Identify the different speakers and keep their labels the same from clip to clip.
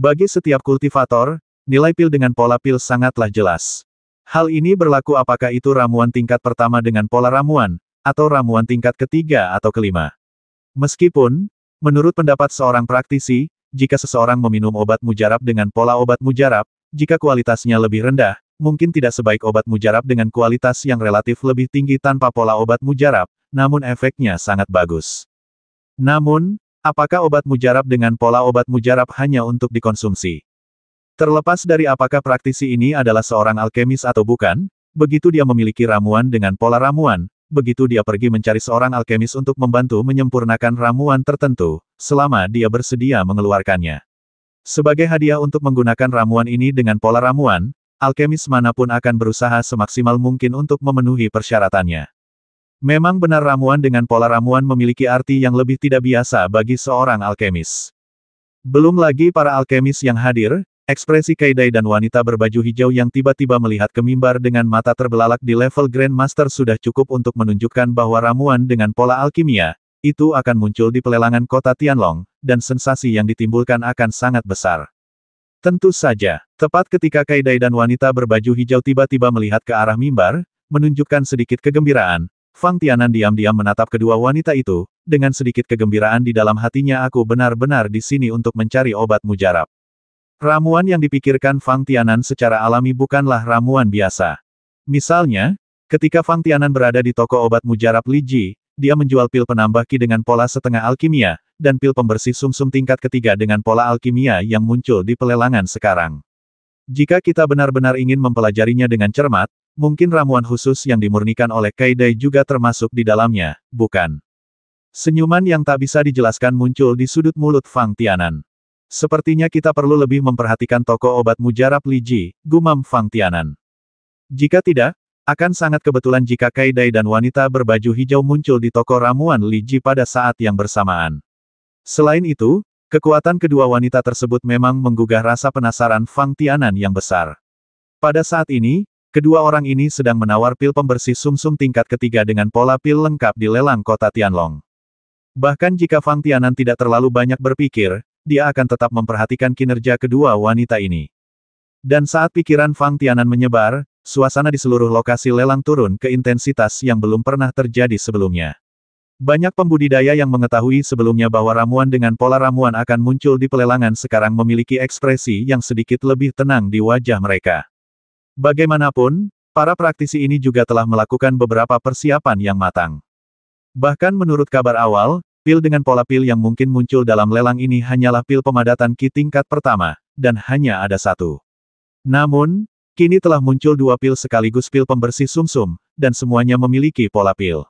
Speaker 1: Bagi setiap kultivator, nilai pil dengan pola pil sangatlah jelas. Hal ini berlaku apakah itu ramuan tingkat pertama dengan pola ramuan, atau ramuan tingkat ketiga atau kelima. Meskipun, menurut pendapat seorang praktisi, jika seseorang meminum obat mujarab dengan pola obat mujarab, jika kualitasnya lebih rendah, mungkin tidak sebaik obat mujarab dengan kualitas yang relatif lebih tinggi tanpa pola obat mujarab, namun efeknya sangat bagus. Namun, Apakah obat mujarab dengan pola obat mujarab hanya untuk dikonsumsi? Terlepas dari apakah praktisi ini adalah seorang alkemis atau bukan, begitu dia memiliki ramuan dengan pola ramuan, begitu dia pergi mencari seorang alkemis untuk membantu menyempurnakan ramuan tertentu, selama dia bersedia mengeluarkannya. Sebagai hadiah untuk menggunakan ramuan ini dengan pola ramuan, alkemis manapun akan berusaha semaksimal mungkin untuk memenuhi persyaratannya. Memang benar ramuan dengan pola ramuan memiliki arti yang lebih tidak biasa bagi seorang alkemis. Belum lagi para alkemis yang hadir, ekspresi Kaidai dan wanita berbaju hijau yang tiba-tiba melihat ke mimbar dengan mata terbelalak di level Grandmaster sudah cukup untuk menunjukkan bahwa ramuan dengan pola alkimia, itu akan muncul di pelelangan kota Tianlong, dan sensasi yang ditimbulkan akan sangat besar. Tentu saja, tepat ketika Kaidai dan wanita berbaju hijau tiba-tiba melihat ke arah mimbar, menunjukkan sedikit kegembiraan, Fang Tianan diam-diam menatap kedua wanita itu, dengan sedikit kegembiraan di dalam hatinya aku benar-benar di sini untuk mencari obat mujarab. Ramuan yang dipikirkan Fang Tianan secara alami bukanlah ramuan biasa. Misalnya, ketika Fang Tianan berada di toko obat mujarab Ji, dia menjual pil penambah ki dengan pola setengah alkimia, dan pil pembersih sumsum -sum tingkat ketiga dengan pola alkimia yang muncul di pelelangan sekarang. Jika kita benar-benar ingin mempelajarinya dengan cermat, Mungkin ramuan khusus yang dimurnikan oleh Kaidai juga termasuk di dalamnya, bukan? Senyuman yang tak bisa dijelaskan muncul di sudut mulut Fang Tianan. Sepertinya kita perlu lebih memperhatikan toko obat mujarab Li Ji, gumam Fang Tianan. Jika tidak, akan sangat kebetulan jika Kaidai dan wanita berbaju hijau muncul di toko ramuan Li Ji pada saat yang bersamaan. Selain itu, kekuatan kedua wanita tersebut memang menggugah rasa penasaran Fang Tianan yang besar. Pada saat ini, Kedua orang ini sedang menawar pil pembersih sumsum -sum tingkat ketiga dengan pola pil lengkap di lelang kota Tianlong. Bahkan jika Fang Tianan tidak terlalu banyak berpikir, dia akan tetap memperhatikan kinerja kedua wanita ini. Dan saat pikiran Fang Tianan menyebar, suasana di seluruh lokasi lelang turun ke intensitas yang belum pernah terjadi sebelumnya. Banyak pembudidaya yang mengetahui sebelumnya bahwa ramuan dengan pola ramuan akan muncul di pelelangan sekarang memiliki ekspresi yang sedikit lebih tenang di wajah mereka. Bagaimanapun, para praktisi ini juga telah melakukan beberapa persiapan yang matang. Bahkan menurut kabar awal, pil dengan pola pil yang mungkin muncul dalam lelang ini hanyalah pil pemadatan Ki tingkat pertama, dan hanya ada satu. Namun, kini telah muncul dua pil sekaligus pil pembersih sumsum, -sum, dan semuanya memiliki pola pil.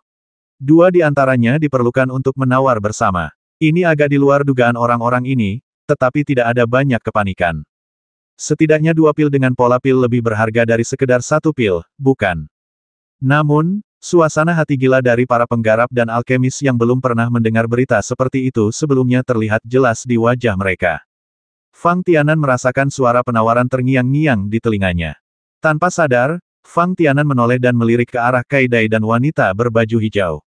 Speaker 1: Dua di antaranya diperlukan untuk menawar bersama. Ini agak di luar dugaan orang-orang ini, tetapi tidak ada banyak kepanikan. Setidaknya dua pil dengan pola pil lebih berharga dari sekedar satu pil, bukan? Namun, suasana hati gila dari para penggarap dan alkemis yang belum pernah mendengar berita seperti itu sebelumnya terlihat jelas di wajah mereka. Fang Tianan merasakan suara penawaran terngiang-ngiang di telinganya. Tanpa sadar, Fang Tianan menoleh dan melirik ke arah Kaidai dan wanita berbaju hijau.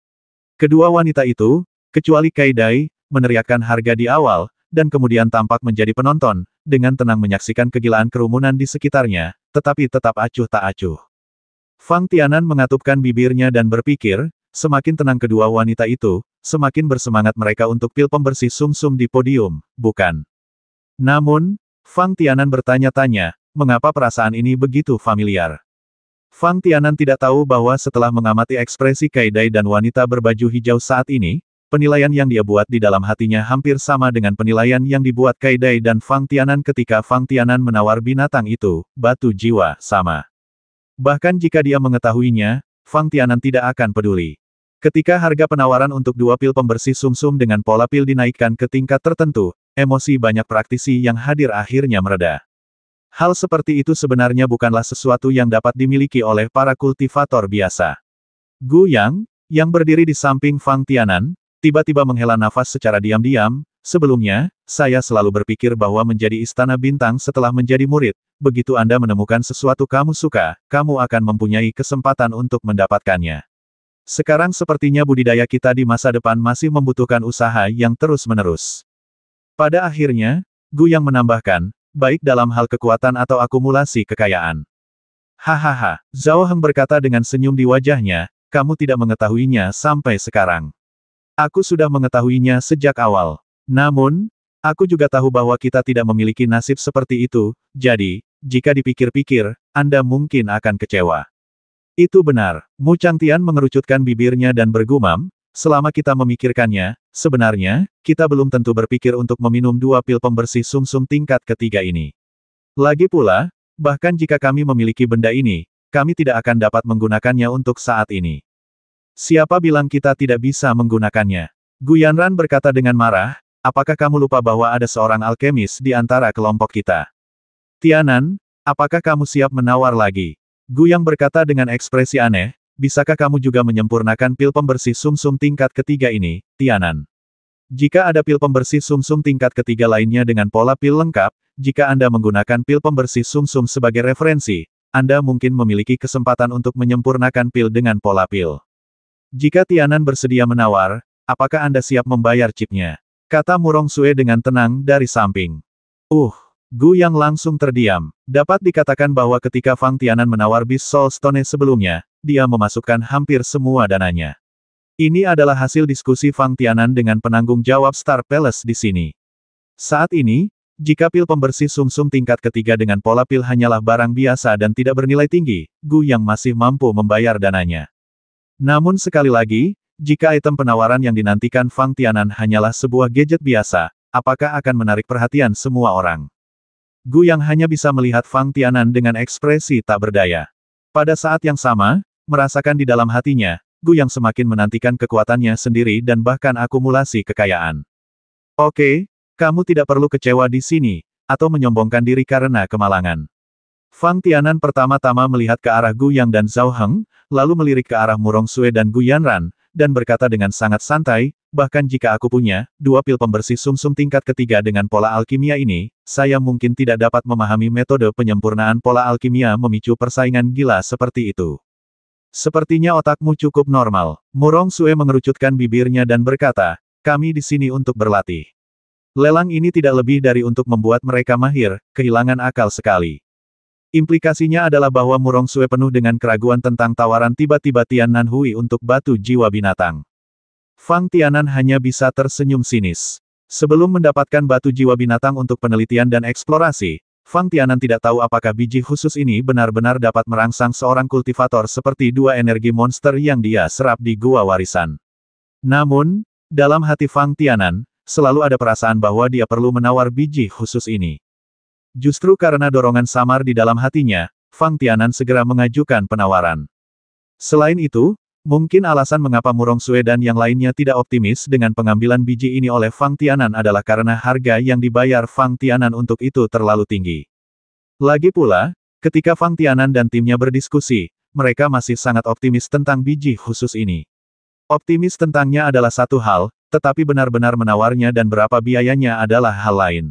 Speaker 1: Kedua wanita itu, kecuali Kaidai, meneriakkan harga di awal, dan kemudian tampak menjadi penonton, dengan tenang menyaksikan kegilaan kerumunan di sekitarnya, tetapi tetap acuh tak acuh. Fang Tianan mengatupkan bibirnya dan berpikir, semakin tenang kedua wanita itu, semakin bersemangat mereka untuk pil pembersih sumsum -sum di podium, bukan? Namun, Fang Tianan bertanya-tanya, mengapa perasaan ini begitu familiar? Fang Tianan tidak tahu bahwa setelah mengamati ekspresi Kaidai dan wanita berbaju hijau saat ini, Penilaian yang dia buat di dalam hatinya hampir sama dengan penilaian yang dibuat Kaidai dan Fang Tianan ketika Fang Tianan menawar binatang itu, batu jiwa, sama. Bahkan jika dia mengetahuinya, Fang Tianan tidak akan peduli. Ketika harga penawaran untuk dua pil pembersih sumsum -sum dengan pola pil dinaikkan ke tingkat tertentu, emosi banyak praktisi yang hadir akhirnya mereda. Hal seperti itu sebenarnya bukanlah sesuatu yang dapat dimiliki oleh para kultivator biasa. Gu Yang, yang berdiri di samping Fang Tianan, tiba-tiba menghela nafas secara diam-diam, sebelumnya, saya selalu berpikir bahwa menjadi istana bintang setelah menjadi murid, begitu Anda menemukan sesuatu kamu suka, kamu akan mempunyai kesempatan untuk mendapatkannya. Sekarang sepertinya budidaya kita di masa depan masih membutuhkan usaha yang terus-menerus. Pada akhirnya, Gu yang menambahkan, baik dalam hal kekuatan atau akumulasi kekayaan. Hahaha, Zhao Heng berkata dengan senyum di wajahnya, kamu tidak mengetahuinya sampai sekarang. Aku sudah mengetahuinya sejak awal. Namun, aku juga tahu bahwa kita tidak memiliki nasib seperti itu, jadi, jika dipikir-pikir, Anda mungkin akan kecewa. Itu benar. Mu Changtian mengerucutkan bibirnya dan bergumam, selama kita memikirkannya, sebenarnya, kita belum tentu berpikir untuk meminum dua pil pembersih sumsum -sum tingkat ketiga ini. Lagi pula, bahkan jika kami memiliki benda ini, kami tidak akan dapat menggunakannya untuk saat ini. Siapa bilang kita tidak bisa menggunakannya? Guyanran berkata dengan marah, apakah kamu lupa bahwa ada seorang alkemis di antara kelompok kita? Tianan, apakah kamu siap menawar lagi? Guyang berkata dengan ekspresi aneh, bisakah kamu juga menyempurnakan pil pembersih sumsum -sum tingkat ketiga ini, Tianan? Jika ada pil pembersih sumsum -sum tingkat ketiga lainnya dengan pola pil lengkap, jika Anda menggunakan pil pembersih sumsum -sum sebagai referensi, Anda mungkin memiliki kesempatan untuk menyempurnakan pil dengan pola pil. Jika Tianan bersedia menawar, apakah Anda siap membayar chipnya? Kata Murong Sue dengan tenang dari samping. Uh, Gu Yang langsung terdiam. Dapat dikatakan bahwa ketika Fang Tianan menawar bis Soul Stone sebelumnya, dia memasukkan hampir semua dananya. Ini adalah hasil diskusi Fang Tianan dengan penanggung jawab Star Palace di sini. Saat ini, jika pil pembersih sumsum -sum tingkat ketiga dengan pola pil hanyalah barang biasa dan tidak bernilai tinggi, Gu Yang masih mampu membayar dananya. Namun sekali lagi, jika item penawaran yang dinantikan Fang Tianan hanyalah sebuah gadget biasa, apakah akan menarik perhatian semua orang? Gu yang hanya bisa melihat Fang Tianan dengan ekspresi tak berdaya. Pada saat yang sama, merasakan di dalam hatinya, Gu yang semakin menantikan kekuatannya sendiri dan bahkan akumulasi kekayaan. Oke, kamu tidak perlu kecewa di sini, atau menyombongkan diri karena kemalangan. Fang Tianan pertama-tama melihat ke arah Gu Yang dan Zhao Heng, lalu melirik ke arah Murong Sue dan Gu Yanran, dan berkata dengan sangat santai, bahkan jika aku punya dua pil pembersih sumsum -sum tingkat ketiga dengan pola alkimia ini, saya mungkin tidak dapat memahami metode penyempurnaan pola alkimia memicu persaingan gila seperti itu. Sepertinya otakmu cukup normal. Murong Sue mengerucutkan bibirnya dan berkata, kami di sini untuk berlatih. Lelang ini tidak lebih dari untuk membuat mereka mahir, kehilangan akal sekali. Implikasinya adalah bahwa Murong Sue penuh dengan keraguan tentang tawaran tiba-tiba Tianan Hui untuk batu jiwa binatang. Fang Tianan hanya bisa tersenyum sinis. Sebelum mendapatkan batu jiwa binatang untuk penelitian dan eksplorasi, Fang Tianan tidak tahu apakah biji khusus ini benar-benar dapat merangsang seorang kultivator seperti dua energi monster yang dia serap di gua warisan. Namun, dalam hati Fang Tianan, selalu ada perasaan bahwa dia perlu menawar biji khusus ini. Justru karena dorongan samar di dalam hatinya, Fang Tianan segera mengajukan penawaran. Selain itu, mungkin alasan mengapa Murong Sue dan yang lainnya tidak optimis dengan pengambilan biji ini oleh Fang Tianan adalah karena harga yang dibayar Fang Tianan untuk itu terlalu tinggi. Lagi pula, ketika Fang Tianan dan timnya berdiskusi, mereka masih sangat optimis tentang biji khusus ini. Optimis tentangnya adalah satu hal, tetapi benar-benar menawarnya dan berapa biayanya adalah hal lain.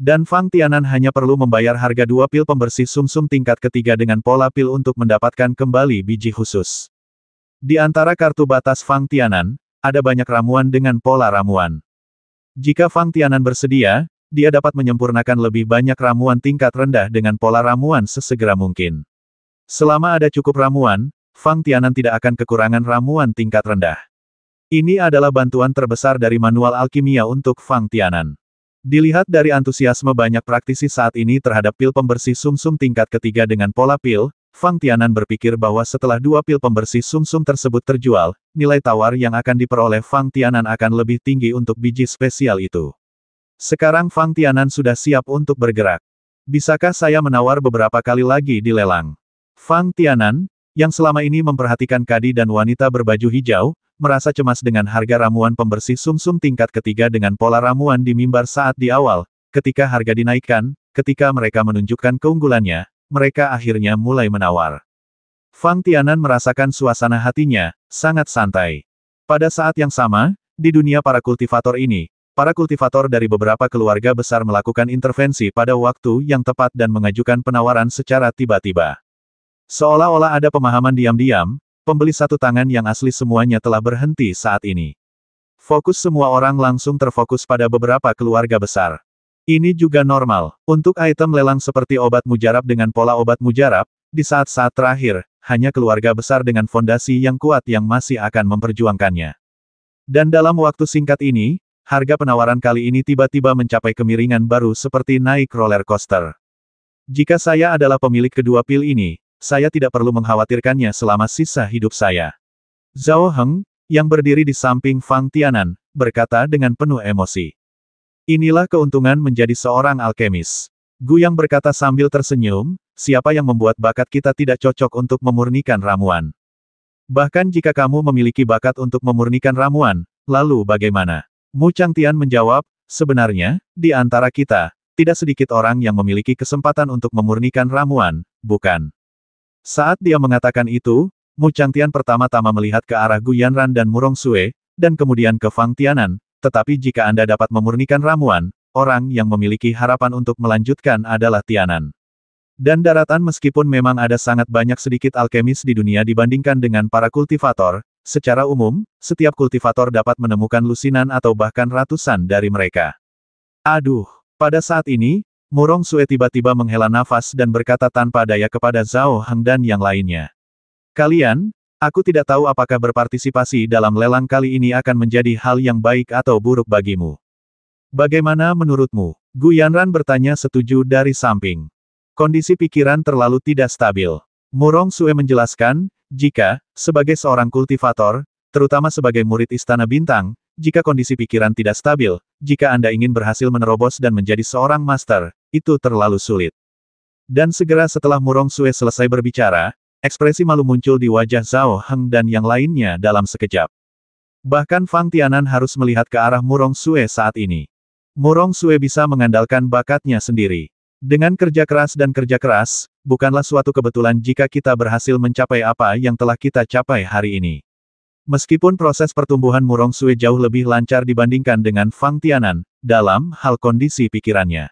Speaker 1: Dan Fang Tianan hanya perlu membayar harga dua pil pembersih sumsum -sum tingkat ketiga dengan pola pil untuk mendapatkan kembali biji khusus. Di antara kartu batas Fang Tianan, ada banyak ramuan dengan pola ramuan. Jika Fang Tianan bersedia, dia dapat menyempurnakan lebih banyak ramuan tingkat rendah dengan pola ramuan sesegera mungkin. Selama ada cukup ramuan, Fang Tianan tidak akan kekurangan ramuan tingkat rendah. Ini adalah bantuan terbesar dari manual alkimia untuk Fang Tianan. Dilihat dari antusiasme banyak praktisi saat ini terhadap pil pembersih sumsum -sum tingkat ketiga dengan pola pil, Fang Tianan berpikir bahwa setelah dua pil pembersih sumsum -sum tersebut terjual, nilai tawar yang akan diperoleh Fang Tianan akan lebih tinggi untuk biji spesial itu. Sekarang Fang Tianan sudah siap untuk bergerak. Bisakah saya menawar beberapa kali lagi di lelang? Fang Tianan, yang selama ini memperhatikan kadi dan wanita berbaju hijau, merasa cemas dengan harga ramuan pembersih sumsum -sum tingkat ketiga dengan pola ramuan di mimbar saat di awal, ketika harga dinaikkan, ketika mereka menunjukkan keunggulannya, mereka akhirnya mulai menawar. Fang Tianan merasakan suasana hatinya, sangat santai. Pada saat yang sama, di dunia para kultivator ini, para kultivator dari beberapa keluarga besar melakukan intervensi pada waktu yang tepat dan mengajukan penawaran secara tiba-tiba. Seolah-olah ada pemahaman diam-diam, Pembeli satu tangan yang asli semuanya telah berhenti saat ini. Fokus semua orang langsung terfokus pada beberapa keluarga besar. Ini juga normal. Untuk item lelang seperti obat mujarab dengan pola obat mujarab, di saat-saat terakhir, hanya keluarga besar dengan fondasi yang kuat yang masih akan memperjuangkannya. Dan dalam waktu singkat ini, harga penawaran kali ini tiba-tiba mencapai kemiringan baru seperti naik roller coaster. Jika saya adalah pemilik kedua pil ini, saya tidak perlu mengkhawatirkannya selama sisa hidup saya. Zhao Heng, yang berdiri di samping Fang Tianan, berkata dengan penuh emosi. Inilah keuntungan menjadi seorang alkemis. Gu yang berkata sambil tersenyum, siapa yang membuat bakat kita tidak cocok untuk memurnikan ramuan. Bahkan jika kamu memiliki bakat untuk memurnikan ramuan, lalu bagaimana? Mu Chang Tian menjawab, sebenarnya, di antara kita, tidak sedikit orang yang memiliki kesempatan untuk memurnikan ramuan, bukan? Saat dia mengatakan itu, Mu Changtian pertama-tama melihat ke arah Gu Guyanran dan Murong Sue, dan kemudian ke Fang Tianan, tetapi jika Anda dapat memurnikan ramuan, orang yang memiliki harapan untuk melanjutkan adalah Tianan. Dan daratan meskipun memang ada sangat banyak sedikit alkemis di dunia dibandingkan dengan para kultivator, secara umum, setiap kultivator dapat menemukan lusinan atau bahkan ratusan dari mereka. Aduh, pada saat ini, Murong Sue tiba-tiba menghela nafas dan berkata tanpa daya kepada Zhao Heng dan yang lainnya. Kalian, aku tidak tahu apakah berpartisipasi dalam lelang kali ini akan menjadi hal yang baik atau buruk bagimu. Bagaimana menurutmu? Gu Yanran bertanya setuju dari samping. Kondisi pikiran terlalu tidak stabil. Murong Sue menjelaskan, jika, sebagai seorang kultivator, terutama sebagai murid Istana Bintang, jika kondisi pikiran tidak stabil, jika Anda ingin berhasil menerobos dan menjadi seorang master, itu terlalu sulit. Dan segera setelah Murong Sue selesai berbicara, ekspresi malu muncul di wajah Zhao Heng dan yang lainnya dalam sekejap. Bahkan Fang Tianan harus melihat ke arah Murong Sue saat ini. Murong Sue bisa mengandalkan bakatnya sendiri. Dengan kerja keras dan kerja keras, bukanlah suatu kebetulan jika kita berhasil mencapai apa yang telah kita capai hari ini. Meskipun proses pertumbuhan Murong Sui jauh lebih lancar dibandingkan dengan Fang Tianan, dalam hal kondisi pikirannya.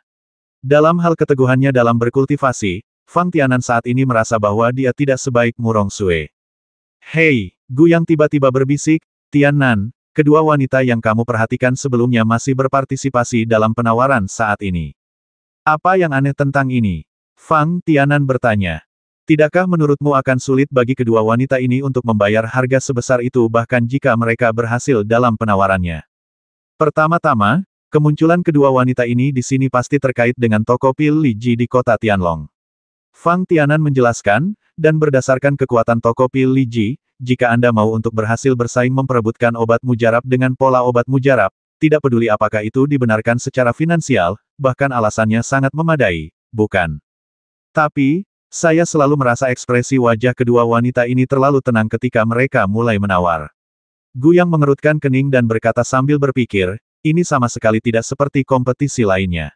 Speaker 1: Dalam hal keteguhannya dalam berkultivasi, Fang Tianan saat ini merasa bahwa dia tidak sebaik Murong Sui. Hei, Gu yang tiba-tiba berbisik, Tianan, kedua wanita yang kamu perhatikan sebelumnya masih berpartisipasi dalam penawaran saat ini. Apa yang aneh tentang ini? Fang Tianan bertanya. Tidakkah menurutmu akan sulit bagi kedua wanita ini untuk membayar harga sebesar itu bahkan jika mereka berhasil dalam penawarannya? Pertama-tama, kemunculan kedua wanita ini di sini pasti terkait dengan toko Pil Li Ji di kota Tianlong. Fang Tianan menjelaskan, dan berdasarkan kekuatan toko Pil Li Ji, jika Anda mau untuk berhasil bersaing memperebutkan obat mujarab dengan pola obat mujarab, tidak peduli apakah itu dibenarkan secara finansial, bahkan alasannya sangat memadai, bukan? Tapi, saya selalu merasa ekspresi wajah kedua wanita ini terlalu tenang ketika mereka mulai menawar. yang mengerutkan kening dan berkata sambil berpikir, ini sama sekali tidak seperti kompetisi lainnya.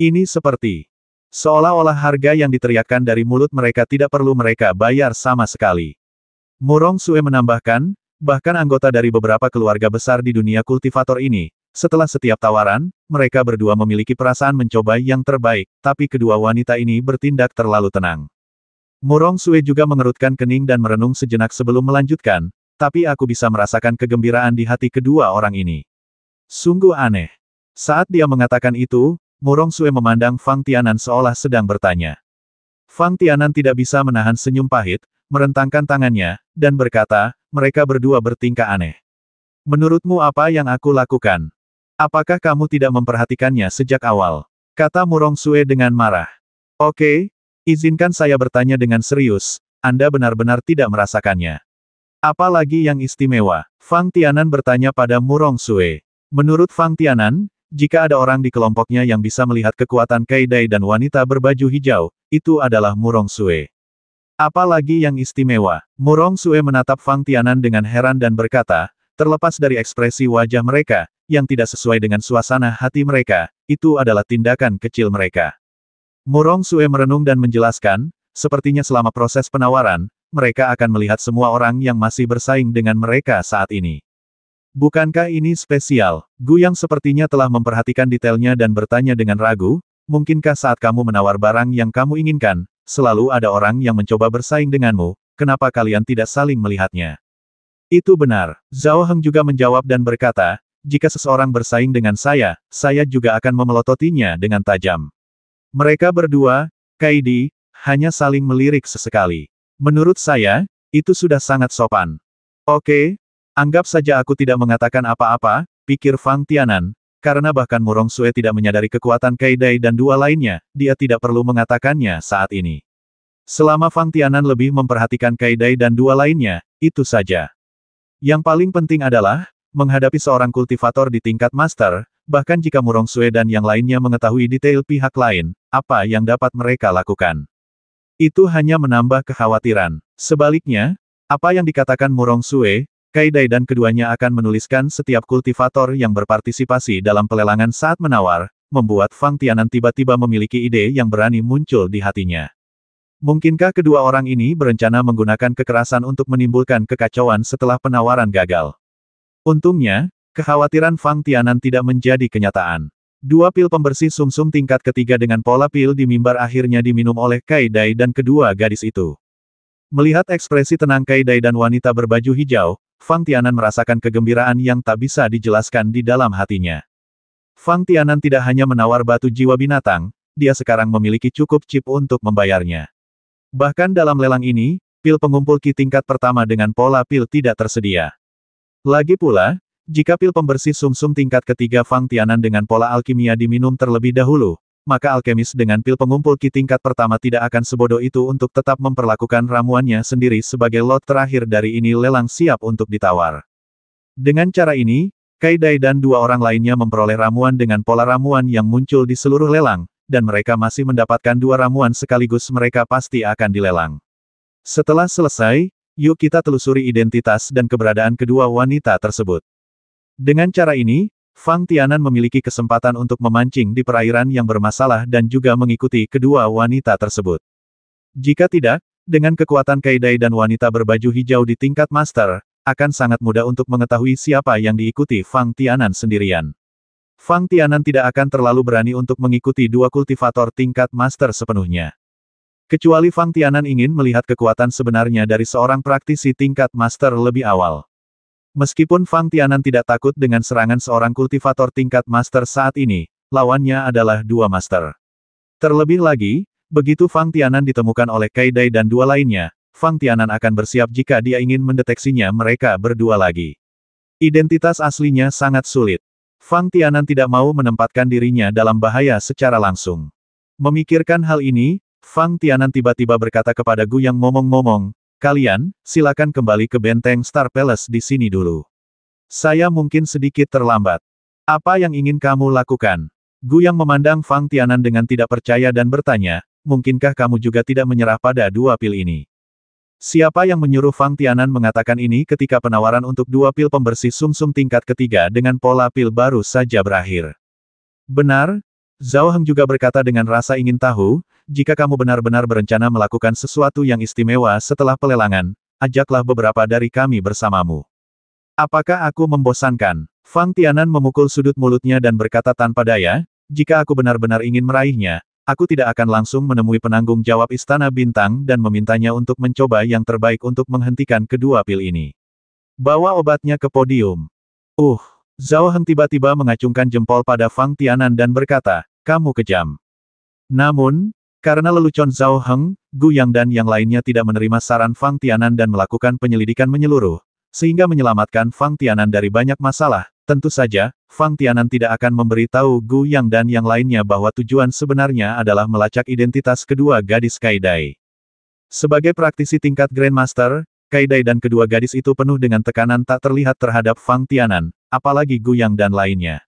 Speaker 1: Ini seperti seolah-olah harga yang diteriakkan dari mulut mereka tidak perlu mereka bayar sama sekali. Murong Sue menambahkan, bahkan anggota dari beberapa keluarga besar di dunia kultivator ini, setelah setiap tawaran, mereka berdua memiliki perasaan mencoba yang terbaik, tapi kedua wanita ini bertindak terlalu tenang. Murong Sue juga mengerutkan kening dan merenung sejenak sebelum melanjutkan, tapi aku bisa merasakan kegembiraan di hati kedua orang ini. Sungguh aneh. Saat dia mengatakan itu, Murong Sue memandang Fang Tianan seolah sedang bertanya. Fang Tianan tidak bisa menahan senyum pahit, merentangkan tangannya, dan berkata, mereka berdua bertingkah aneh. Menurutmu apa yang aku lakukan? Apakah kamu tidak memperhatikannya sejak awal? Kata Murong Sue dengan marah. Oke, izinkan saya bertanya dengan serius, Anda benar-benar tidak merasakannya. Apalagi yang istimewa? Fang Tianan bertanya pada Murong Sue. Menurut Fang Tianan, jika ada orang di kelompoknya yang bisa melihat kekuatan Kaidai dan wanita berbaju hijau, itu adalah Murong Sue. Apalagi yang istimewa? Murong Sue menatap Fang Tianan dengan heran dan berkata, terlepas dari ekspresi wajah mereka, yang tidak sesuai dengan suasana hati mereka, itu adalah tindakan kecil mereka. Murong Sue merenung dan menjelaskan, sepertinya selama proses penawaran, mereka akan melihat semua orang yang masih bersaing dengan mereka saat ini. Bukankah ini spesial? Gu yang sepertinya telah memperhatikan detailnya dan bertanya dengan ragu, mungkinkah saat kamu menawar barang yang kamu inginkan, selalu ada orang yang mencoba bersaing denganmu, kenapa kalian tidak saling melihatnya? Itu benar. Zhao Heng juga menjawab dan berkata, jika seseorang bersaing dengan saya, saya juga akan memelototinya dengan tajam. Mereka berdua, Kaidi, hanya saling melirik sesekali. Menurut saya, itu sudah sangat sopan. Oke, anggap saja aku tidak mengatakan apa-apa, pikir Fang Tianan, karena bahkan Murong Sue tidak menyadari kekuatan Kaidai dan dua lainnya, dia tidak perlu mengatakannya saat ini. Selama Fang Tianan lebih memperhatikan Kaidai dan dua lainnya, itu saja. Yang paling penting adalah, Menghadapi seorang kultivator di tingkat master, bahkan jika Murong Sue dan yang lainnya mengetahui detail pihak lain, apa yang dapat mereka lakukan? Itu hanya menambah kekhawatiran. Sebaliknya, apa yang dikatakan Murong Sue, Kaidai dan keduanya akan menuliskan setiap kultivator yang berpartisipasi dalam pelelangan saat menawar, membuat Fang Tianan tiba-tiba memiliki ide yang berani muncul di hatinya. Mungkinkah kedua orang ini berencana menggunakan kekerasan untuk menimbulkan kekacauan setelah penawaran gagal? Untungnya, kekhawatiran Fang Tianan tidak menjadi kenyataan. Dua pil pembersih sumsum -sum tingkat ketiga dengan pola pil di mimbar akhirnya diminum oleh Kai Dai dan kedua gadis itu. Melihat ekspresi tenang Kai Dai dan wanita berbaju hijau, Fang Tianan merasakan kegembiraan yang tak bisa dijelaskan di dalam hatinya. Fang Tianan tidak hanya menawar batu jiwa binatang, dia sekarang memiliki cukup chip untuk membayarnya. Bahkan dalam lelang ini, pil pengumpul Ki tingkat pertama dengan pola pil tidak tersedia. Lagi pula, jika pil pembersih sumsum -sum tingkat ketiga Fang Tianan dengan pola alkimia diminum terlebih dahulu, maka alkemis dengan pil pengumpul ki tingkat pertama tidak akan sebodoh itu untuk tetap memperlakukan ramuannya sendiri sebagai lot terakhir dari ini lelang siap untuk ditawar. Dengan cara ini, Kaidai dan dua orang lainnya memperoleh ramuan dengan pola ramuan yang muncul di seluruh lelang, dan mereka masih mendapatkan dua ramuan sekaligus mereka pasti akan dilelang. Setelah selesai, Yuk kita telusuri identitas dan keberadaan kedua wanita tersebut. Dengan cara ini, Fang Tianan memiliki kesempatan untuk memancing di perairan yang bermasalah dan juga mengikuti kedua wanita tersebut. Jika tidak, dengan kekuatan Kaidai dan wanita berbaju hijau di tingkat master, akan sangat mudah untuk mengetahui siapa yang diikuti Fang Tianan sendirian. Fang Tianan tidak akan terlalu berani untuk mengikuti dua kultivator tingkat master sepenuhnya. Kecuali Fang Tianan ingin melihat kekuatan sebenarnya dari seorang praktisi tingkat master lebih awal. Meskipun Fang Tianan tidak takut dengan serangan seorang kultivator tingkat master saat ini, lawannya adalah dua master. Terlebih lagi, begitu Fang Tianan ditemukan oleh Kaidai dan dua lainnya, Fang Tianan akan bersiap jika dia ingin mendeteksinya mereka berdua lagi. Identitas aslinya sangat sulit. Fang Tianan tidak mau menempatkan dirinya dalam bahaya secara langsung. Memikirkan hal ini, Fang Tianan tiba-tiba berkata kepada Gu Yang ngomong-ngomong, kalian, silakan kembali ke benteng Star Palace di sini dulu. Saya mungkin sedikit terlambat. Apa yang ingin kamu lakukan? Gu Yang memandang Fang Tianan dengan tidak percaya dan bertanya, mungkinkah kamu juga tidak menyerah pada dua pil ini? Siapa yang menyuruh Fang Tianan mengatakan ini ketika penawaran untuk dua pil pembersih sumsum -sum tingkat ketiga dengan pola pil baru saja berakhir? Benar, Zhao Heng juga berkata dengan rasa ingin tahu, jika kamu benar-benar berencana melakukan sesuatu yang istimewa setelah pelelangan, ajaklah beberapa dari kami bersamamu. Apakah aku membosankan? Fang Tianan memukul sudut mulutnya dan berkata tanpa daya, jika aku benar-benar ingin meraihnya, aku tidak akan langsung menemui penanggung jawab Istana Bintang dan memintanya untuk mencoba yang terbaik untuk menghentikan kedua pil ini. Bawa obatnya ke podium. Uh, Zhao Heng tiba-tiba mengacungkan jempol pada Fang Tianan dan berkata, kamu kejam. Namun, karena lelucon Zhao Heng, Gu Yang dan yang lainnya tidak menerima saran Fang Tianan dan melakukan penyelidikan menyeluruh, sehingga menyelamatkan Fang Tianan dari banyak masalah, tentu saja, Fang Tianan tidak akan memberitahu Gu Yang dan yang lainnya bahwa tujuan sebenarnya adalah melacak identitas kedua gadis Kaidai. Sebagai praktisi tingkat Grandmaster, Kaidai dan kedua gadis itu penuh dengan tekanan tak terlihat terhadap Fang Tianan, apalagi Gu Yang dan lainnya.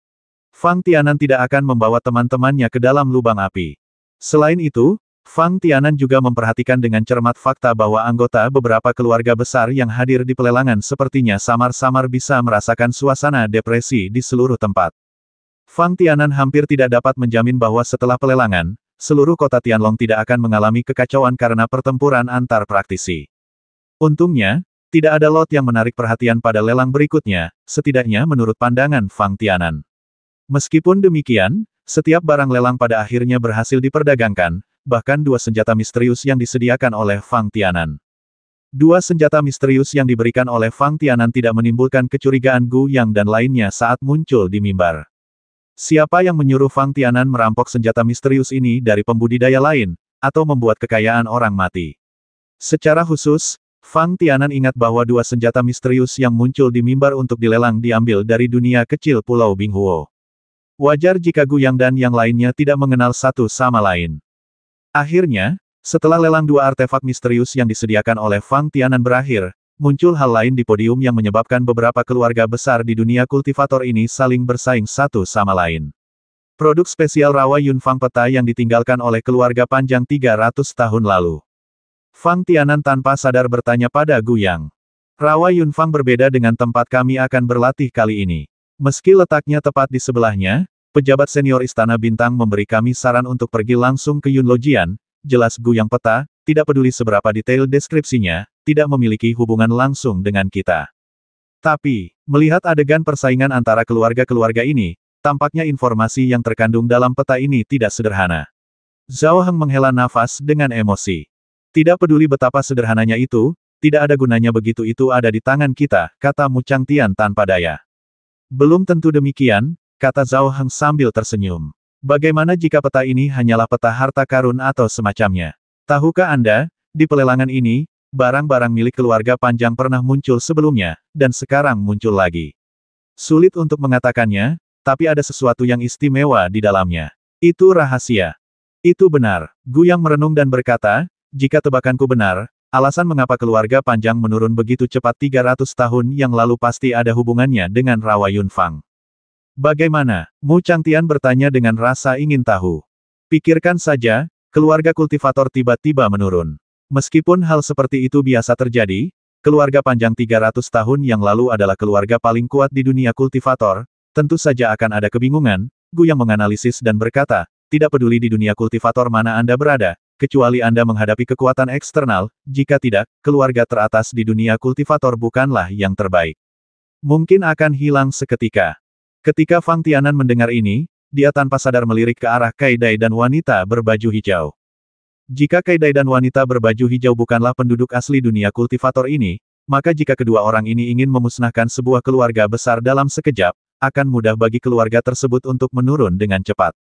Speaker 1: Fang Tianan tidak akan membawa teman-temannya ke dalam lubang api. Selain itu, Fang Tianan juga memperhatikan dengan cermat fakta bahwa anggota beberapa keluarga besar yang hadir di pelelangan sepertinya samar-samar bisa merasakan suasana depresi di seluruh tempat. Fang Tianan hampir tidak dapat menjamin bahwa setelah pelelangan, seluruh kota Tianlong tidak akan mengalami kekacauan karena pertempuran antar praktisi. Untungnya, tidak ada lot yang menarik perhatian pada lelang berikutnya, setidaknya menurut pandangan Fang Tianan. Meskipun demikian, setiap barang lelang pada akhirnya berhasil diperdagangkan, bahkan dua senjata misterius yang disediakan oleh Fang Tianan. Dua senjata misterius yang diberikan oleh Fang Tianan tidak menimbulkan kecurigaan Gu Yang dan lainnya saat muncul di mimbar. Siapa yang menyuruh Fang Tianan merampok senjata misterius ini dari pembudidaya lain, atau membuat kekayaan orang mati? Secara khusus, Fang Tianan ingat bahwa dua senjata misterius yang muncul di mimbar untuk dilelang diambil dari dunia kecil Pulau Binghuo. Wajar jika Gu Yang dan yang lainnya tidak mengenal satu sama lain. Akhirnya, setelah lelang dua artefak misterius yang disediakan oleh Fang Tianan berakhir, muncul hal lain di podium yang menyebabkan beberapa keluarga besar di dunia kultivator ini saling bersaing satu sama lain. Produk spesial rawa Yun Fang Peta yang ditinggalkan oleh keluarga panjang 300 tahun lalu. Fang Tianan tanpa sadar bertanya pada Gu Yang, Rawa Yunfang berbeda dengan tempat kami akan berlatih kali ini. Meski letaknya tepat di sebelahnya, pejabat senior Istana Bintang memberi kami saran untuk pergi langsung ke Yunlojian, jelas Gu yang Peta, tidak peduli seberapa detail deskripsinya, tidak memiliki hubungan langsung dengan kita. Tapi, melihat adegan persaingan antara keluarga-keluarga ini, tampaknya informasi yang terkandung dalam peta ini tidak sederhana. Zhao Heng menghela nafas dengan emosi. Tidak peduli betapa sederhananya itu, tidak ada gunanya begitu itu ada di tangan kita, kata Mu Tian tanpa daya. Belum tentu demikian, kata Zhao Heng sambil tersenyum. Bagaimana jika peta ini hanyalah peta harta karun atau semacamnya? Tahukah Anda, di pelelangan ini, barang-barang milik keluarga panjang pernah muncul sebelumnya, dan sekarang muncul lagi. Sulit untuk mengatakannya, tapi ada sesuatu yang istimewa di dalamnya. Itu rahasia. Itu benar. Gu yang merenung dan berkata, jika tebakanku benar, Alasan mengapa keluarga panjang menurun begitu cepat 300 tahun yang lalu pasti ada hubungannya dengan Rawa Yunfang. Bagaimana? Mu Changtian bertanya dengan rasa ingin tahu. Pikirkan saja, keluarga kultivator tiba-tiba menurun. Meskipun hal seperti itu biasa terjadi, keluarga panjang 300 tahun yang lalu adalah keluarga paling kuat di dunia kultivator, tentu saja akan ada kebingungan, Gu yang menganalisis dan berkata, tidak peduli di dunia kultivator mana Anda berada, kecuali Anda menghadapi kekuatan eksternal, jika tidak, keluarga teratas di dunia kultivator bukanlah yang terbaik. Mungkin akan hilang seketika. Ketika Fang Tianan mendengar ini, dia tanpa sadar melirik ke arah Kaidai dan wanita berbaju hijau. Jika Kaidai dan wanita berbaju hijau bukanlah penduduk asli dunia kultivator ini, maka jika kedua orang ini ingin memusnahkan sebuah keluarga besar dalam sekejap, akan mudah bagi keluarga tersebut untuk menurun dengan cepat.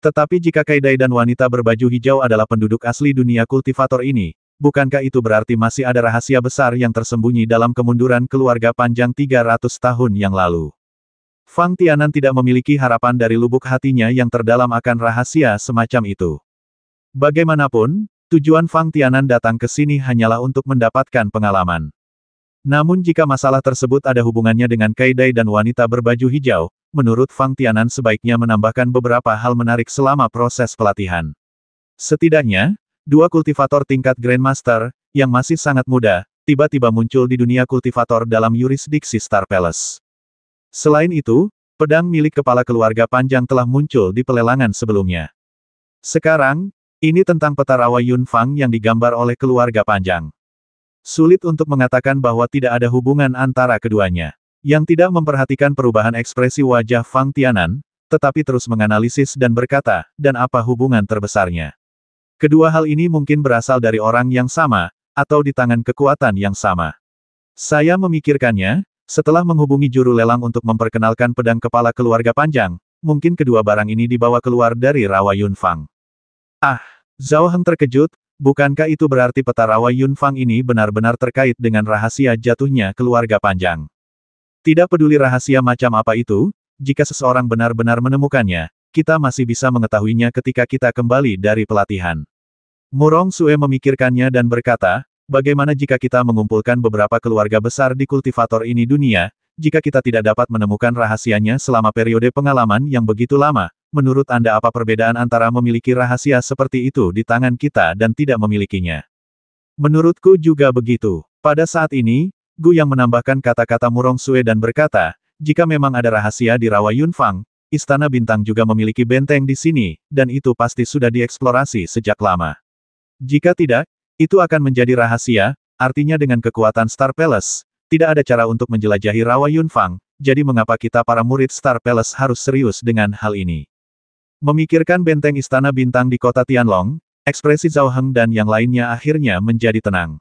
Speaker 1: Tetapi jika Kaidai dan wanita berbaju hijau adalah penduduk asli dunia kultivator ini, bukankah itu berarti masih ada rahasia besar yang tersembunyi dalam kemunduran keluarga panjang 300 tahun yang lalu? Fang Tianan tidak memiliki harapan dari lubuk hatinya yang terdalam akan rahasia semacam itu. Bagaimanapun, tujuan Fang Tianan datang ke sini hanyalah untuk mendapatkan pengalaman. Namun jika masalah tersebut ada hubungannya dengan Kaidai dan wanita berbaju hijau, menurut Fang Tianan sebaiknya menambahkan beberapa hal menarik selama proses pelatihan. Setidaknya, dua kultivator tingkat Grandmaster, yang masih sangat muda, tiba-tiba muncul di dunia kultivator dalam yurisdiksi Star Palace. Selain itu, pedang milik kepala keluarga panjang telah muncul di pelelangan sebelumnya. Sekarang, ini tentang peta rawa Yun Fang yang digambar oleh keluarga panjang. Sulit untuk mengatakan bahwa tidak ada hubungan antara keduanya yang tidak memperhatikan perubahan ekspresi wajah Fang Tianan, tetapi terus menganalisis dan berkata, dan apa hubungan terbesarnya. Kedua hal ini mungkin berasal dari orang yang sama, atau di tangan kekuatan yang sama. Saya memikirkannya, setelah menghubungi juru lelang untuk memperkenalkan pedang kepala keluarga panjang, mungkin kedua barang ini dibawa keluar dari rawa Yunfang. Ah, Zhao Heng terkejut, bukankah itu berarti peta rawa Yunfang ini benar-benar terkait dengan rahasia jatuhnya keluarga panjang? Tidak peduli rahasia macam apa itu, jika seseorang benar-benar menemukannya, kita masih bisa mengetahuinya ketika kita kembali dari pelatihan. Murong Sue memikirkannya dan berkata, bagaimana jika kita mengumpulkan beberapa keluarga besar di kultivator ini dunia, jika kita tidak dapat menemukan rahasianya selama periode pengalaman yang begitu lama, menurut Anda apa perbedaan antara memiliki rahasia seperti itu di tangan kita dan tidak memilikinya? Menurutku juga begitu. Pada saat ini, Gu yang menambahkan kata-kata Murong Sue dan berkata, jika memang ada rahasia di rawa Yunfang, Istana Bintang juga memiliki benteng di sini, dan itu pasti sudah dieksplorasi sejak lama. Jika tidak, itu akan menjadi rahasia, artinya dengan kekuatan Star Palace, tidak ada cara untuk menjelajahi rawa Yunfang, jadi mengapa kita para murid Star Palace harus serius dengan hal ini? Memikirkan benteng Istana Bintang di kota Tianlong, ekspresi Zhao Heng dan yang lainnya akhirnya menjadi tenang.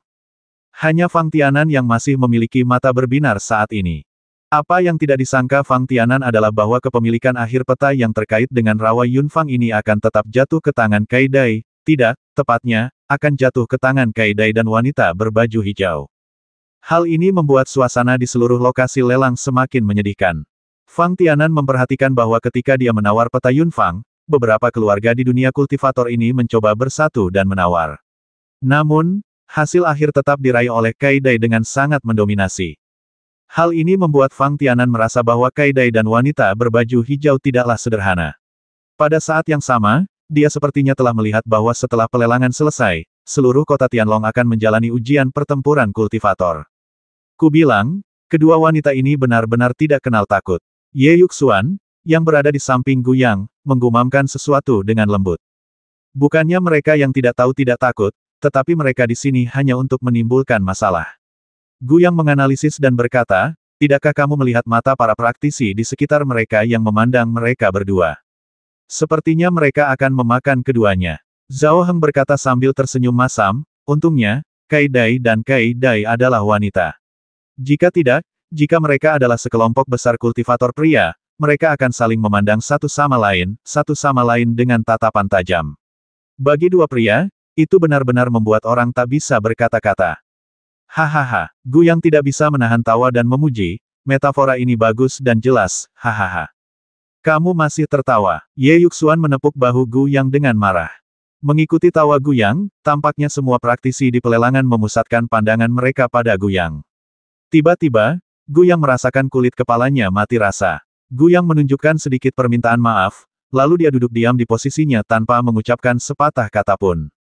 Speaker 1: Hanya Fang Tianan yang masih memiliki mata berbinar saat ini. Apa yang tidak disangka Fang Tianan adalah bahwa kepemilikan akhir peta yang terkait dengan rawa Yun Fang ini akan tetap jatuh ke tangan Kaidai, tidak, tepatnya, akan jatuh ke tangan Kaidai dan wanita berbaju hijau. Hal ini membuat suasana di seluruh lokasi lelang semakin menyedihkan. Fang Tianan memperhatikan bahwa ketika dia menawar peta Yun Fang, beberapa keluarga di dunia kultivator ini mencoba bersatu dan menawar. Namun, Hasil akhir tetap diraih oleh Kaidai dengan sangat mendominasi. Hal ini membuat Fang Tianan merasa bahwa Kaidai dan wanita berbaju hijau tidaklah sederhana. Pada saat yang sama, dia sepertinya telah melihat bahwa setelah pelelangan selesai, seluruh kota Tianlong akan menjalani ujian pertempuran kultivator. Kubilang, kedua wanita ini benar-benar tidak kenal takut. Ye Yuxuan, yang berada di samping Guyang, menggumamkan sesuatu dengan lembut. Bukannya mereka yang tidak tahu tidak takut, tetapi mereka di sini hanya untuk menimbulkan masalah. Gu yang menganalisis dan berkata, tidakkah kamu melihat mata para praktisi di sekitar mereka yang memandang mereka berdua? Sepertinya mereka akan memakan keduanya. Zhao Heng berkata sambil tersenyum masam, untungnya, Kai Dai dan Kai Dai adalah wanita. Jika tidak, jika mereka adalah sekelompok besar kultivator pria, mereka akan saling memandang satu sama lain, satu sama lain dengan tatapan tajam. Bagi dua pria, itu benar-benar membuat orang tak bisa berkata-kata. Hahaha, Gu yang tidak bisa menahan tawa dan memuji, metafora ini bagus dan jelas, hahaha. Kamu masih tertawa. Ye Yuxuan menepuk bahu Gu yang dengan marah. Mengikuti tawa Gu yang, tampaknya semua praktisi di pelelangan memusatkan pandangan mereka pada Gu yang. Tiba-tiba, Gu yang merasakan kulit kepalanya mati rasa. Gu yang menunjukkan sedikit permintaan maaf, lalu dia duduk diam di posisinya tanpa mengucapkan sepatah kata pun.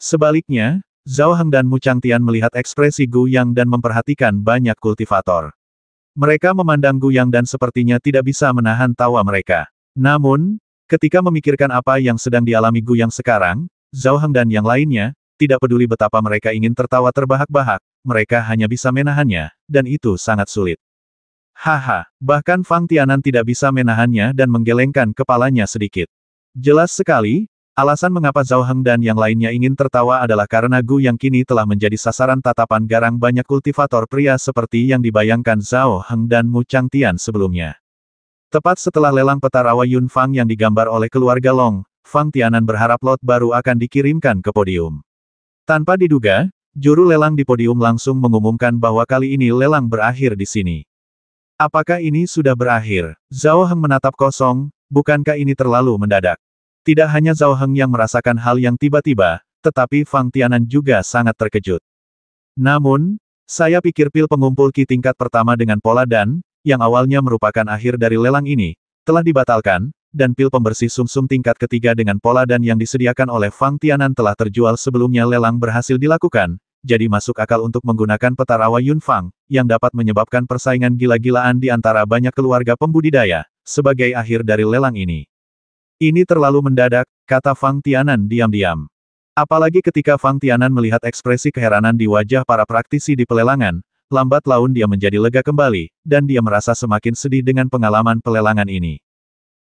Speaker 1: Sebaliknya, Zhao Heng dan Mu Changtian melihat ekspresi Gu Yang dan memperhatikan banyak kultivator. Mereka memandang Gu Yang dan sepertinya tidak bisa menahan tawa mereka. Namun, ketika memikirkan apa yang sedang dialami Gu Yang sekarang, Zhao Heng dan yang lainnya, tidak peduli betapa mereka ingin tertawa terbahak-bahak, mereka hanya bisa menahannya, dan itu sangat sulit. Haha, bahkan Fang Tianan tidak bisa menahannya dan menggelengkan kepalanya sedikit. Jelas sekali, Alasan mengapa Zhao Heng dan yang lainnya ingin tertawa adalah karena Gu yang kini telah menjadi sasaran tatapan garang banyak kultivator pria seperti yang dibayangkan Zhao Heng dan Mu Tian sebelumnya. Tepat setelah lelang peta rawa Yun Fang yang digambar oleh keluarga Long, Fang Tianan berharap lot baru akan dikirimkan ke podium. Tanpa diduga, juru lelang di podium langsung mengumumkan bahwa kali ini lelang berakhir di sini. Apakah ini sudah berakhir? Zhao Heng menatap kosong, bukankah ini terlalu mendadak? Tidak hanya Zhao Heng yang merasakan hal yang tiba-tiba, tetapi Fang Tianan juga sangat terkejut. Namun, saya pikir pil pengumpul Ki tingkat pertama dengan pola dan, yang awalnya merupakan akhir dari lelang ini, telah dibatalkan, dan pil pembersih sumsum -sum tingkat ketiga dengan pola dan yang disediakan oleh Fang Tianan telah terjual sebelumnya lelang berhasil dilakukan, jadi masuk akal untuk menggunakan peta rawa Yun Fang, yang dapat menyebabkan persaingan gila-gilaan di antara banyak keluarga pembudidaya, sebagai akhir dari lelang ini. Ini terlalu mendadak, kata Fang Tianan diam-diam. Apalagi ketika Fang Tianan melihat ekspresi keheranan di wajah para praktisi di pelelangan, lambat laun dia menjadi lega kembali, dan dia merasa semakin sedih dengan pengalaman pelelangan ini.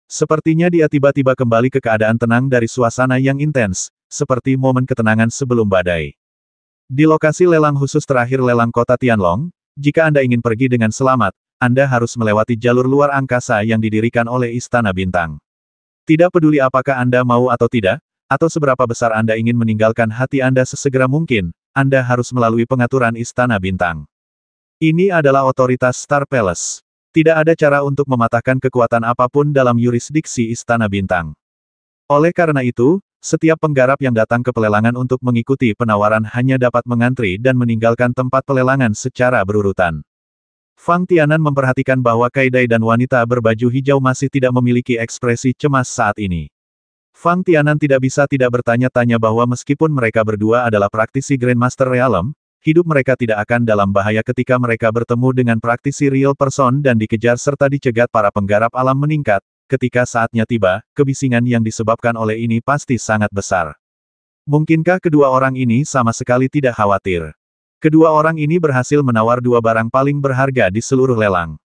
Speaker 1: Sepertinya dia tiba-tiba kembali ke keadaan tenang dari suasana yang intens, seperti momen ketenangan sebelum badai. Di lokasi lelang khusus terakhir lelang kota Tianlong, jika Anda ingin pergi dengan selamat, Anda harus melewati jalur luar angkasa yang didirikan oleh Istana Bintang. Tidak peduli apakah Anda mau atau tidak, atau seberapa besar Anda ingin meninggalkan hati Anda sesegera mungkin, Anda harus melalui pengaturan Istana Bintang. Ini adalah otoritas Star Palace. Tidak ada cara untuk mematahkan kekuatan apapun dalam yurisdiksi Istana Bintang. Oleh karena itu, setiap penggarap yang datang ke pelelangan untuk mengikuti penawaran hanya dapat mengantri dan meninggalkan tempat pelelangan secara berurutan. Fang Tianan memperhatikan bahwa Kaidai dan wanita berbaju hijau masih tidak memiliki ekspresi cemas saat ini. Fang Tianan tidak bisa tidak bertanya-tanya bahwa meskipun mereka berdua adalah praktisi Grandmaster Realm, hidup mereka tidak akan dalam bahaya ketika mereka bertemu dengan praktisi Real Person dan dikejar serta dicegat para penggarap alam meningkat, ketika saatnya tiba, kebisingan yang disebabkan oleh ini pasti sangat besar. Mungkinkah kedua orang ini sama sekali tidak khawatir? Kedua orang ini berhasil menawar dua barang paling berharga di seluruh lelang.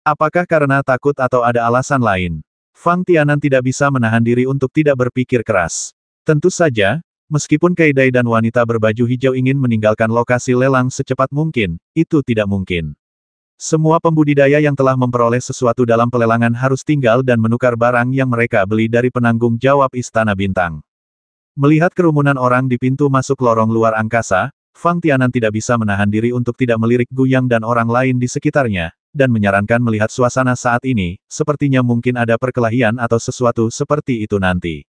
Speaker 1: Apakah karena takut atau ada alasan lain? Fang Tianan tidak bisa menahan diri untuk tidak berpikir keras. Tentu saja, meskipun Kaidai dan wanita berbaju hijau ingin meninggalkan lokasi lelang secepat mungkin, itu tidak mungkin. Semua pembudidaya yang telah memperoleh sesuatu dalam pelelangan harus tinggal dan menukar barang yang mereka beli dari penanggung jawab Istana Bintang. Melihat kerumunan orang di pintu masuk lorong luar angkasa, Fang Tianan tidak bisa menahan diri untuk tidak melirik Gu Yang dan orang lain di sekitarnya, dan menyarankan melihat suasana saat ini, sepertinya mungkin ada perkelahian atau sesuatu seperti itu nanti.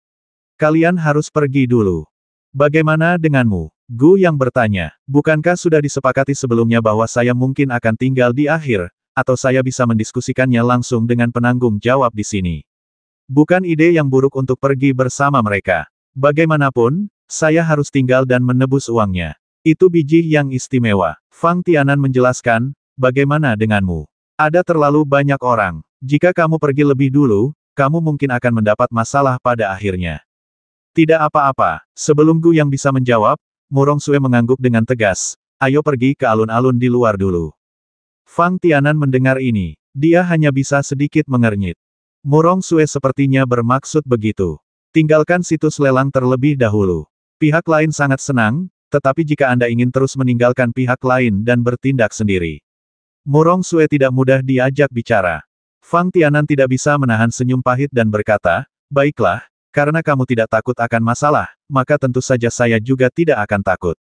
Speaker 1: Kalian harus pergi dulu. Bagaimana denganmu? Gu yang bertanya, bukankah sudah disepakati sebelumnya bahwa saya mungkin akan tinggal di akhir, atau saya bisa mendiskusikannya langsung dengan penanggung jawab di sini. Bukan ide yang buruk untuk pergi bersama mereka. Bagaimanapun, saya harus tinggal dan menebus uangnya. Itu biji yang istimewa. Fang Tianan menjelaskan, bagaimana denganmu? Ada terlalu banyak orang. Jika kamu pergi lebih dulu, kamu mungkin akan mendapat masalah pada akhirnya. Tidak apa-apa, sebelum Gu yang bisa menjawab, Murong Sue mengangguk dengan tegas, ayo pergi ke alun-alun di luar dulu. Fang Tianan mendengar ini, dia hanya bisa sedikit mengernyit. Murong Sue sepertinya bermaksud begitu. Tinggalkan situs lelang terlebih dahulu. Pihak lain sangat senang, tetapi jika Anda ingin terus meninggalkan pihak lain dan bertindak sendiri. Murong Sue tidak mudah diajak bicara. Fang Tianan tidak bisa menahan senyum pahit dan berkata, Baiklah, karena kamu tidak takut akan masalah, maka tentu saja saya juga tidak akan takut.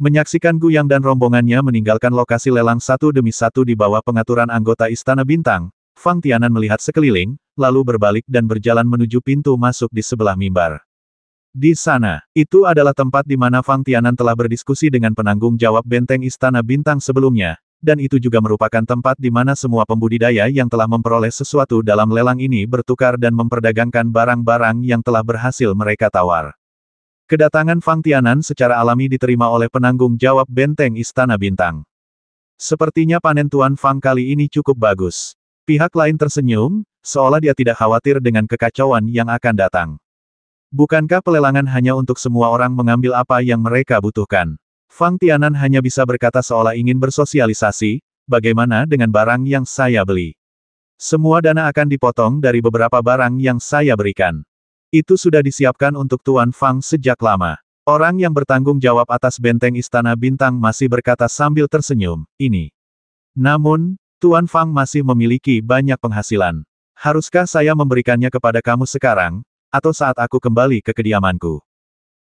Speaker 1: Menyaksikan Guyang dan rombongannya meninggalkan lokasi lelang satu demi satu di bawah pengaturan anggota Istana Bintang, Fang Tianan melihat sekeliling, lalu berbalik dan berjalan menuju pintu masuk di sebelah mimbar. Di sana, itu adalah tempat di mana Fang Tianan telah berdiskusi dengan penanggung jawab benteng Istana Bintang sebelumnya, dan itu juga merupakan tempat di mana semua pembudidaya yang telah memperoleh sesuatu dalam lelang ini bertukar dan memperdagangkan barang-barang yang telah berhasil mereka tawar. Kedatangan Fang Tianan secara alami diterima oleh penanggung jawab benteng Istana Bintang. Sepertinya panen Tuan Fang kali ini cukup bagus. Pihak lain tersenyum, seolah dia tidak khawatir dengan kekacauan yang akan datang. Bukankah pelelangan hanya untuk semua orang mengambil apa yang mereka butuhkan? Fang Tianan hanya bisa berkata seolah ingin bersosialisasi, bagaimana dengan barang yang saya beli? Semua dana akan dipotong dari beberapa barang yang saya berikan. Itu sudah disiapkan untuk Tuan Fang sejak lama. Orang yang bertanggung jawab atas benteng Istana Bintang masih berkata sambil tersenyum, ini. Namun, Tuan Fang masih memiliki banyak penghasilan. Haruskah saya memberikannya kepada kamu sekarang, atau saat aku kembali ke kediamanku.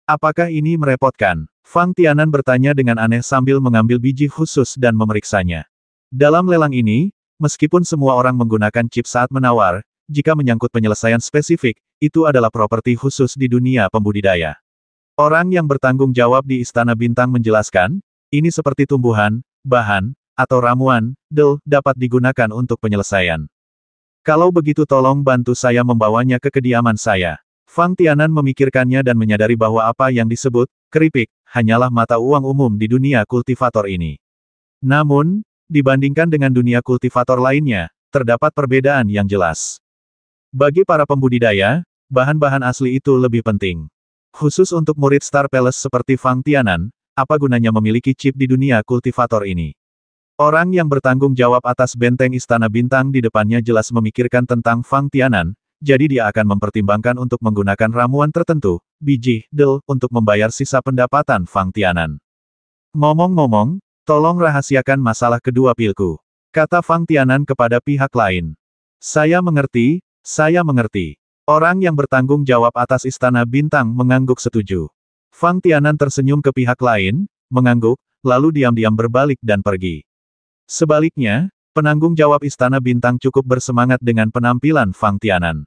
Speaker 1: Apakah ini merepotkan? Fang Tianan bertanya dengan aneh sambil mengambil biji khusus dan memeriksanya. Dalam lelang ini, meskipun semua orang menggunakan chip saat menawar, jika menyangkut penyelesaian spesifik, itu adalah properti khusus di dunia pembudidaya. Orang yang bertanggung jawab di Istana Bintang menjelaskan, ini seperti tumbuhan, bahan, atau ramuan, del, dapat digunakan untuk penyelesaian. Kalau begitu tolong bantu saya membawanya ke kediaman saya. Fang Tianan memikirkannya dan menyadari bahwa apa yang disebut, keripik, hanyalah mata uang umum di dunia kultivator ini. Namun, dibandingkan dengan dunia kultivator lainnya, terdapat perbedaan yang jelas. Bagi para pembudidaya, bahan-bahan asli itu lebih penting. Khusus untuk murid Star Palace seperti Fang Tianan, apa gunanya memiliki chip di dunia kultivator ini? Orang yang bertanggung jawab atas benteng Istana Bintang di depannya jelas memikirkan tentang Fang Tianan, jadi dia akan mempertimbangkan untuk menggunakan ramuan tertentu, biji, del, untuk membayar sisa pendapatan Fang Tianan. Ngomong-ngomong, tolong rahasiakan masalah kedua pilku. Kata Fang Tianan kepada pihak lain. Saya mengerti, saya mengerti. Orang yang bertanggung jawab atas Istana Bintang mengangguk setuju. Fang Tianan tersenyum ke pihak lain, mengangguk, lalu diam-diam berbalik dan pergi. Sebaliknya, penanggung jawab Istana Bintang cukup bersemangat dengan penampilan Fang Tianan.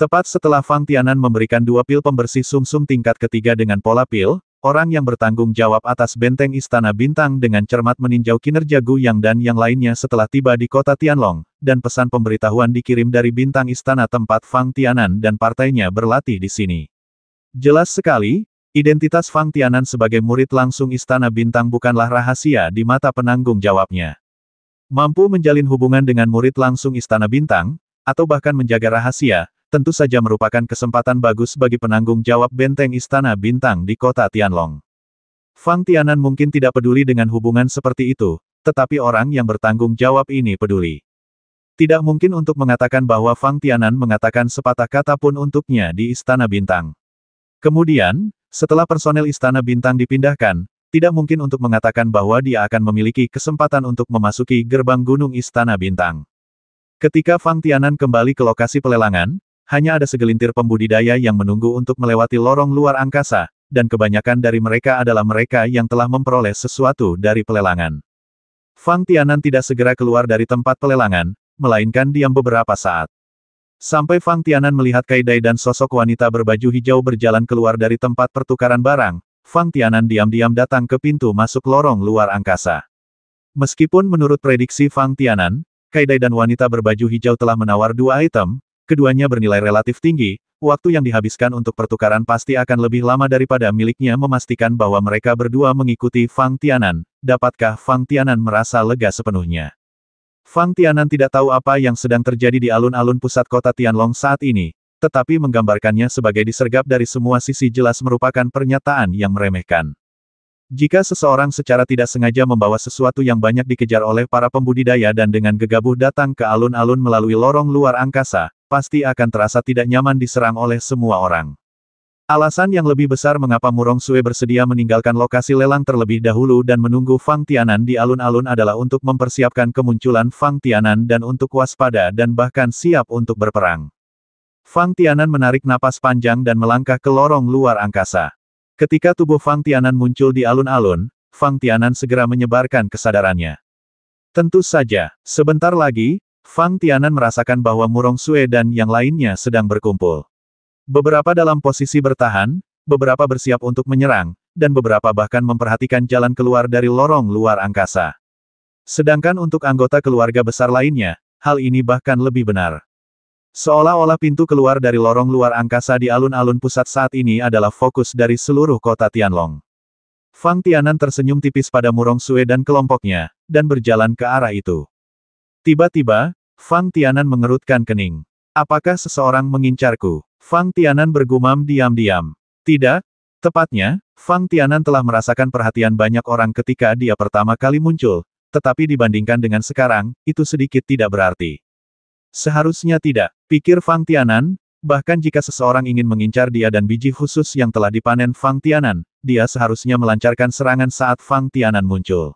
Speaker 1: Tepat setelah Fang Tianan memberikan dua pil pembersih sumsum -sum tingkat ketiga dengan pola pil, orang yang bertanggung jawab atas benteng Istana Bintang dengan cermat meninjau kinerja Gu Yang dan yang lainnya setelah tiba di kota Tianlong, dan pesan pemberitahuan dikirim dari Bintang Istana tempat Fang Tianan dan partainya berlatih di sini. Jelas sekali, identitas Fang Tianan sebagai murid langsung Istana Bintang bukanlah rahasia di mata penanggung jawabnya. Mampu menjalin hubungan dengan murid langsung Istana Bintang, atau bahkan menjaga rahasia, tentu saja merupakan kesempatan bagus bagi penanggung jawab benteng Istana Bintang di kota Tianlong. Fang Tianan mungkin tidak peduli dengan hubungan seperti itu, tetapi orang yang bertanggung jawab ini peduli. Tidak mungkin untuk mengatakan bahwa Fang Tianan mengatakan sepatah kata pun untuknya di Istana Bintang. Kemudian, setelah personel Istana Bintang dipindahkan, tidak mungkin untuk mengatakan bahwa dia akan memiliki kesempatan untuk memasuki gerbang Gunung Istana Bintang. Ketika Fang Tianan kembali ke lokasi pelelangan, hanya ada segelintir pembudidaya yang menunggu untuk melewati lorong luar angkasa, dan kebanyakan dari mereka adalah mereka yang telah memperoleh sesuatu dari pelelangan. Fang Tianan tidak segera keluar dari tempat pelelangan, melainkan diam beberapa saat. Sampai Fang Tianan melihat Kaidai dan sosok wanita berbaju hijau berjalan keluar dari tempat pertukaran barang, Fang Tianan diam-diam datang ke pintu masuk lorong luar angkasa. Meskipun menurut prediksi Fang Tianan, Kaidai dan wanita berbaju hijau telah menawar dua item, keduanya bernilai relatif tinggi, waktu yang dihabiskan untuk pertukaran pasti akan lebih lama daripada miliknya memastikan bahwa mereka berdua mengikuti Fang Tianan, dapatkah Fang Tianan merasa lega sepenuhnya? Fang Tianan tidak tahu apa yang sedang terjadi di alun-alun pusat kota Tianlong saat ini, tetapi menggambarkannya sebagai disergap dari semua sisi jelas merupakan pernyataan yang meremehkan. Jika seseorang secara tidak sengaja membawa sesuatu yang banyak dikejar oleh para pembudidaya dan dengan gegabah datang ke alun-alun melalui lorong luar angkasa, pasti akan terasa tidak nyaman diserang oleh semua orang. Alasan yang lebih besar mengapa Murong Sue bersedia meninggalkan lokasi lelang terlebih dahulu dan menunggu Fang Tianan di alun-alun adalah untuk mempersiapkan kemunculan Fang Tianan dan untuk waspada dan bahkan siap untuk berperang. Fang Tianan menarik napas panjang dan melangkah ke lorong luar angkasa. Ketika tubuh Fang Tianan muncul di alun-alun, Fang Tianan segera menyebarkan kesadarannya. Tentu saja, sebentar lagi, Fang Tianan merasakan bahwa Murong Sue dan yang lainnya sedang berkumpul. Beberapa dalam posisi bertahan, beberapa bersiap untuk menyerang, dan beberapa bahkan memperhatikan jalan keluar dari lorong luar angkasa. Sedangkan untuk anggota keluarga besar lainnya, hal ini bahkan lebih benar. Seolah-olah pintu keluar dari lorong luar angkasa di alun-alun pusat saat ini adalah fokus dari seluruh kota Tianlong. Fang Tianan tersenyum tipis pada Murong Sue dan kelompoknya, dan berjalan ke arah itu. Tiba-tiba, Fang Tianan mengerutkan kening. Apakah seseorang mengincarku? Fang Tianan bergumam diam-diam. Tidak, tepatnya, Fang Tianan telah merasakan perhatian banyak orang ketika dia pertama kali muncul, tetapi dibandingkan dengan sekarang, itu sedikit tidak berarti. Seharusnya tidak, pikir Fang Tianan, bahkan jika seseorang ingin mengincar dia dan biji khusus yang telah dipanen Fang Tianan, dia seharusnya melancarkan serangan saat Fang Tianan muncul.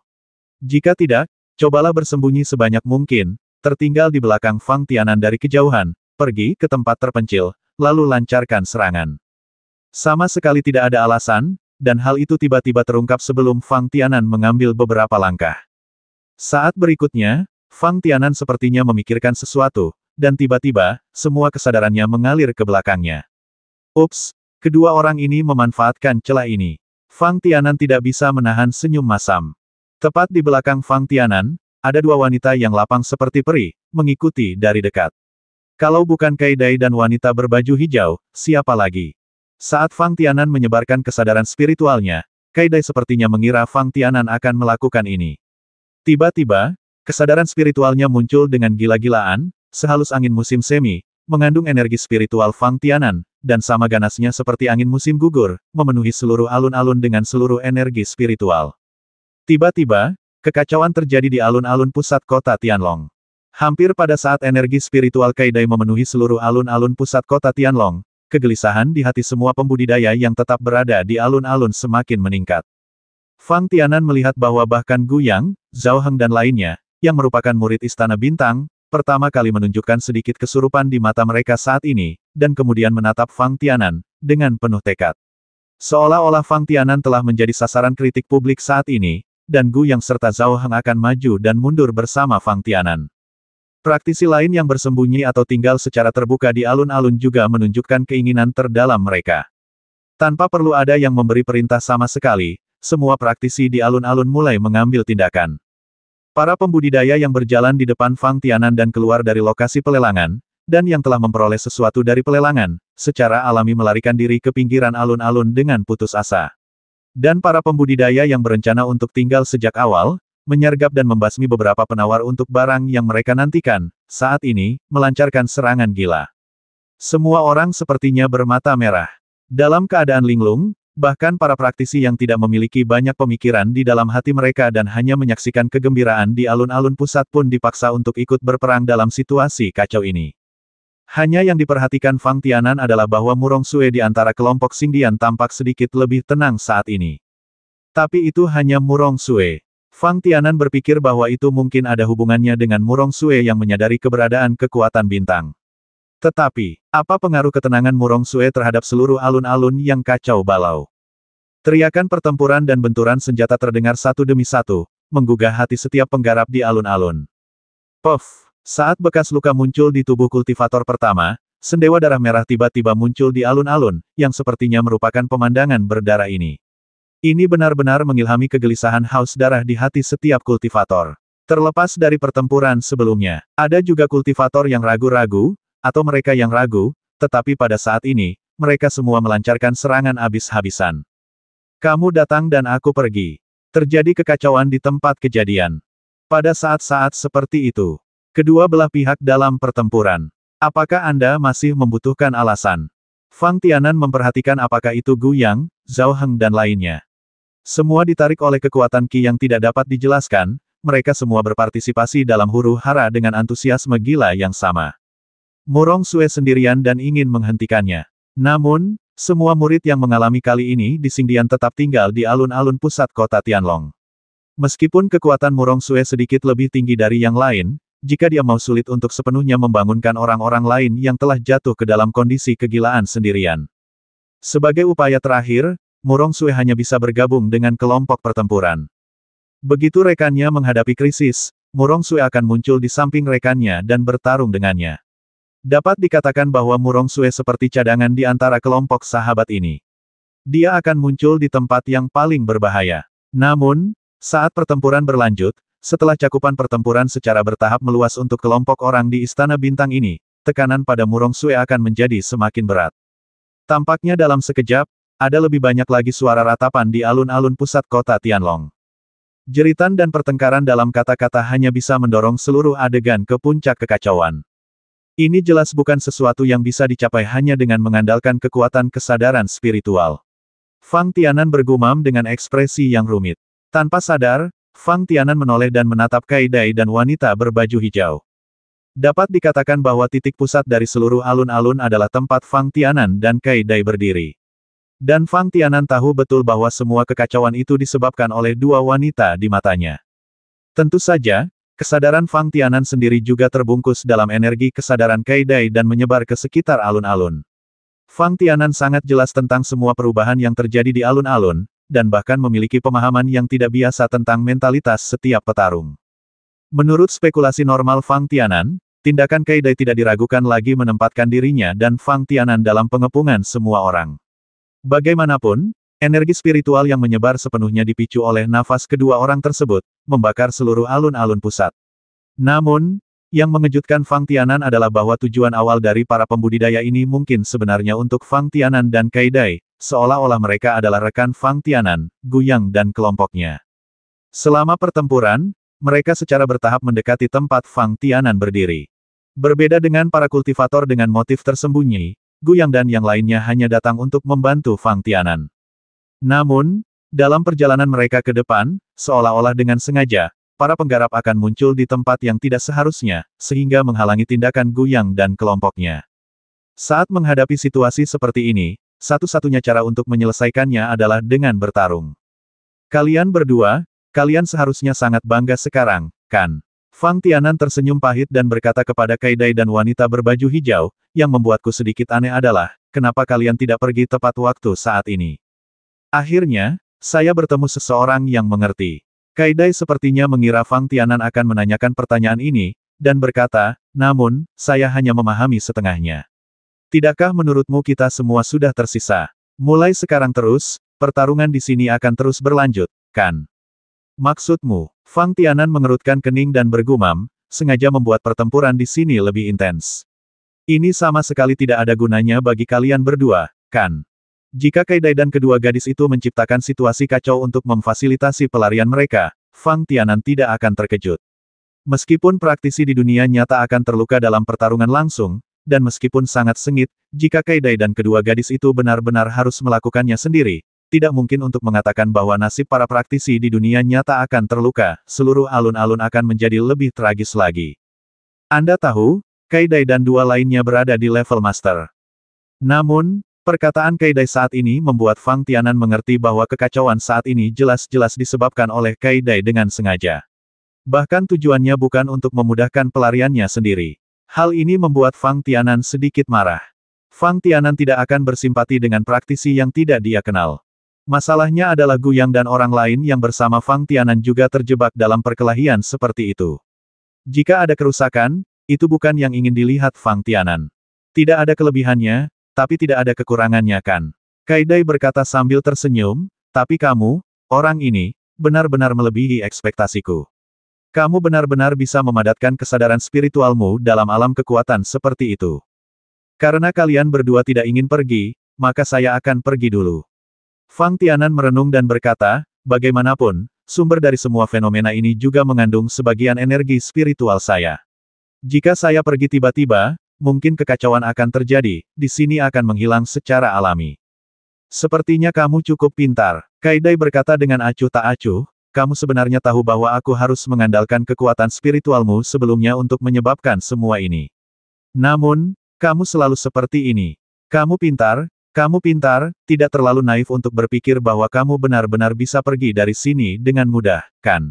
Speaker 1: Jika tidak, cobalah bersembunyi sebanyak mungkin, tertinggal di belakang Fang Tianan dari kejauhan, pergi ke tempat terpencil, lalu lancarkan serangan. Sama sekali tidak ada alasan, dan hal itu tiba-tiba terungkap sebelum Fang Tianan mengambil beberapa langkah. Saat berikutnya, Fang Tianan sepertinya memikirkan sesuatu, dan tiba-tiba, semua kesadarannya mengalir ke belakangnya. Ups, kedua orang ini memanfaatkan celah ini. Fang Tianan tidak bisa menahan senyum masam. Tepat di belakang Fang Tianan, ada dua wanita yang lapang seperti peri, mengikuti dari dekat. Kalau bukan Kaidai dan wanita berbaju hijau, siapa lagi? Saat Fang Tianan menyebarkan kesadaran spiritualnya, Kaidai sepertinya mengira Fang Tianan akan melakukan ini. Tiba-tiba, Kesadaran spiritualnya muncul dengan gila-gilaan, sehalus angin musim semi, mengandung energi spiritual Fang Tianan, dan sama ganasnya seperti angin musim gugur, memenuhi seluruh alun-alun dengan seluruh energi spiritual. Tiba-tiba, kekacauan terjadi di alun-alun pusat kota Tianlong. Hampir pada saat energi spiritual Kaidai memenuhi seluruh alun-alun pusat kota Tianlong, kegelisahan di hati semua pembudidaya yang tetap berada di alun-alun semakin meningkat. Fang Tianan melihat bahwa bahkan Gu Yang, Zhao Heng dan lainnya, yang merupakan murid Istana Bintang, pertama kali menunjukkan sedikit kesurupan di mata mereka saat ini, dan kemudian menatap Fang Tianan, dengan penuh tekad. Seolah-olah Fang Tianan telah menjadi sasaran kritik publik saat ini, dan Gu Yang serta Zhao Heng akan maju dan mundur bersama Fang Tianan. Praktisi lain yang bersembunyi atau tinggal secara terbuka di alun-alun juga menunjukkan keinginan terdalam mereka. Tanpa perlu ada yang memberi perintah sama sekali, semua praktisi di alun-alun mulai mengambil tindakan. Para pembudidaya yang berjalan di depan Fang Tianan dan keluar dari lokasi pelelangan, dan yang telah memperoleh sesuatu dari pelelangan, secara alami melarikan diri ke pinggiran alun-alun dengan putus asa. Dan para pembudidaya yang berencana untuk tinggal sejak awal, menyergap dan membasmi beberapa penawar untuk barang yang mereka nantikan, saat ini, melancarkan serangan gila. Semua orang sepertinya bermata merah. Dalam keadaan linglung, Bahkan para praktisi yang tidak memiliki banyak pemikiran di dalam hati mereka dan hanya menyaksikan kegembiraan di alun-alun pusat pun dipaksa untuk ikut berperang dalam situasi kacau ini. Hanya yang diperhatikan Fang Tianan adalah bahwa Murong Sue di antara kelompok Singdian tampak sedikit lebih tenang saat ini. Tapi itu hanya Murong Sue. Fang Tianan berpikir bahwa itu mungkin ada hubungannya dengan Murong Sue yang menyadari keberadaan kekuatan bintang. Tetapi, apa pengaruh ketenangan Murong Sue terhadap seluruh alun-alun yang kacau balau? Teriakan pertempuran dan benturan senjata terdengar satu demi satu, menggugah hati setiap penggarap di alun-alun. Puff! Saat bekas luka muncul di tubuh kultivator pertama, sendewa darah merah tiba-tiba muncul di alun-alun, yang sepertinya merupakan pemandangan berdarah ini. Ini benar-benar mengilhami kegelisahan haus darah di hati setiap kultivator. Terlepas dari pertempuran sebelumnya, ada juga kultivator yang ragu-ragu, atau mereka yang ragu, tetapi pada saat ini, mereka semua melancarkan serangan habis-habisan. Kamu datang dan aku pergi. Terjadi kekacauan di tempat kejadian. Pada saat-saat seperti itu, kedua belah pihak dalam pertempuran. Apakah Anda masih membutuhkan alasan? Fang Tianan memperhatikan apakah itu Gu Yang, Zhao Heng dan lainnya. Semua ditarik oleh kekuatan Qi yang tidak dapat dijelaskan, mereka semua berpartisipasi dalam huru hara dengan antusiasme gila yang sama. Murong Sue sendirian dan ingin menghentikannya. Namun, semua murid yang mengalami kali ini di Singdian tetap tinggal di alun-alun pusat kota Tianlong. Meskipun kekuatan Murong Sue sedikit lebih tinggi dari yang lain, jika dia mau sulit untuk sepenuhnya membangunkan orang-orang lain yang telah jatuh ke dalam kondisi kegilaan sendirian. Sebagai upaya terakhir, Murong Sue hanya bisa bergabung dengan kelompok pertempuran. Begitu rekannya menghadapi krisis, Murong Sue akan muncul di samping rekannya dan bertarung dengannya. Dapat dikatakan bahwa Murong Sue seperti cadangan di antara kelompok sahabat ini. Dia akan muncul di tempat yang paling berbahaya. Namun, saat pertempuran berlanjut, setelah cakupan pertempuran secara bertahap meluas untuk kelompok orang di Istana Bintang ini, tekanan pada Murong Sue akan menjadi semakin berat. Tampaknya dalam sekejap, ada lebih banyak lagi suara ratapan di alun-alun pusat kota Tianlong. Jeritan dan pertengkaran dalam kata-kata hanya bisa mendorong seluruh adegan ke puncak kekacauan. Ini jelas bukan sesuatu yang bisa dicapai hanya dengan mengandalkan kekuatan kesadaran spiritual. Fang Tianan bergumam dengan ekspresi yang rumit. Tanpa sadar, Fang Tianan menoleh dan menatap Kaidai dan wanita berbaju hijau. Dapat dikatakan bahwa titik pusat dari seluruh alun-alun adalah tempat Fang Tianan dan Kaidai berdiri. Dan Fang Tianan tahu betul bahwa semua kekacauan itu disebabkan oleh dua wanita di matanya. Tentu saja, Kesadaran Fang Tianan sendiri juga terbungkus dalam energi kesadaran Kaidai dan menyebar ke sekitar alun-alun. Fang Tianan sangat jelas tentang semua perubahan yang terjadi di alun-alun, dan bahkan memiliki pemahaman yang tidak biasa tentang mentalitas setiap petarung. Menurut spekulasi normal Fang Tianan, tindakan Kaidai tidak diragukan lagi menempatkan dirinya dan Fang Tianan dalam pengepungan semua orang. Bagaimanapun, Energi spiritual yang menyebar sepenuhnya dipicu oleh nafas kedua orang tersebut, membakar seluruh alun-alun pusat. Namun, yang mengejutkan Fang Tianan adalah bahwa tujuan awal dari para pembudidaya ini mungkin sebenarnya untuk Fang Tianan dan Kaidai, seolah-olah mereka adalah rekan Fang Tianan, Guyang dan kelompoknya. Selama pertempuran, mereka secara bertahap mendekati tempat Fang Tianan berdiri. Berbeda dengan para kultivator dengan motif tersembunyi, Guyang dan yang lainnya hanya datang untuk membantu Fang Tianan. Namun, dalam perjalanan mereka ke depan, seolah-olah dengan sengaja, para penggarap akan muncul di tempat yang tidak seharusnya, sehingga menghalangi tindakan Gu yang dan kelompoknya. Saat menghadapi situasi seperti ini, satu-satunya cara untuk menyelesaikannya adalah dengan bertarung. Kalian berdua, kalian seharusnya sangat bangga sekarang, kan? Fang Tianan tersenyum pahit dan berkata kepada Kaidai dan wanita berbaju hijau, yang membuatku sedikit aneh adalah, kenapa kalian tidak pergi tepat waktu saat ini? Akhirnya, saya bertemu seseorang yang mengerti. Kaidai sepertinya mengira Fang Tianan akan menanyakan pertanyaan ini, dan berkata, namun, saya hanya memahami setengahnya. Tidakkah menurutmu kita semua sudah tersisa? Mulai sekarang terus, pertarungan di sini akan terus berlanjut, kan? Maksudmu, Fang Tianan mengerutkan kening dan bergumam, sengaja membuat pertempuran di sini lebih intens. Ini sama sekali tidak ada gunanya bagi kalian berdua, kan? Jika Kaidai dan kedua gadis itu menciptakan situasi kacau untuk memfasilitasi pelarian mereka, Fang Tianan tidak akan terkejut. Meskipun praktisi di dunia nyata akan terluka dalam pertarungan langsung, dan meskipun sangat sengit, jika Kaidai dan kedua gadis itu benar-benar harus melakukannya sendiri, tidak mungkin untuk mengatakan bahwa nasib para praktisi di dunia nyata akan terluka, seluruh alun-alun akan menjadi lebih tragis lagi. Anda tahu, Kaidai dan dua lainnya berada di level master. Namun, Perkataan Kaidai saat ini membuat Fang Tianan mengerti bahwa kekacauan saat ini jelas-jelas disebabkan oleh Kaidai dengan sengaja. Bahkan tujuannya bukan untuk memudahkan pelariannya sendiri. Hal ini membuat Fang Tianan sedikit marah. Fang Tianan tidak akan bersimpati dengan praktisi yang tidak dia kenal. Masalahnya adalah Gu Yang dan orang lain yang bersama Fang Tianan juga terjebak dalam perkelahian seperti itu. Jika ada kerusakan, itu bukan yang ingin dilihat Fang Tianan. Tidak ada kelebihannya, tapi tidak ada kekurangannya kan? Kaidai berkata sambil tersenyum, tapi kamu, orang ini, benar-benar melebihi ekspektasiku. Kamu benar-benar bisa memadatkan kesadaran spiritualmu dalam alam kekuatan seperti itu. Karena kalian berdua tidak ingin pergi, maka saya akan pergi dulu. Fang Tianan merenung dan berkata, bagaimanapun, sumber dari semua fenomena ini juga mengandung sebagian energi spiritual saya. Jika saya pergi tiba-tiba, mungkin kekacauan akan terjadi, di sini akan menghilang secara alami. Sepertinya kamu cukup pintar, Kaidai berkata dengan acuh tak acuh, kamu sebenarnya tahu bahwa aku harus mengandalkan kekuatan spiritualmu sebelumnya untuk menyebabkan semua ini. Namun, kamu selalu seperti ini. Kamu pintar, kamu pintar, tidak terlalu naif untuk berpikir bahwa kamu benar-benar bisa pergi dari sini dengan mudah, kan?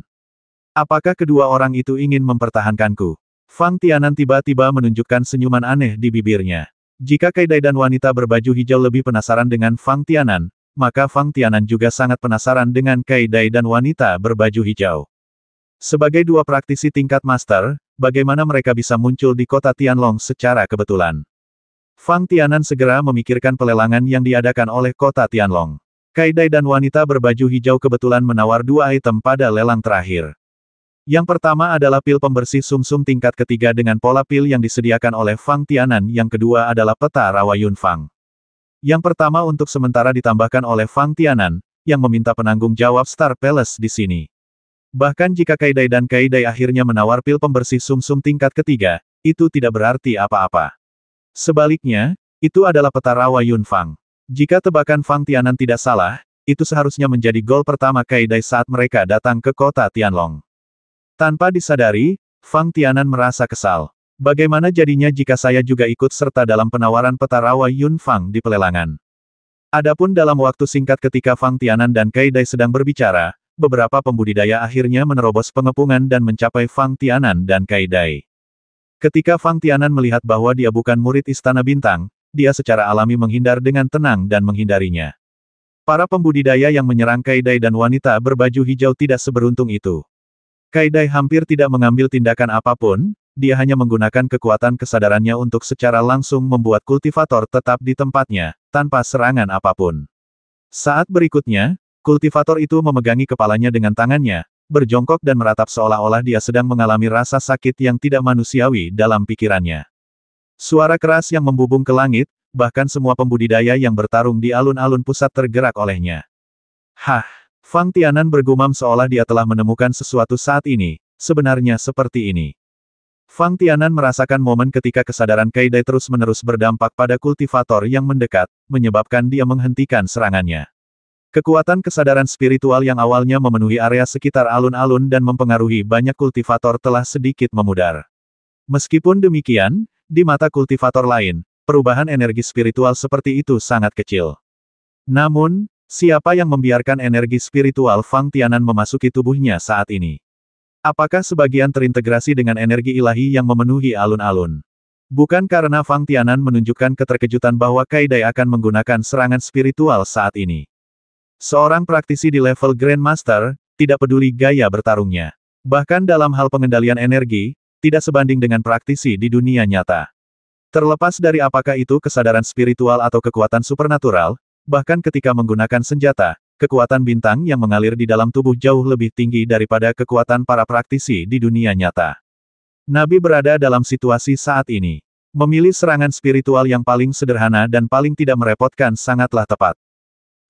Speaker 1: Apakah kedua orang itu ingin mempertahankanku? Fang Tianan tiba-tiba menunjukkan senyuman aneh di bibirnya. Jika Kaidai dan wanita berbaju hijau lebih penasaran dengan Fang Tianan, maka Fang Tianan juga sangat penasaran dengan Kaidai dan wanita berbaju hijau. Sebagai dua praktisi tingkat master, bagaimana mereka bisa muncul di kota Tianlong secara kebetulan? Fang Tianan segera memikirkan pelelangan yang diadakan oleh kota Tianlong. Kaidai dan wanita berbaju hijau kebetulan menawar dua item pada lelang terakhir. Yang pertama adalah pil pembersih sumsum -sum tingkat ketiga dengan pola pil yang disediakan oleh Fang Tianan, yang kedua adalah peta rawa Yun Fang. Yang pertama untuk sementara ditambahkan oleh Fang Tianan, yang meminta penanggung jawab Star Palace di sini. Bahkan jika Kaidai dan Kaidai akhirnya menawar pil pembersih sumsum -sum tingkat ketiga, itu tidak berarti apa-apa. Sebaliknya, itu adalah peta rawa Yun Fang. Jika tebakan Fang Tianan tidak salah, itu seharusnya menjadi gol pertama Kaidai saat mereka datang ke kota Tianlong. Tanpa disadari, Fang Tianan merasa kesal. Bagaimana jadinya jika saya juga ikut serta dalam penawaran peta rawa Yun Fang di pelelangan? Adapun dalam waktu singkat ketika Fang Tianan dan Kai Dai sedang berbicara, beberapa pembudidaya akhirnya menerobos pengepungan dan mencapai Fang Tianan dan Kai Dai. Ketika Fang Tianan melihat bahwa dia bukan murid Istana Bintang, dia secara alami menghindar dengan tenang dan menghindarinya. Para pembudidaya yang menyerang Kai Dai dan wanita berbaju hijau tidak seberuntung itu. Kaidai hampir tidak mengambil tindakan apapun, dia hanya menggunakan kekuatan kesadarannya untuk secara langsung membuat kultivator tetap di tempatnya, tanpa serangan apapun. Saat berikutnya, kultivator itu memegangi kepalanya dengan tangannya, berjongkok dan meratap seolah-olah dia sedang mengalami rasa sakit yang tidak manusiawi dalam pikirannya. Suara keras yang membubung ke langit, bahkan semua pembudidaya yang bertarung di alun-alun pusat tergerak olehnya. Hah! Fang Tianan bergumam seolah dia telah menemukan sesuatu saat ini, sebenarnya seperti ini. Fang Tianan merasakan momen ketika kesadaran Kaidai terus-menerus berdampak pada kultivator yang mendekat, menyebabkan dia menghentikan serangannya. Kekuatan kesadaran spiritual yang awalnya memenuhi area sekitar alun-alun dan mempengaruhi banyak kultivator telah sedikit memudar. Meskipun demikian, di mata kultivator lain, perubahan energi spiritual seperti itu sangat kecil. Namun, Siapa yang membiarkan energi spiritual Fang Tianan memasuki tubuhnya saat ini? Apakah sebagian terintegrasi dengan energi ilahi yang memenuhi alun-alun? Bukan karena Fang Tianan menunjukkan keterkejutan bahwa Kaidai akan menggunakan serangan spiritual saat ini. Seorang praktisi di level Grandmaster, tidak peduli gaya bertarungnya. Bahkan dalam hal pengendalian energi, tidak sebanding dengan praktisi di dunia nyata. Terlepas dari apakah itu kesadaran spiritual atau kekuatan supernatural, Bahkan ketika menggunakan senjata, kekuatan bintang yang mengalir di dalam tubuh jauh lebih tinggi daripada kekuatan para praktisi di dunia nyata. Nabi berada dalam situasi saat ini. Memilih serangan spiritual yang paling sederhana dan paling tidak merepotkan sangatlah tepat.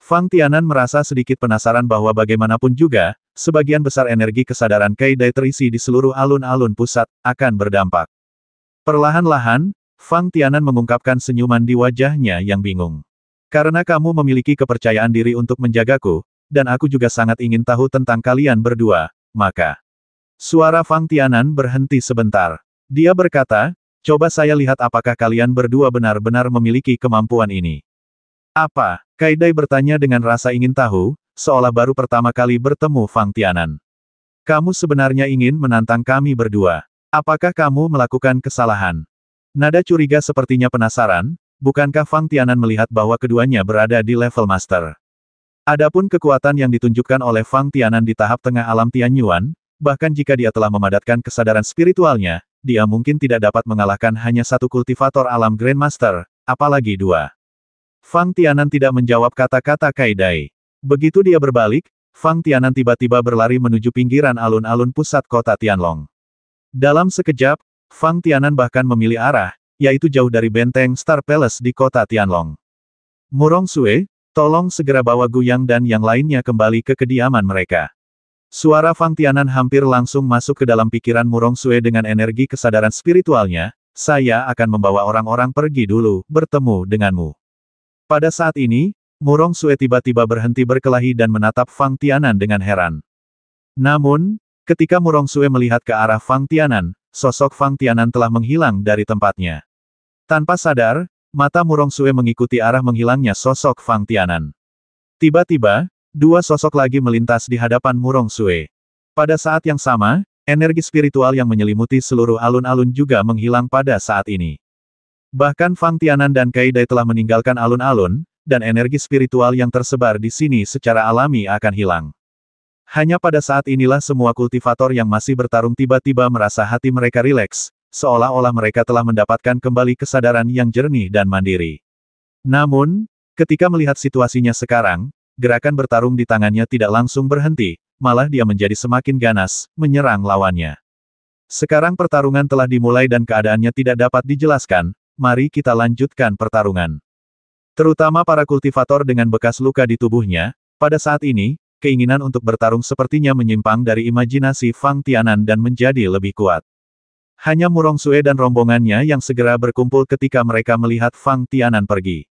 Speaker 1: Fang Tianan merasa sedikit penasaran bahwa bagaimanapun juga, sebagian besar energi kesadaran Kaidai terisi di seluruh alun-alun pusat, akan berdampak. Perlahan-lahan, Fang Tianan mengungkapkan senyuman di wajahnya yang bingung. Karena kamu memiliki kepercayaan diri untuk menjagaku, dan aku juga sangat ingin tahu tentang kalian berdua, maka... Suara Fang Tianan berhenti sebentar. Dia berkata, coba saya lihat apakah kalian berdua benar-benar memiliki kemampuan ini. Apa? Kaidai bertanya dengan rasa ingin tahu, seolah baru pertama kali bertemu Fang Tianan. Kamu sebenarnya ingin menantang kami berdua. Apakah kamu melakukan kesalahan? Nada curiga sepertinya penasaran, Bukankah Fang Tianan melihat bahwa keduanya berada di level master? Adapun kekuatan yang ditunjukkan oleh Fang Tianan di tahap tengah alam Tianyuan, bahkan jika dia telah memadatkan kesadaran spiritualnya, dia mungkin tidak dapat mengalahkan hanya satu kultivator alam Grandmaster, apalagi dua. Fang Tianan tidak menjawab kata-kata Kaidai. Begitu dia berbalik, Fang Tianan tiba-tiba berlari menuju pinggiran alun-alun pusat kota Tianlong. Dalam sekejap, Fang Tianan bahkan memilih arah, yaitu jauh dari benteng Star Palace di kota Tianlong. Murong Sue, tolong segera bawa Guyang dan yang lainnya kembali ke kediaman mereka. Suara Fang Tianan hampir langsung masuk ke dalam pikiran Murong Sue dengan energi kesadaran spiritualnya, saya akan membawa orang-orang pergi dulu, bertemu denganmu. Pada saat ini, Murong Sue tiba-tiba berhenti berkelahi dan menatap Fang Tianan dengan heran. Namun, ketika Murong Sue melihat ke arah Fang Tianan, sosok Fang Tianan telah menghilang dari tempatnya. Tanpa sadar, mata Murong Sue mengikuti arah menghilangnya sosok Fang Tianan. Tiba-tiba, dua sosok lagi melintas di hadapan Murong Sue. Pada saat yang sama, energi spiritual yang menyelimuti seluruh alun-alun juga menghilang pada saat ini. Bahkan Fang Tianan dan Kaidai telah meninggalkan alun-alun, dan energi spiritual yang tersebar di sini secara alami akan hilang. Hanya pada saat inilah semua kultivator yang masih bertarung tiba-tiba merasa hati mereka rileks, seolah-olah mereka telah mendapatkan kembali kesadaran yang jernih dan mandiri. Namun, ketika melihat situasinya sekarang, gerakan bertarung di tangannya tidak langsung berhenti, malah dia menjadi semakin ganas, menyerang lawannya. Sekarang pertarungan telah dimulai dan keadaannya tidak dapat dijelaskan, mari kita lanjutkan pertarungan. Terutama para kultivator dengan bekas luka di tubuhnya, pada saat ini, keinginan untuk bertarung sepertinya menyimpang dari imajinasi Fang Tianan dan menjadi lebih kuat. Hanya Murong Sue dan rombongannya yang segera berkumpul ketika mereka melihat Fang Tianan pergi.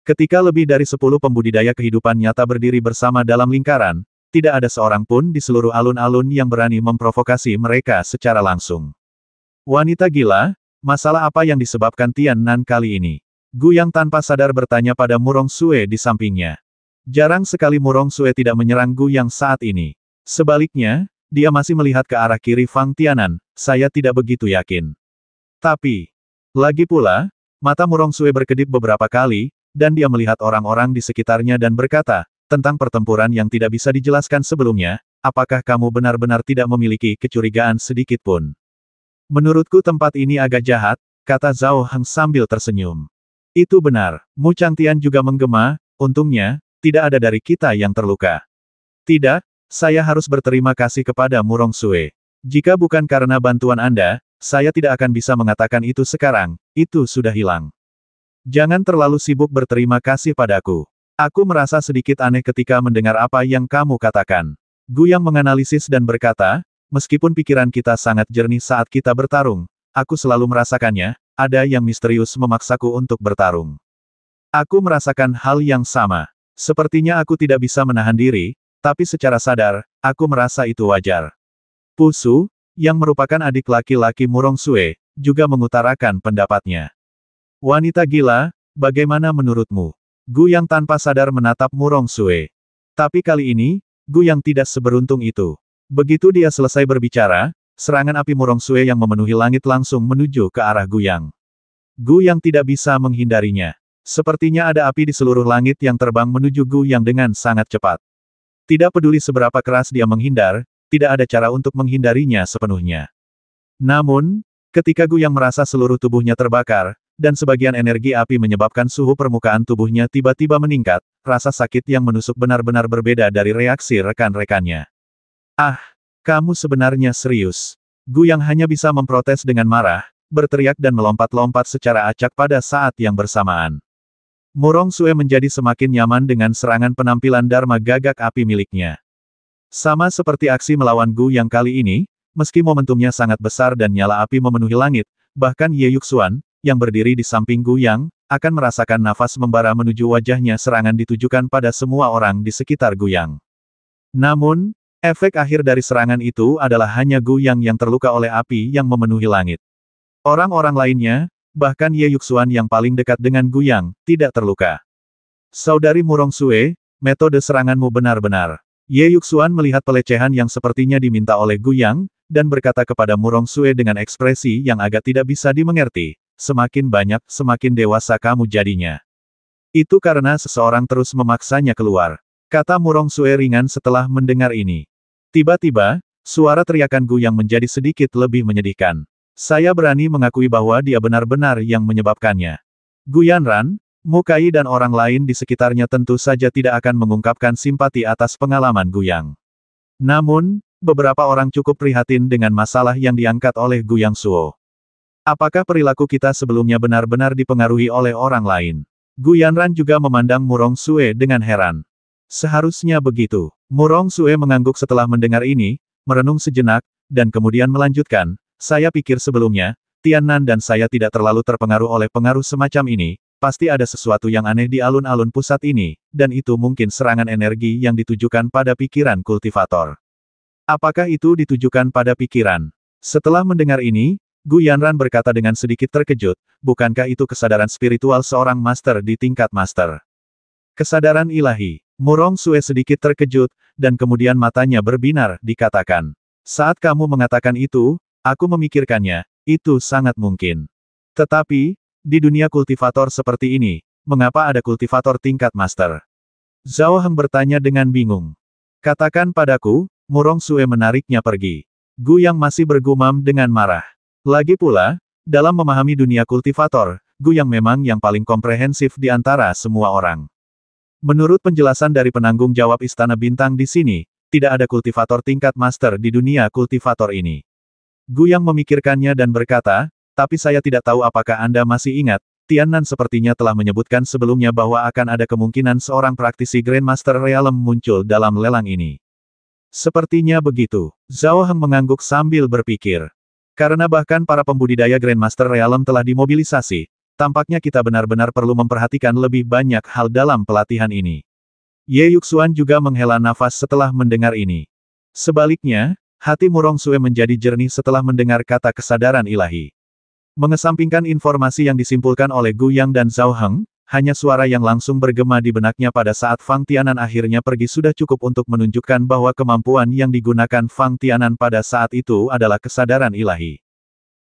Speaker 1: Ketika lebih dari sepuluh pembudidaya kehidupan nyata berdiri bersama dalam lingkaran, tidak ada seorang pun di seluruh alun-alun yang berani memprovokasi mereka secara langsung. Wanita gila, masalah apa yang disebabkan Tian Nan kali ini? Gu yang tanpa sadar bertanya pada Murong Sue di sampingnya. Jarang sekali Murong Sue tidak menyerang Gu yang saat ini. Sebaliknya, dia masih melihat ke arah kiri Fang Tianan, saya tidak begitu yakin. Tapi, lagi pula, mata Murong Sue berkedip beberapa kali, dan dia melihat orang-orang di sekitarnya dan berkata, tentang pertempuran yang tidak bisa dijelaskan sebelumnya, apakah kamu benar-benar tidak memiliki kecurigaan sedikit pun? Menurutku tempat ini agak jahat, kata Zhao Heng sambil tersenyum. Itu benar, Mu Chang Tian juga menggema, untungnya, tidak ada dari kita yang terluka. Tidak, saya harus berterima kasih kepada Murong Sue. Jika bukan karena bantuan Anda, saya tidak akan bisa mengatakan itu sekarang, itu sudah hilang. Jangan terlalu sibuk berterima kasih padaku. Aku merasa sedikit aneh ketika mendengar apa yang kamu katakan. Gu yang menganalisis dan berkata, meskipun pikiran kita sangat jernih saat kita bertarung, aku selalu merasakannya, ada yang misterius memaksaku untuk bertarung. Aku merasakan hal yang sama. Sepertinya aku tidak bisa menahan diri, tapi secara sadar, aku merasa itu wajar. Pusu, yang merupakan adik laki-laki Murong Sue, juga mengutarakan pendapatnya. Wanita gila, bagaimana menurutmu? Gu yang tanpa sadar menatap Murong Sue. Tapi kali ini, Gu yang tidak seberuntung itu. Begitu dia selesai berbicara, serangan api Murong Sue yang memenuhi langit langsung menuju ke arah Gu Yang. Gu Yang tidak bisa menghindarinya. Sepertinya ada api di seluruh langit yang terbang menuju Gu Yang dengan sangat cepat. Tidak peduli seberapa keras dia menghindar, tidak ada cara untuk menghindarinya sepenuhnya. Namun, ketika Gu yang merasa seluruh tubuhnya terbakar, dan sebagian energi api menyebabkan suhu permukaan tubuhnya tiba-tiba meningkat, rasa sakit yang menusuk benar-benar berbeda dari reaksi rekan-rekannya. Ah, kamu sebenarnya serius. Gu yang hanya bisa memprotes dengan marah, berteriak dan melompat-lompat secara acak pada saat yang bersamaan. Murong Sue menjadi semakin nyaman dengan serangan penampilan Dharma gagak api miliknya. Sama seperti aksi melawan Gu yang kali ini, meski momentumnya sangat besar dan nyala api memenuhi langit, bahkan Ye Yuxuan, yang berdiri di samping Gu yang, akan merasakan nafas membara menuju wajahnya serangan ditujukan pada semua orang di sekitar Gu yang. Namun, efek akhir dari serangan itu adalah hanya Gu yang yang terluka oleh api yang memenuhi langit. Orang-orang lainnya, Bahkan Ye Yuxuan yang paling dekat dengan Guyang, tidak terluka. Saudari Murong Sue, metode seranganmu benar-benar. Ye Yuxuan melihat pelecehan yang sepertinya diminta oleh Guyang, dan berkata kepada Murong Sue dengan ekspresi yang agak tidak bisa dimengerti, semakin banyak, semakin dewasa kamu jadinya. Itu karena seseorang terus memaksanya keluar. Kata Murong Sue ringan setelah mendengar ini. Tiba-tiba, suara teriakan Guyang menjadi sedikit lebih menyedihkan. Saya berani mengakui bahwa dia benar-benar yang menyebabkannya. Guyan Ran, Mukai dan orang lain di sekitarnya tentu saja tidak akan mengungkapkan simpati atas pengalaman Guyang. Namun, beberapa orang cukup prihatin dengan masalah yang diangkat oleh Guyang Suo. Apakah perilaku kita sebelumnya benar-benar dipengaruhi oleh orang lain? Guyan Ran juga memandang Murong Sue dengan heran. Seharusnya begitu. Murong Sue mengangguk setelah mendengar ini, merenung sejenak, dan kemudian melanjutkan, saya pikir sebelumnya, Tiannan dan saya tidak terlalu terpengaruh oleh pengaruh semacam ini, pasti ada sesuatu yang aneh di alun-alun pusat ini, dan itu mungkin serangan energi yang ditujukan pada pikiran kultivator. Apakah itu ditujukan pada pikiran? Setelah mendengar ini, Gu Yanran berkata dengan sedikit terkejut, bukankah itu kesadaran spiritual seorang master di tingkat master? Kesadaran ilahi. Murong Sue sedikit terkejut, dan kemudian matanya berbinar, dikatakan. Saat kamu mengatakan itu, Aku memikirkannya, itu sangat mungkin. Tetapi, di dunia kultivator seperti ini, mengapa ada kultivator tingkat master? Zhao Heng bertanya dengan bingung. Katakan padaku, Murong Sue menariknya pergi. Gu yang masih bergumam dengan marah. Lagi pula, dalam memahami dunia kultivator, Gu yang memang yang paling komprehensif di antara semua orang. Menurut penjelasan dari penanggung jawab Istana Bintang di sini, tidak ada kultivator tingkat master di dunia kultivator ini. Gu yang memikirkannya dan berkata, tapi saya tidak tahu apakah Anda masih ingat, Tiannan sepertinya telah menyebutkan sebelumnya bahwa akan ada kemungkinan seorang praktisi Grandmaster Realm muncul dalam lelang ini. Sepertinya begitu. Zhao Heng mengangguk sambil berpikir. Karena bahkan para pembudidaya Grandmaster Realm telah dimobilisasi, tampaknya kita benar-benar perlu memperhatikan lebih banyak hal dalam pelatihan ini. Ye Yuxuan juga menghela nafas setelah mendengar ini. Sebaliknya, Hati Murong Sue menjadi jernih setelah mendengar kata kesadaran ilahi. Mengesampingkan informasi yang disimpulkan oleh Gu Yang dan Zhao Heng, hanya suara yang langsung bergema di benaknya pada saat Fang Tianan akhirnya pergi sudah cukup untuk menunjukkan bahwa kemampuan yang digunakan Fang Tianan pada saat itu adalah kesadaran ilahi.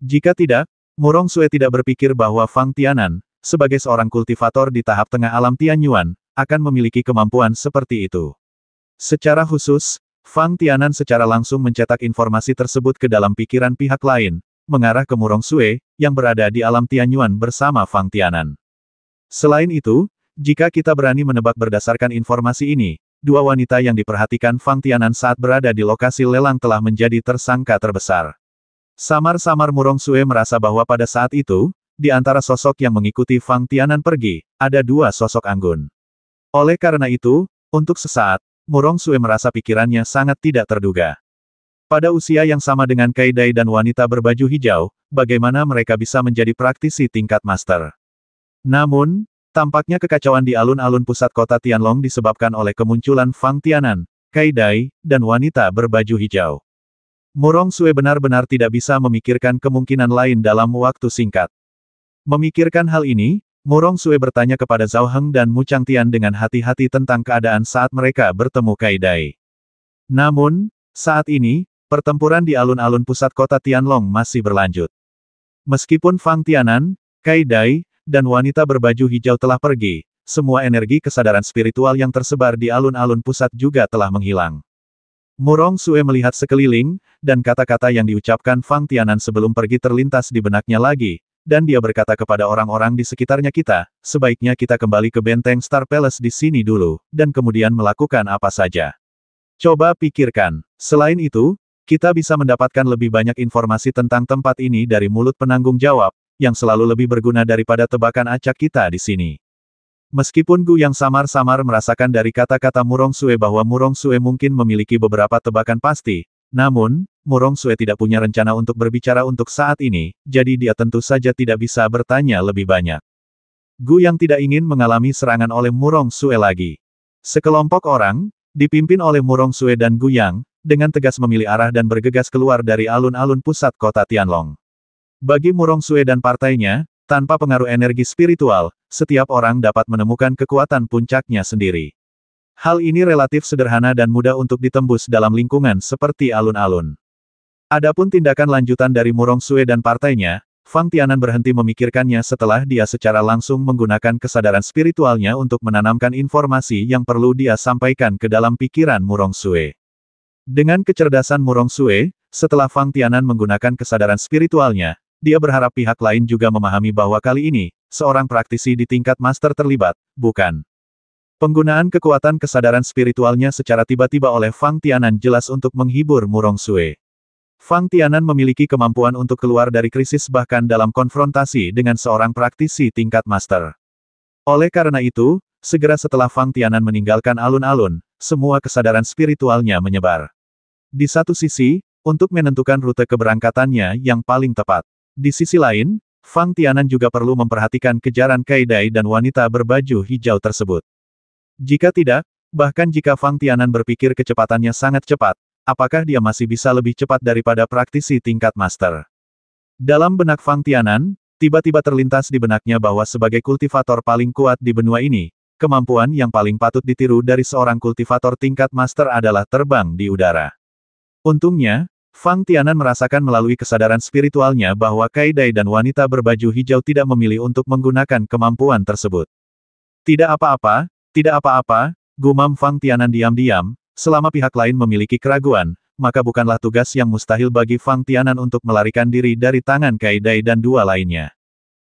Speaker 1: Jika tidak, Murong Sue tidak berpikir bahwa Fang Tianan, sebagai seorang kultivator di tahap tengah alam Tianyuan, akan memiliki kemampuan seperti itu. Secara khusus, Fang Tianan secara langsung mencetak informasi tersebut ke dalam pikiran pihak lain, mengarah ke Murong Sue, yang berada di alam Tianyuan bersama Fang Tianan. Selain itu, jika kita berani menebak berdasarkan informasi ini, dua wanita yang diperhatikan Fang Tianan saat berada di lokasi lelang telah menjadi tersangka terbesar. Samar-samar Murong Sue merasa bahwa pada saat itu, di antara sosok yang mengikuti Fang Tianan pergi, ada dua sosok anggun. Oleh karena itu, untuk sesaat, Murong Sue merasa pikirannya sangat tidak terduga. Pada usia yang sama dengan Kaidai dan wanita berbaju hijau, bagaimana mereka bisa menjadi praktisi tingkat master. Namun, tampaknya kekacauan di alun-alun pusat kota Tianlong disebabkan oleh kemunculan Fang Tianan, Kaidai, dan wanita berbaju hijau. Murong Sue benar-benar tidak bisa memikirkan kemungkinan lain dalam waktu singkat. Memikirkan hal ini, Murong Sue bertanya kepada Zhao Heng dan Mu Chang Tian dengan hati-hati tentang keadaan saat mereka bertemu Kai Dai. Namun, saat ini, pertempuran di alun-alun pusat kota Tianlong masih berlanjut. Meskipun Fang Tianan, Dai, dan wanita berbaju hijau telah pergi, semua energi kesadaran spiritual yang tersebar di alun-alun pusat juga telah menghilang. Murong Sue melihat sekeliling, dan kata-kata yang diucapkan Fang Tianan sebelum pergi terlintas di benaknya lagi, dan dia berkata kepada orang-orang di sekitarnya kita, sebaiknya kita kembali ke benteng Star Palace di sini dulu, dan kemudian melakukan apa saja. Coba pikirkan. Selain itu, kita bisa mendapatkan lebih banyak informasi tentang tempat ini dari mulut penanggung jawab, yang selalu lebih berguna daripada tebakan acak kita di sini. Meskipun Gu yang samar-samar merasakan dari kata-kata Murong Sue bahwa Murong Sue mungkin memiliki beberapa tebakan pasti, namun, Murong Sue tidak punya rencana untuk berbicara untuk saat ini, jadi dia tentu saja tidak bisa bertanya lebih banyak. Gu yang tidak ingin mengalami serangan oleh Murong Sue lagi. Sekelompok orang, dipimpin oleh Murong Sue dan Gu Yang, dengan tegas memilih arah dan bergegas keluar dari alun-alun pusat kota Tianlong. Bagi Murong Sue dan partainya, tanpa pengaruh energi spiritual, setiap orang dapat menemukan kekuatan puncaknya sendiri. Hal ini relatif sederhana dan mudah untuk ditembus dalam lingkungan seperti alun-alun. Adapun tindakan lanjutan dari Murong Sue dan partainya, Fang Tianan berhenti memikirkannya setelah dia secara langsung menggunakan kesadaran spiritualnya untuk menanamkan informasi yang perlu dia sampaikan ke dalam pikiran Murong Sue. Dengan kecerdasan Murong Sue, setelah Fang Tianan menggunakan kesadaran spiritualnya, dia berharap pihak lain juga memahami bahwa kali ini, seorang praktisi di tingkat master terlibat, bukan Penggunaan kekuatan kesadaran spiritualnya secara tiba-tiba oleh Fang Tianan jelas untuk menghibur Murong Sue. Fang Tianan memiliki kemampuan untuk keluar dari krisis bahkan dalam konfrontasi dengan seorang praktisi tingkat master. Oleh karena itu, segera setelah Fang Tianan meninggalkan alun-alun, semua kesadaran spiritualnya menyebar. Di satu sisi, untuk menentukan rute keberangkatannya yang paling tepat. Di sisi lain, Fang Tianan juga perlu memperhatikan kejaran Kaidai dan wanita berbaju hijau tersebut. Jika tidak, bahkan jika Fang Tianan berpikir kecepatannya sangat cepat, apakah dia masih bisa lebih cepat daripada praktisi tingkat master? Dalam benak Fang Tianan, tiba-tiba terlintas di benaknya bahwa sebagai kultivator paling kuat di benua ini, kemampuan yang paling patut ditiru dari seorang kultivator tingkat master adalah terbang di udara. Untungnya, Fang Tianan merasakan melalui kesadaran spiritualnya bahwa Kaidai dan wanita berbaju hijau tidak memilih untuk menggunakan kemampuan tersebut. Tidak apa-apa, tidak apa-apa, gumam Fang Tianan diam-diam, selama pihak lain memiliki keraguan, maka bukanlah tugas yang mustahil bagi Fang Tianan untuk melarikan diri dari tangan Kaidai dan dua lainnya.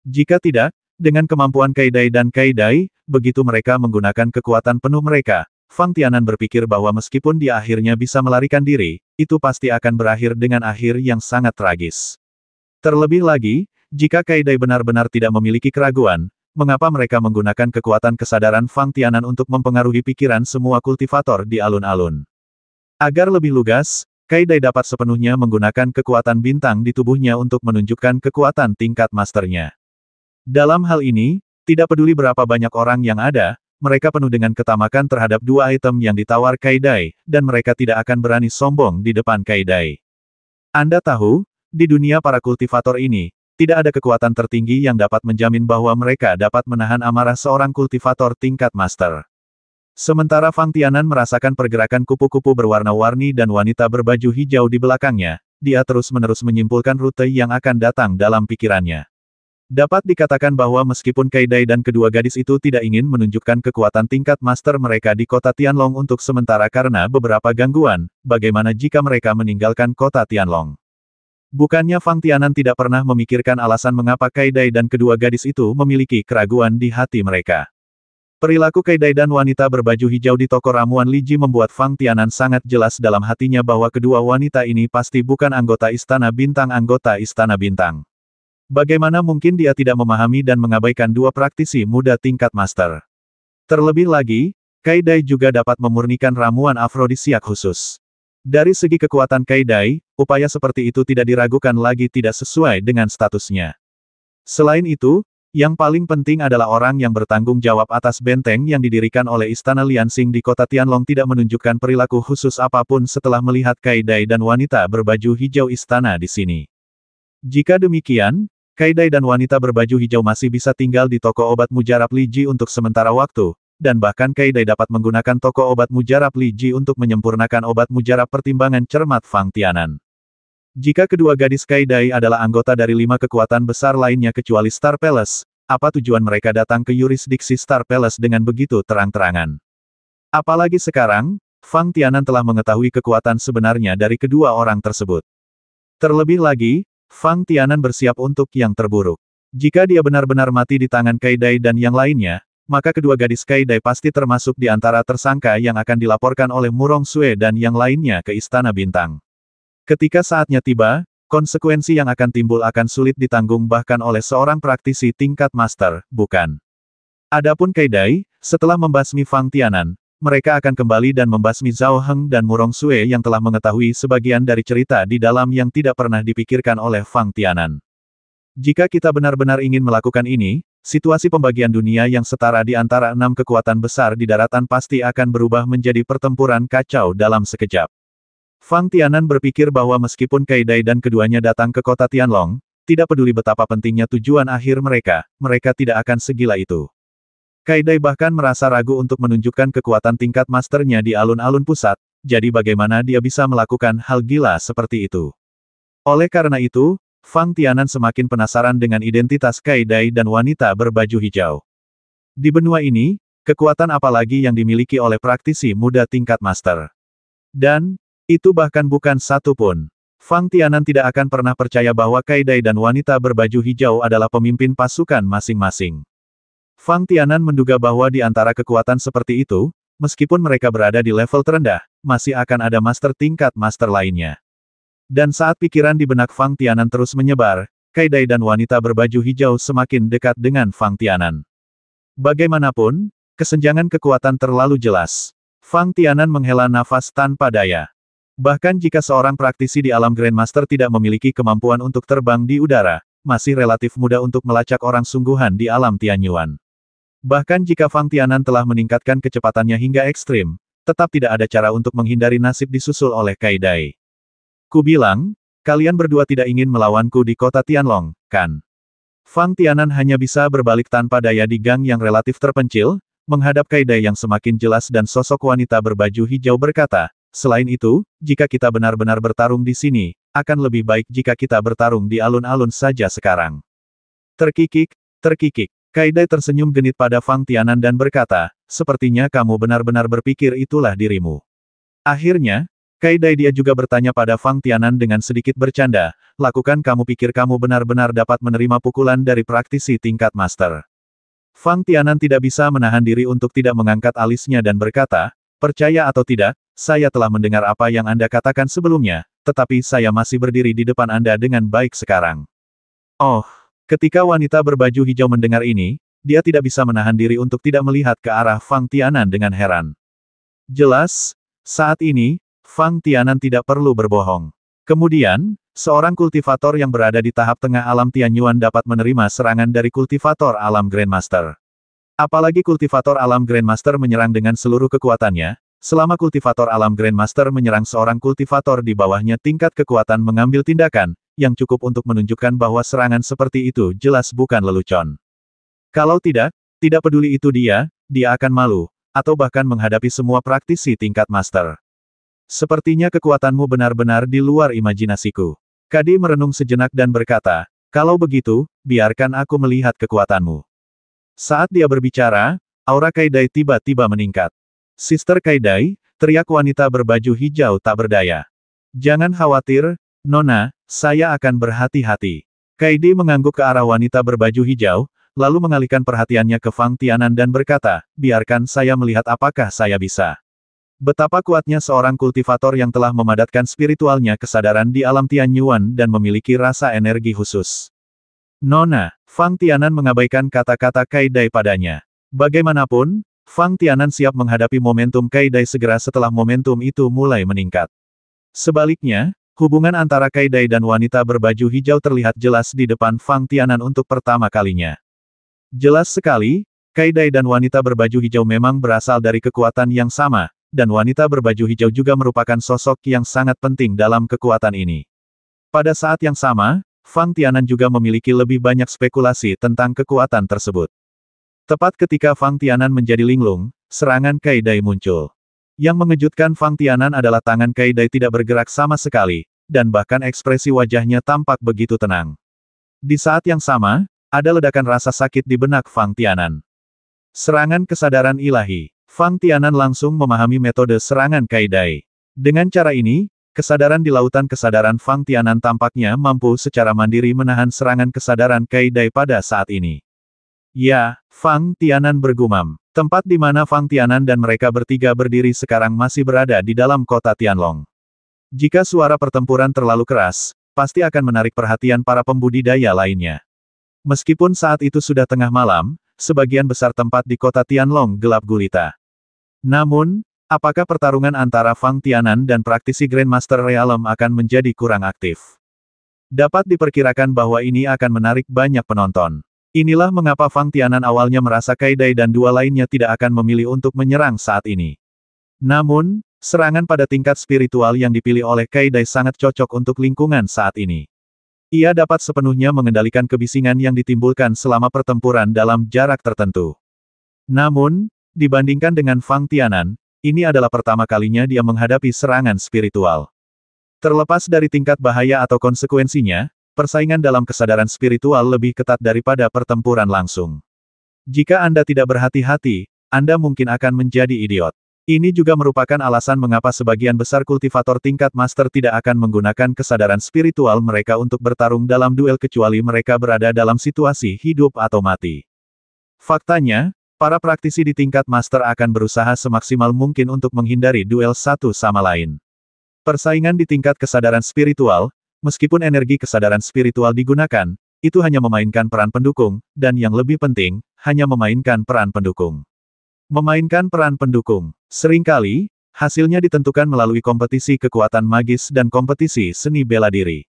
Speaker 1: Jika tidak, dengan kemampuan Kaidai dan Kaidai, begitu mereka menggunakan kekuatan penuh mereka, Fang Tianan berpikir bahwa meskipun dia akhirnya bisa melarikan diri, itu pasti akan berakhir dengan akhir yang sangat tragis. Terlebih lagi, jika Kaidai benar-benar tidak memiliki keraguan, mengapa mereka menggunakan kekuatan kesadaran Fang Tianan untuk mempengaruhi pikiran semua kultivator di alun-alun. Agar lebih lugas, Kaidai dapat sepenuhnya menggunakan kekuatan bintang di tubuhnya untuk menunjukkan kekuatan tingkat masternya. Dalam hal ini, tidak peduli berapa banyak orang yang ada, mereka penuh dengan ketamakan terhadap dua item yang ditawar Kaidai, dan mereka tidak akan berani sombong di depan Kaidai. Anda tahu, di dunia para kultivator ini, tidak ada kekuatan tertinggi yang dapat menjamin bahwa mereka dapat menahan amarah seorang kultivator tingkat master. Sementara Fang Tianan merasakan pergerakan kupu-kupu berwarna-warni dan wanita berbaju hijau di belakangnya, dia terus-menerus menyimpulkan rute yang akan datang dalam pikirannya. Dapat dikatakan bahwa meskipun Kaidai dan kedua gadis itu tidak ingin menunjukkan kekuatan tingkat master mereka di kota Tianlong untuk sementara karena beberapa gangguan, bagaimana jika mereka meninggalkan kota Tianlong? Bukannya Fang Tianan tidak pernah memikirkan alasan mengapa Kaidai dan kedua gadis itu memiliki keraguan di hati mereka. Perilaku Kaidai dan wanita berbaju hijau di toko ramuan Li Ji membuat Fang Tianan sangat jelas dalam hatinya bahwa kedua wanita ini pasti bukan anggota Istana Bintang anggota Istana Bintang. Bagaimana mungkin dia tidak memahami dan mengabaikan dua praktisi muda tingkat master. Terlebih lagi, Kaidai juga dapat memurnikan ramuan afrodisiak khusus. Dari segi kekuatan Kaidai, upaya seperti itu tidak diragukan lagi tidak sesuai dengan statusnya. Selain itu, yang paling penting adalah orang yang bertanggung jawab atas benteng yang didirikan oleh Istana Liansing di kota Tianlong tidak menunjukkan perilaku khusus apapun setelah melihat Kaidai dan wanita berbaju hijau istana di sini. Jika demikian, Kaidai dan wanita berbaju hijau masih bisa tinggal di toko obat mujarab Liji untuk sementara waktu, dan bahkan Kaidai dapat menggunakan toko obat mujarab Liji untuk menyempurnakan obat mujarab pertimbangan cermat Fang Tianan. Jika kedua gadis Kaidai adalah anggota dari lima kekuatan besar lainnya kecuali Star Palace, apa tujuan mereka datang ke yurisdiksi Star Palace dengan begitu terang-terangan? Apalagi sekarang, Fang Tianan telah mengetahui kekuatan sebenarnya dari kedua orang tersebut. Terlebih lagi, Fang Tianan bersiap untuk yang terburuk. Jika dia benar-benar mati di tangan Kaidai dan yang lainnya, maka kedua gadis Kaidai pasti termasuk di antara tersangka yang akan dilaporkan oleh Murong Sue dan yang lainnya ke Istana Bintang. Ketika saatnya tiba, konsekuensi yang akan timbul akan sulit ditanggung bahkan oleh seorang praktisi tingkat master, bukan? Adapun Kaidai, setelah membasmi Fang Tianan, mereka akan kembali dan membasmi Zhao Heng dan Murong Sue yang telah mengetahui sebagian dari cerita di dalam yang tidak pernah dipikirkan oleh Fang Tianan. Jika kita benar-benar ingin melakukan ini, situasi pembagian dunia yang setara di antara enam kekuatan besar di daratan pasti akan berubah menjadi pertempuran kacau dalam sekejap. Fang Tianan berpikir bahwa meskipun Kaidai dan keduanya datang ke kota Tianlong, tidak peduli betapa pentingnya tujuan akhir mereka, mereka tidak akan segila itu. Kaidai bahkan merasa ragu untuk menunjukkan kekuatan tingkat masternya di alun-alun pusat, jadi bagaimana dia bisa melakukan hal gila seperti itu. Oleh karena itu, Fang Tianan semakin penasaran dengan identitas Kaidai dan wanita berbaju hijau. Di benua ini, kekuatan apalagi yang dimiliki oleh praktisi muda tingkat master? Dan, itu bahkan bukan satu pun. Fang Tianan tidak akan pernah percaya bahwa Kaidai dan wanita berbaju hijau adalah pemimpin pasukan masing-masing. Fang Tianan menduga bahwa di antara kekuatan seperti itu, meskipun mereka berada di level terendah, masih akan ada master tingkat master lainnya. Dan saat pikiran di benak Fang Tianan terus menyebar, Kaidai dan wanita berbaju hijau semakin dekat dengan Fang Tianan. Bagaimanapun, kesenjangan kekuatan terlalu jelas. Fang Tianan menghela nafas tanpa daya. Bahkan jika seorang praktisi di alam Grandmaster tidak memiliki kemampuan untuk terbang di udara, masih relatif mudah untuk melacak orang sungguhan di alam Tianyuan. Bahkan jika Fang Tianan telah meningkatkan kecepatannya hingga ekstrim, tetap tidak ada cara untuk menghindari nasib disusul oleh Kaidai. Ku bilang, kalian berdua tidak ingin melawanku di kota Tianlong, kan? Fang Tianan hanya bisa berbalik tanpa daya di gang yang relatif terpencil, menghadap Kaidai yang semakin jelas dan sosok wanita berbaju hijau berkata, Selain itu, jika kita benar-benar bertarung di sini, akan lebih baik jika kita bertarung di alun-alun saja sekarang. Terkikik, terkikik. Kaidai tersenyum genit pada Fang Tianan dan berkata, sepertinya kamu benar-benar berpikir itulah dirimu. Akhirnya, Kaidai dia juga bertanya pada Fang Tianan dengan sedikit bercanda, lakukan kamu pikir kamu benar-benar dapat menerima pukulan dari praktisi tingkat master. Fang Tianan tidak bisa menahan diri untuk tidak mengangkat alisnya dan berkata, Percaya atau tidak, saya telah mendengar apa yang Anda katakan sebelumnya, tetapi saya masih berdiri di depan Anda dengan baik sekarang. Oh, ketika wanita berbaju hijau mendengar ini, dia tidak bisa menahan diri untuk tidak melihat ke arah Fang Tianan dengan heran. Jelas, saat ini, Fang Tianan tidak perlu berbohong. Kemudian, seorang kultivator yang berada di tahap tengah alam Tianyuan dapat menerima serangan dari kultivator alam Grandmaster. Apalagi kultivator alam Grandmaster menyerang dengan seluruh kekuatannya, selama kultivator alam Grandmaster menyerang seorang kultivator di bawahnya tingkat kekuatan mengambil tindakan, yang cukup untuk menunjukkan bahwa serangan seperti itu jelas bukan lelucon. Kalau tidak, tidak peduli itu dia, dia akan malu, atau bahkan menghadapi semua praktisi tingkat master. Sepertinya kekuatanmu benar-benar di luar imajinasiku. Kadi merenung sejenak dan berkata, kalau begitu, biarkan aku melihat kekuatanmu. Saat dia berbicara, aura Kaidai tiba-tiba meningkat. Sister Kaidai, teriak wanita berbaju hijau tak berdaya. Jangan khawatir, Nona, saya akan berhati-hati. Kaidi mengangguk ke arah wanita berbaju hijau, lalu mengalihkan perhatiannya ke Fang Tianan dan berkata, biarkan saya melihat apakah saya bisa. Betapa kuatnya seorang kultivator yang telah memadatkan spiritualnya kesadaran di alam Tianyuan dan memiliki rasa energi khusus. Nona, Fang Tianan mengabaikan kata-kata Kai Dai padanya. Bagaimanapun, Fang Tianan siap menghadapi momentum Kai Dai segera setelah momentum itu mulai meningkat. Sebaliknya, hubungan antara Kai Dai dan wanita berbaju hijau terlihat jelas di depan Fang Tianan untuk pertama kalinya. Jelas sekali, Kai Dai dan wanita berbaju hijau memang berasal dari kekuatan yang sama, dan wanita berbaju hijau juga merupakan sosok yang sangat penting dalam kekuatan ini. Pada saat yang sama, Fang Tianan juga memiliki lebih banyak spekulasi tentang kekuatan tersebut. Tepat ketika Fang Tianan menjadi linglung, serangan Kaidai muncul. Yang mengejutkan Fang Tianan adalah tangan Kaidai tidak bergerak sama sekali, dan bahkan ekspresi wajahnya tampak begitu tenang. Di saat yang sama, ada ledakan rasa sakit di benak Fang Tianan. Serangan kesadaran ilahi. Fang Tianan langsung memahami metode serangan Kaidai. Dengan cara ini, Kesadaran di lautan kesadaran Fang Tianan tampaknya mampu secara mandiri menahan serangan kesadaran Dai pada saat ini. Ya, Fang Tianan bergumam. Tempat di mana Fang Tianan dan mereka bertiga berdiri sekarang masih berada di dalam kota Tianlong. Jika suara pertempuran terlalu keras, pasti akan menarik perhatian para pembudidaya lainnya. Meskipun saat itu sudah tengah malam, sebagian besar tempat di kota Tianlong gelap gulita. Namun, Apakah pertarungan antara Fang Tianan dan praktisi Grandmaster Realm akan menjadi kurang aktif? Dapat diperkirakan bahwa ini akan menarik banyak penonton. Inilah mengapa Fang Tianan awalnya merasa Kaidai dan dua lainnya tidak akan memilih untuk menyerang saat ini. Namun, serangan pada tingkat spiritual yang dipilih oleh Kaidai sangat cocok untuk lingkungan saat ini. Ia dapat sepenuhnya mengendalikan kebisingan yang ditimbulkan selama pertempuran dalam jarak tertentu. Namun, dibandingkan dengan Fang Tianan, ini adalah pertama kalinya dia menghadapi serangan spiritual. Terlepas dari tingkat bahaya atau konsekuensinya, persaingan dalam kesadaran spiritual lebih ketat daripada pertempuran langsung. Jika Anda tidak berhati-hati, Anda mungkin akan menjadi idiot. Ini juga merupakan alasan mengapa sebagian besar kultivator tingkat master tidak akan menggunakan kesadaran spiritual mereka untuk bertarung dalam duel kecuali mereka berada dalam situasi hidup atau mati. Faktanya, Para praktisi di tingkat master akan berusaha semaksimal mungkin untuk menghindari duel satu sama lain. Persaingan di tingkat kesadaran spiritual, meskipun energi kesadaran spiritual digunakan, itu hanya memainkan peran pendukung, dan yang lebih penting, hanya memainkan peran pendukung. Memainkan peran pendukung. Seringkali, hasilnya ditentukan melalui kompetisi kekuatan magis dan kompetisi seni bela diri.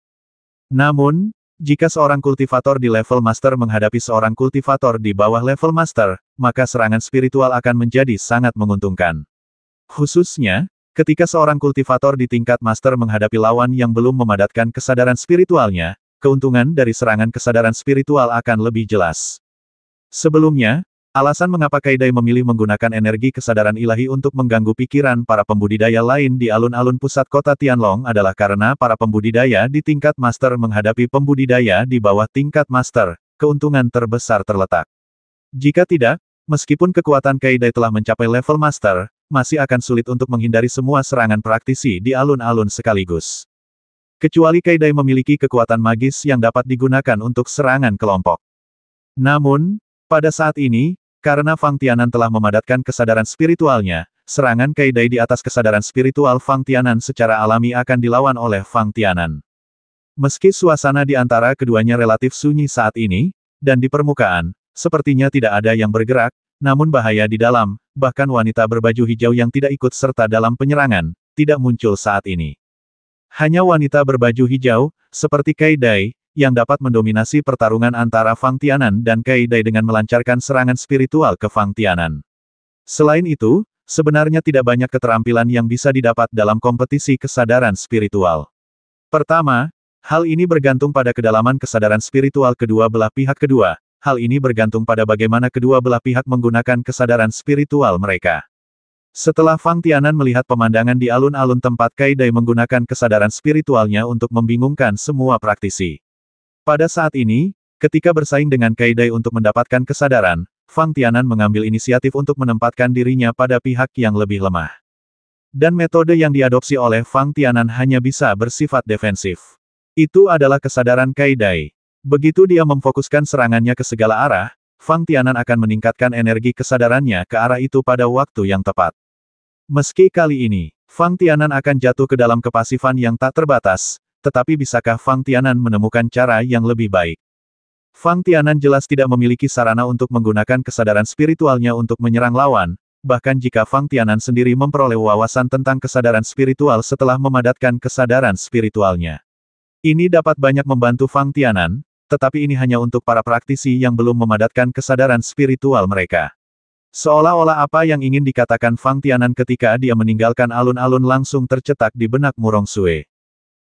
Speaker 1: Namun, jika seorang kultivator di level master menghadapi seorang kultivator di bawah level master, maka serangan spiritual akan menjadi sangat menguntungkan. Khususnya, ketika seorang kultivator di tingkat master menghadapi lawan yang belum memadatkan kesadaran spiritualnya, keuntungan dari serangan kesadaran spiritual akan lebih jelas. Sebelumnya, Alasan mengapa Kaidai memilih menggunakan energi kesadaran ilahi untuk mengganggu pikiran para pembudidaya lain di alun-alun pusat kota Tianlong adalah karena para pembudidaya di tingkat master menghadapi pembudidaya di bawah tingkat master, keuntungan terbesar terletak. Jika tidak, meskipun kekuatan Kaidai telah mencapai level master, masih akan sulit untuk menghindari semua serangan praktisi di alun-alun sekaligus. Kecuali Kaidai memiliki kekuatan magis yang dapat digunakan untuk serangan kelompok. Namun, pada saat ini, karena Fang Tianan telah memadatkan kesadaran spiritualnya, serangan Kaidai di atas kesadaran spiritual Fang Tianan secara alami akan dilawan oleh Fang Tianan. Meski suasana di antara keduanya relatif sunyi saat ini, dan di permukaan, sepertinya tidak ada yang bergerak, namun bahaya di dalam, bahkan wanita berbaju hijau yang tidak ikut serta dalam penyerangan, tidak muncul saat ini. Hanya wanita berbaju hijau, seperti Kaidai, yang dapat mendominasi pertarungan antara Fang Tianan dan Kai Dai dengan melancarkan serangan spiritual ke Fang Tianan. Selain itu, sebenarnya tidak banyak keterampilan yang bisa didapat dalam kompetisi kesadaran spiritual. Pertama, hal ini bergantung pada kedalaman kesadaran spiritual kedua belah pihak kedua, hal ini bergantung pada bagaimana kedua belah pihak menggunakan kesadaran spiritual mereka. Setelah Fang Tianan melihat pemandangan di alun-alun tempat Kaidai menggunakan kesadaran spiritualnya untuk membingungkan semua praktisi. Pada saat ini, ketika bersaing dengan Kaidai untuk mendapatkan kesadaran, Fang Tianan mengambil inisiatif untuk menempatkan dirinya pada pihak yang lebih lemah. Dan metode yang diadopsi oleh Fang Tianan hanya bisa bersifat defensif. Itu adalah kesadaran Kaidai. Begitu dia memfokuskan serangannya ke segala arah, Fang Tianan akan meningkatkan energi kesadarannya ke arah itu pada waktu yang tepat. Meski kali ini, Fang Tianan akan jatuh ke dalam kepasifan yang tak terbatas, tetapi bisakah Fang Tianan menemukan cara yang lebih baik? Fang Tianan jelas tidak memiliki sarana untuk menggunakan kesadaran spiritualnya untuk menyerang lawan, bahkan jika Fang Tianan sendiri memperoleh wawasan tentang kesadaran spiritual setelah memadatkan kesadaran spiritualnya. Ini dapat banyak membantu Fang Tianan, tetapi ini hanya untuk para praktisi yang belum memadatkan kesadaran spiritual mereka. Seolah-olah apa yang ingin dikatakan Fang Tianan ketika dia meninggalkan alun-alun langsung tercetak di benak Murong Sue.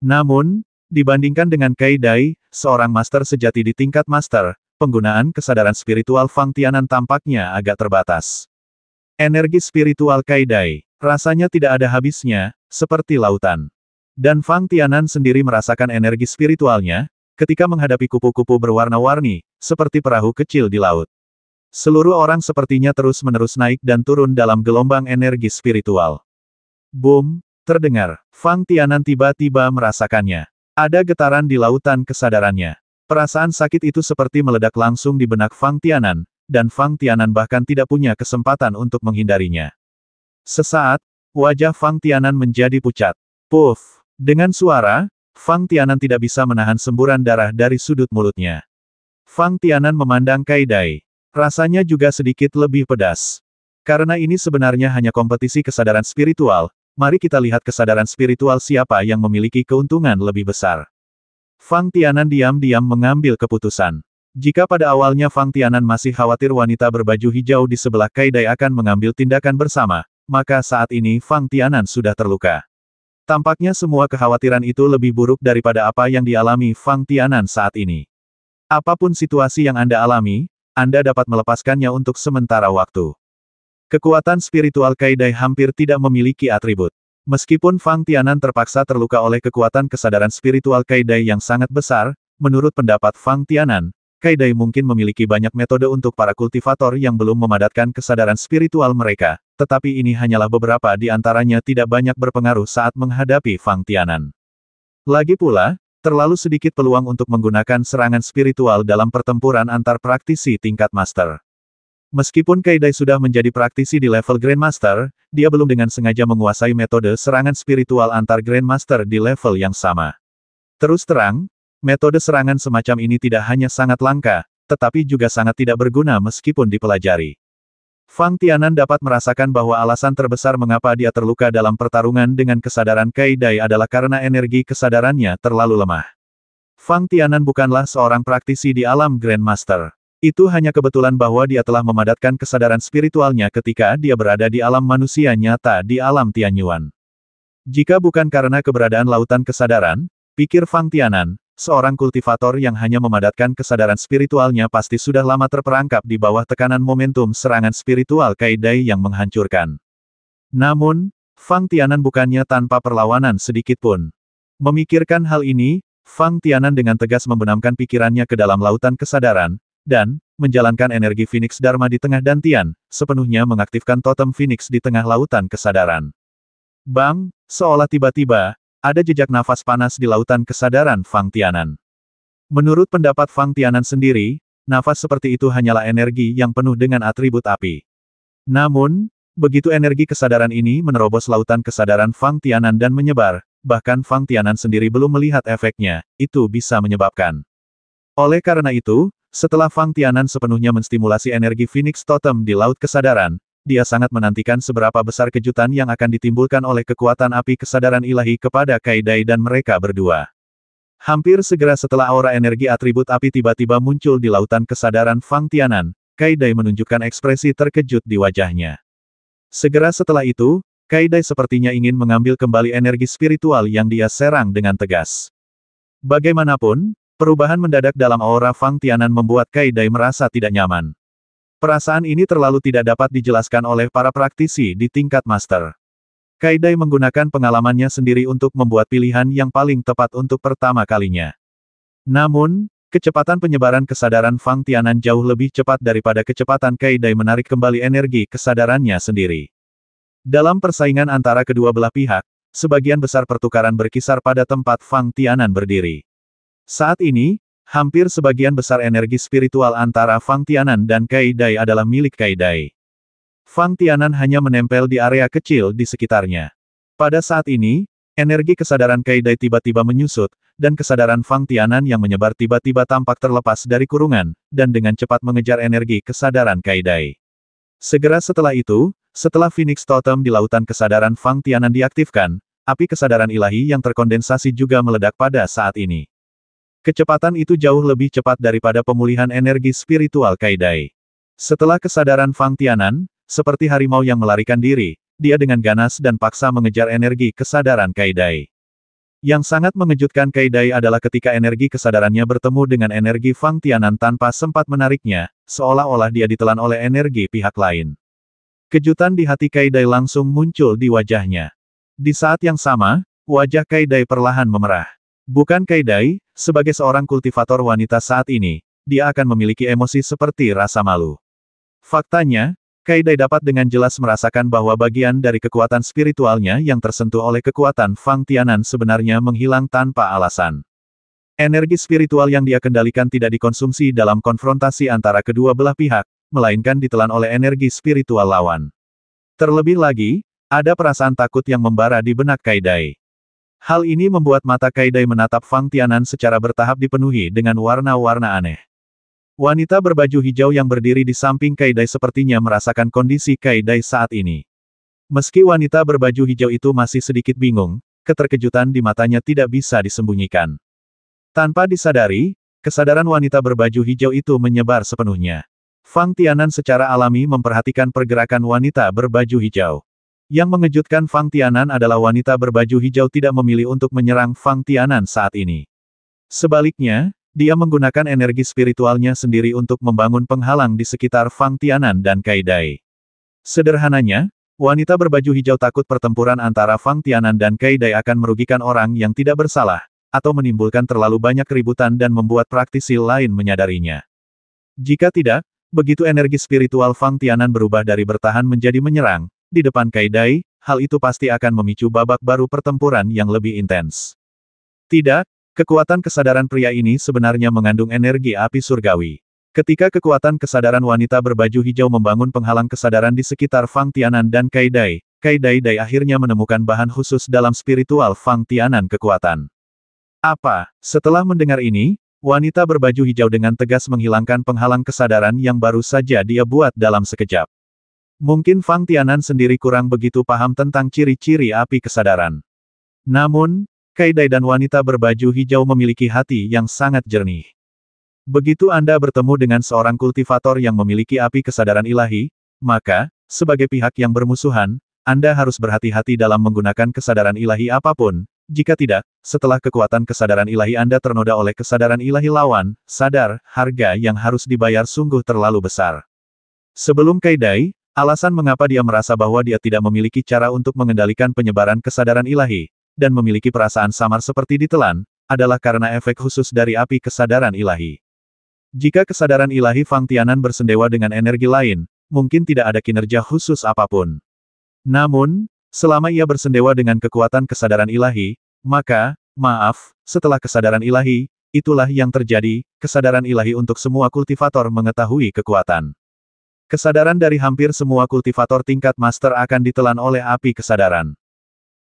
Speaker 1: Namun, dibandingkan dengan Kai Dai, seorang master sejati di tingkat master, penggunaan kesadaran spiritual Fang Tianan tampaknya agak terbatas. Energi spiritual Kai Dai rasanya tidak ada habisnya, seperti lautan. Dan Fang Tianan sendiri merasakan energi spiritualnya, ketika menghadapi kupu-kupu berwarna-warni, seperti perahu kecil di laut. Seluruh orang sepertinya terus-menerus naik dan turun dalam gelombang energi spiritual. Boom, Terdengar, Fang Tianan tiba-tiba merasakannya. Ada getaran di lautan kesadarannya. Perasaan sakit itu seperti meledak langsung di benak Fang Tianan, dan Fang Tianan bahkan tidak punya kesempatan untuk menghindarinya. Sesaat, wajah Fang Tianan menjadi pucat. Puff! Dengan suara, Fang Tianan tidak bisa menahan semburan darah dari sudut mulutnya. Fang Tianan memandang Kai Dai. Rasanya juga sedikit lebih pedas. Karena ini sebenarnya hanya kompetisi kesadaran spiritual, mari kita lihat kesadaran spiritual siapa yang memiliki keuntungan lebih besar. Fang Tianan diam-diam mengambil keputusan. Jika pada awalnya Fang Tianan masih khawatir wanita berbaju hijau di sebelah Kaidai akan mengambil tindakan bersama, maka saat ini Fang Tianan sudah terluka. Tampaknya semua kekhawatiran itu lebih buruk daripada apa yang dialami Fang Tianan saat ini. Apapun situasi yang Anda alami, Anda dapat melepaskannya untuk sementara waktu. Kekuatan spiritual Kaidai hampir tidak memiliki atribut. Meskipun Fang Tianan terpaksa terluka oleh kekuatan kesadaran spiritual Kaidai yang sangat besar, menurut pendapat Fang Tianan, Kaidai mungkin memiliki banyak metode untuk para kultivator yang belum memadatkan kesadaran spiritual mereka, tetapi ini hanyalah beberapa di antaranya tidak banyak berpengaruh saat menghadapi Fang Tianan. Lagi pula, terlalu sedikit peluang untuk menggunakan serangan spiritual dalam pertempuran antar praktisi tingkat master. Meskipun Kaidai sudah menjadi praktisi di level Grandmaster, dia belum dengan sengaja menguasai metode serangan spiritual antar Grandmaster di level yang sama. Terus terang, metode serangan semacam ini tidak hanya sangat langka, tetapi juga sangat tidak berguna meskipun dipelajari. Fang Tianan dapat merasakan bahwa alasan terbesar mengapa dia terluka dalam pertarungan dengan kesadaran Kaidai adalah karena energi kesadarannya terlalu lemah. Fang Tianan bukanlah seorang praktisi di alam Grandmaster. Itu hanya kebetulan bahwa dia telah memadatkan kesadaran spiritualnya ketika dia berada di alam manusia nyata di alam Tianyuan. Jika bukan karena keberadaan lautan kesadaran, pikir Fang Tianan, seorang kultivator yang hanya memadatkan kesadaran spiritualnya pasti sudah lama terperangkap di bawah tekanan momentum serangan spiritual Kaidai yang menghancurkan. Namun, Fang Tianan bukannya tanpa perlawanan sedikitpun. Memikirkan hal ini, Fang Tianan dengan tegas membenamkan pikirannya ke dalam lautan kesadaran, dan, menjalankan energi Phoenix Dharma di tengah dantian, sepenuhnya mengaktifkan totem Phoenix di tengah lautan kesadaran. Bang, seolah tiba-tiba, ada jejak nafas panas di lautan kesadaran Fang Tianan. Menurut pendapat Fang Tianan sendiri, nafas seperti itu hanyalah energi yang penuh dengan atribut api. Namun, begitu energi kesadaran ini menerobos lautan kesadaran Fang Tianan dan menyebar, bahkan Fang Tianan sendiri belum melihat efeknya, itu bisa menyebabkan. Oleh karena itu, setelah Fang Tianan sepenuhnya menstimulasi energi Phoenix Totem di Laut Kesadaran, dia sangat menantikan seberapa besar kejutan yang akan ditimbulkan oleh kekuatan api kesadaran ilahi kepada Kaidai dan mereka berdua. Hampir segera setelah aura energi atribut api tiba-tiba muncul di lautan kesadaran Fang Tianan, Kaidai menunjukkan ekspresi terkejut di wajahnya. Segera setelah itu, Kaidai sepertinya ingin mengambil kembali energi spiritual yang dia serang dengan tegas. Bagaimanapun, Perubahan mendadak dalam aura Fang Tianan membuat Kai Dai merasa tidak nyaman. Perasaan ini terlalu tidak dapat dijelaskan oleh para praktisi di tingkat master. Kai Dai menggunakan pengalamannya sendiri untuk membuat pilihan yang paling tepat untuk pertama kalinya. Namun, kecepatan penyebaran kesadaran Fang Tianan jauh lebih cepat daripada kecepatan Kai Dai menarik kembali energi kesadarannya sendiri. Dalam persaingan antara kedua belah pihak, sebagian besar pertukaran berkisar pada tempat Fang Tianan berdiri. Saat ini, hampir sebagian besar energi spiritual antara Fang Tianan dan Kai Dai adalah milik Kai Dai. Fang Tianan hanya menempel di area kecil di sekitarnya. Pada saat ini, energi kesadaran Kai Dai tiba-tiba menyusut, dan kesadaran Fang Tianan yang menyebar tiba-tiba tampak terlepas dari kurungan, dan dengan cepat mengejar energi kesadaran Kai Dai. Segera setelah itu, setelah Phoenix Totem di lautan kesadaran Fang Tianan diaktifkan, api kesadaran ilahi yang terkondensasi juga meledak pada saat ini. Kecepatan itu jauh lebih cepat daripada pemulihan energi spiritual Kaidai. Setelah kesadaran Fang Tianan, seperti harimau yang melarikan diri, dia dengan ganas dan paksa mengejar energi kesadaran Kaidai. Yang sangat mengejutkan Kaidai adalah ketika energi kesadarannya bertemu dengan energi Fang Tianan tanpa sempat menariknya, seolah-olah dia ditelan oleh energi pihak lain. Kejutan di hati Kaidai langsung muncul di wajahnya. Di saat yang sama, wajah Kaidai perlahan memerah. Bukan Kaidai, sebagai seorang kultivator wanita saat ini, dia akan memiliki emosi seperti rasa malu. Faktanya, Kaidai dapat dengan jelas merasakan bahwa bagian dari kekuatan spiritualnya yang tersentuh oleh kekuatan Fang Tianan sebenarnya menghilang tanpa alasan. Energi spiritual yang dia kendalikan tidak dikonsumsi dalam konfrontasi antara kedua belah pihak, melainkan ditelan oleh energi spiritual lawan. Terlebih lagi, ada perasaan takut yang membara di benak Kaidai. Hal ini membuat mata Kaidai menatap Fang Tianan secara bertahap dipenuhi dengan warna-warna aneh. Wanita berbaju hijau yang berdiri di samping Kaidai sepertinya merasakan kondisi Kaidai saat ini. Meski wanita berbaju hijau itu masih sedikit bingung, keterkejutan di matanya tidak bisa disembunyikan. Tanpa disadari, kesadaran wanita berbaju hijau itu menyebar sepenuhnya. Fang Tianan secara alami memperhatikan pergerakan wanita berbaju hijau. Yang mengejutkan Fang Tianan adalah wanita berbaju hijau tidak memilih untuk menyerang Fang Tianan saat ini. Sebaliknya, dia menggunakan energi spiritualnya sendiri untuk membangun penghalang di sekitar Fang Tianan dan Kaidai. Sederhananya, wanita berbaju hijau takut pertempuran antara Fang Tianan dan Kaidai akan merugikan orang yang tidak bersalah, atau menimbulkan terlalu banyak keributan dan membuat praktisi lain menyadarinya. Jika tidak, begitu energi spiritual Fang Tianan berubah dari bertahan menjadi menyerang, di depan Kaidai, hal itu pasti akan memicu babak baru pertempuran yang lebih intens. Tidak, kekuatan kesadaran pria ini sebenarnya mengandung energi api surgawi. Ketika kekuatan kesadaran wanita berbaju hijau membangun penghalang kesadaran di sekitar Fang Tianan dan Kaidai, Kaidai Dai akhirnya menemukan bahan khusus dalam spiritual Fang Tianan kekuatan. Apa? Setelah mendengar ini, wanita berbaju hijau dengan tegas menghilangkan penghalang kesadaran yang baru saja dia buat dalam sekejap. Mungkin Fang Tianan sendiri kurang begitu paham tentang ciri-ciri api kesadaran. Namun, Kaidai dan wanita berbaju hijau memiliki hati yang sangat jernih. Begitu Anda bertemu dengan seorang kultivator yang memiliki api kesadaran ilahi, maka, sebagai pihak yang bermusuhan, Anda harus berhati-hati dalam menggunakan kesadaran ilahi apapun, jika tidak, setelah kekuatan kesadaran ilahi Anda ternoda oleh kesadaran ilahi lawan, sadar, harga yang harus dibayar sungguh terlalu besar. Sebelum Kaidai, Alasan mengapa dia merasa bahwa dia tidak memiliki cara untuk mengendalikan penyebaran kesadaran ilahi, dan memiliki perasaan samar seperti ditelan, adalah karena efek khusus dari api kesadaran ilahi. Jika kesadaran ilahi Fang Tianan bersendewa dengan energi lain, mungkin tidak ada kinerja khusus apapun. Namun, selama ia bersendewa dengan kekuatan kesadaran ilahi, maka, maaf, setelah kesadaran ilahi, itulah yang terjadi, kesadaran ilahi untuk semua kultivator mengetahui kekuatan. Kesadaran dari hampir semua kultivator tingkat master akan ditelan oleh api kesadaran.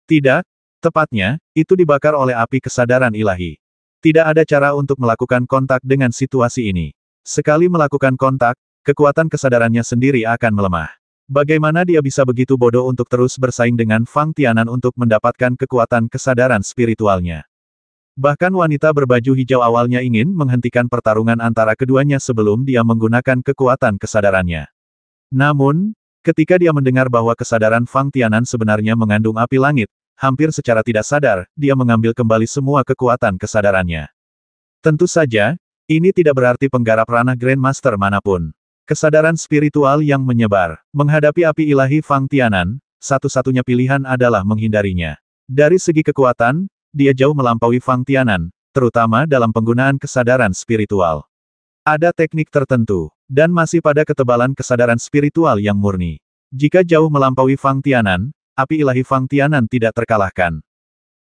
Speaker 1: Tidak, tepatnya, itu dibakar oleh api kesadaran ilahi. Tidak ada cara untuk melakukan kontak dengan situasi ini. Sekali melakukan kontak, kekuatan kesadarannya sendiri akan melemah. Bagaimana dia bisa begitu bodoh untuk terus bersaing dengan Fang Tianan untuk mendapatkan kekuatan kesadaran spiritualnya? Bahkan wanita berbaju hijau awalnya ingin menghentikan pertarungan antara keduanya sebelum dia menggunakan kekuatan kesadarannya. Namun, ketika dia mendengar bahwa kesadaran Fang Tianan sebenarnya mengandung api langit, hampir secara tidak sadar, dia mengambil kembali semua kekuatan kesadarannya. Tentu saja, ini tidak berarti penggarap ranah Grandmaster manapun. Kesadaran spiritual yang menyebar, menghadapi api ilahi Fang Tianan, satu-satunya pilihan adalah menghindarinya. Dari segi kekuatan, dia jauh melampaui Fang Tianan, terutama dalam penggunaan kesadaran spiritual. Ada teknik tertentu, dan masih pada ketebalan kesadaran spiritual yang murni. Jika jauh melampaui Fang Tianan, api ilahi Fang Tianan tidak terkalahkan.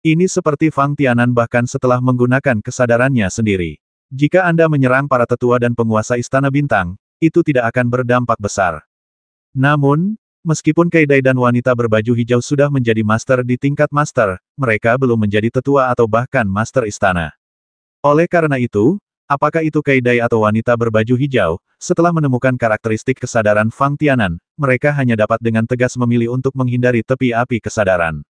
Speaker 1: Ini seperti Fang Tianan bahkan setelah menggunakan kesadarannya sendiri. Jika Anda menyerang para tetua dan penguasa Istana Bintang, itu tidak akan berdampak besar. Namun, Meskipun Kaidai dan wanita berbaju hijau sudah menjadi master di tingkat master, mereka belum menjadi tetua atau bahkan master istana. Oleh karena itu, Apakah itu Kaidai atau wanita berbaju hijau? Setelah menemukan karakteristik kesadaran Fang Tianan, mereka hanya dapat dengan tegas memilih untuk menghindari tepi api kesadaran.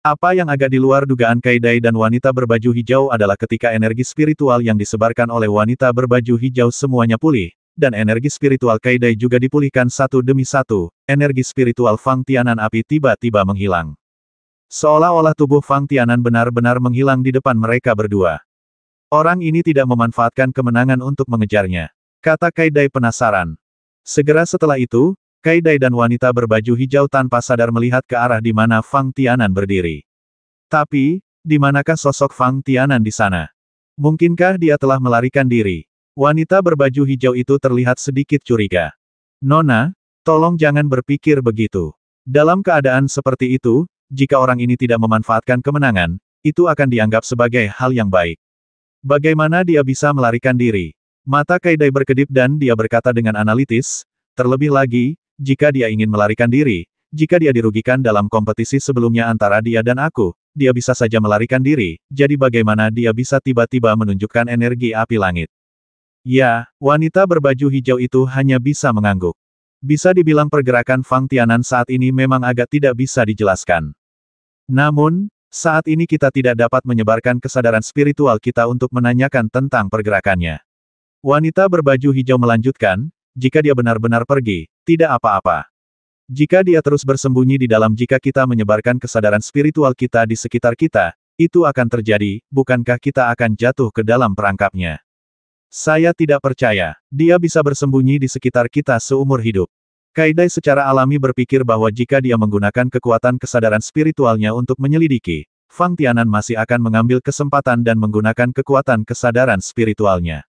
Speaker 1: Apa yang agak di luar dugaan Kaidai dan wanita berbaju hijau adalah ketika energi spiritual yang disebarkan oleh wanita berbaju hijau semuanya pulih, dan energi spiritual Kaidai juga dipulihkan satu demi satu, energi spiritual Fang Tianan api tiba-tiba menghilang. Seolah-olah tubuh Fang Tianan benar-benar menghilang di depan mereka berdua. Orang ini tidak memanfaatkan kemenangan untuk mengejarnya. Kata Kaidai penasaran. Segera setelah itu, Kaidai dan wanita berbaju hijau tanpa sadar melihat ke arah di mana Fang Tianan berdiri. Tapi, di manakah sosok Fang Tianan di sana? Mungkinkah dia telah melarikan diri? Wanita berbaju hijau itu terlihat sedikit curiga. Nona, tolong jangan berpikir begitu. Dalam keadaan seperti itu, jika orang ini tidak memanfaatkan kemenangan, itu akan dianggap sebagai hal yang baik. Bagaimana dia bisa melarikan diri? Mata Kaidai berkedip dan dia berkata dengan analitis, terlebih lagi, jika dia ingin melarikan diri, jika dia dirugikan dalam kompetisi sebelumnya antara dia dan aku, dia bisa saja melarikan diri, jadi bagaimana dia bisa tiba-tiba menunjukkan energi api langit? Ya, wanita berbaju hijau itu hanya bisa mengangguk. Bisa dibilang pergerakan Fang Tianan saat ini memang agak tidak bisa dijelaskan. Namun, saat ini kita tidak dapat menyebarkan kesadaran spiritual kita untuk menanyakan tentang pergerakannya. Wanita berbaju hijau melanjutkan, jika dia benar-benar pergi, tidak apa-apa. Jika dia terus bersembunyi di dalam jika kita menyebarkan kesadaran spiritual kita di sekitar kita, itu akan terjadi, bukankah kita akan jatuh ke dalam perangkapnya? Saya tidak percaya, dia bisa bersembunyi di sekitar kita seumur hidup. Kaidai secara alami berpikir bahwa jika dia menggunakan kekuatan kesadaran spiritualnya untuk menyelidiki, Fang Tianan masih akan mengambil kesempatan dan menggunakan kekuatan kesadaran spiritualnya.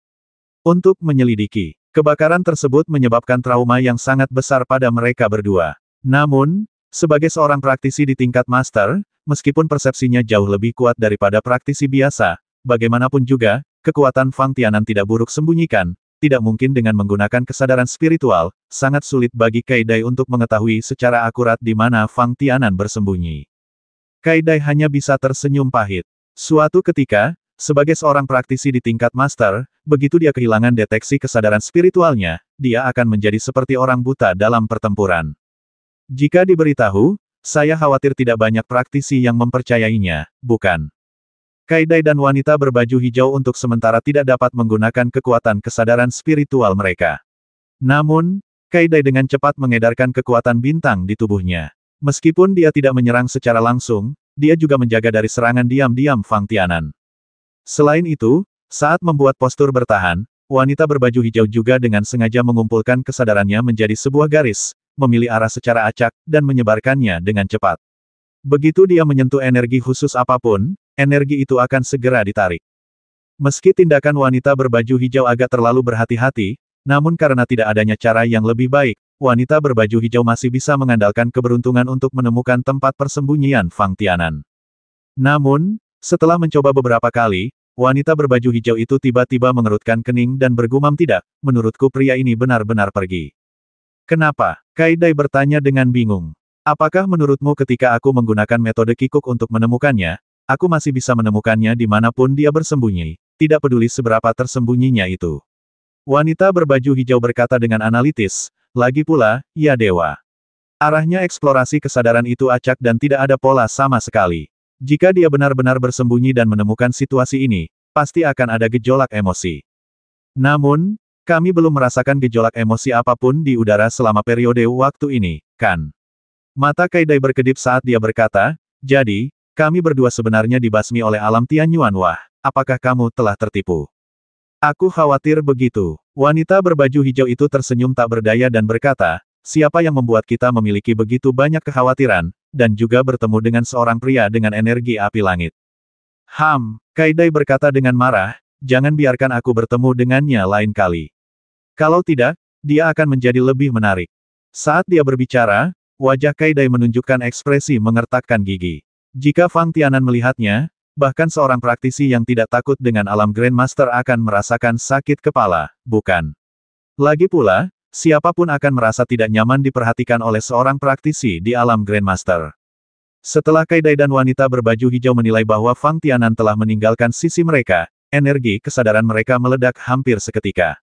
Speaker 1: Untuk menyelidiki, kebakaran tersebut menyebabkan trauma yang sangat besar pada mereka berdua. Namun, sebagai seorang praktisi di tingkat master, meskipun persepsinya jauh lebih kuat daripada praktisi biasa, bagaimanapun juga, kekuatan Fang Tianan tidak buruk sembunyikan, tidak mungkin dengan menggunakan kesadaran spiritual, sangat sulit bagi Kaidai untuk mengetahui secara akurat di mana Fang Tianan bersembunyi. Kaidai hanya bisa tersenyum pahit. Suatu ketika, sebagai seorang praktisi di tingkat master, begitu dia kehilangan deteksi kesadaran spiritualnya, dia akan menjadi seperti orang buta dalam pertempuran. Jika diberitahu, saya khawatir tidak banyak praktisi yang mempercayainya, bukan? Kaidai dan wanita berbaju hijau untuk sementara tidak dapat menggunakan kekuatan kesadaran spiritual mereka. Namun, Kaidai dengan cepat mengedarkan kekuatan bintang di tubuhnya. Meskipun dia tidak menyerang secara langsung, dia juga menjaga dari serangan diam-diam Fang Tianan. Selain itu, saat membuat postur bertahan, wanita berbaju hijau juga dengan sengaja mengumpulkan kesadarannya menjadi sebuah garis, memilih arah secara acak, dan menyebarkannya dengan cepat. Begitu dia menyentuh energi khusus apapun, energi itu akan segera ditarik. Meski tindakan wanita berbaju hijau agak terlalu berhati-hati, namun karena tidak adanya cara yang lebih baik, wanita berbaju hijau masih bisa mengandalkan keberuntungan untuk menemukan tempat persembunyian Fang Tianan. Namun, setelah mencoba beberapa kali, wanita berbaju hijau itu tiba-tiba mengerutkan kening dan bergumam tidak, menurutku pria ini benar-benar pergi. Kenapa? Kaidai bertanya dengan bingung. Apakah menurutmu ketika aku menggunakan metode kikuk untuk menemukannya, Aku masih bisa menemukannya dimanapun dia bersembunyi, tidak peduli seberapa tersembunyinya itu. Wanita berbaju hijau berkata dengan analitis, lagi pula, ya dewa. Arahnya eksplorasi kesadaran itu acak dan tidak ada pola sama sekali. Jika dia benar-benar bersembunyi dan menemukan situasi ini, pasti akan ada gejolak emosi. Namun, kami belum merasakan gejolak emosi apapun di udara selama periode waktu ini, kan? Mata Kaidai berkedip saat dia berkata, jadi, kami berdua sebenarnya dibasmi oleh alam Tian Yuan Wah. Apakah kamu telah tertipu? Aku khawatir begitu. Wanita berbaju hijau itu tersenyum tak berdaya dan berkata, siapa yang membuat kita memiliki begitu banyak kekhawatiran, dan juga bertemu dengan seorang pria dengan energi api langit. Ham, Kaidai berkata dengan marah, jangan biarkan aku bertemu dengannya lain kali. Kalau tidak, dia akan menjadi lebih menarik. Saat dia berbicara, wajah Kaidai menunjukkan ekspresi mengertakkan gigi. Jika Fang Tianan melihatnya, bahkan seorang praktisi yang tidak takut dengan alam Grandmaster akan merasakan sakit kepala, bukan? Lagi pula, siapapun akan merasa tidak nyaman diperhatikan oleh seorang praktisi di alam Grandmaster. Setelah Kaidai dan wanita berbaju hijau menilai bahwa Fang Tianan telah meninggalkan sisi mereka, energi kesadaran mereka meledak hampir seketika.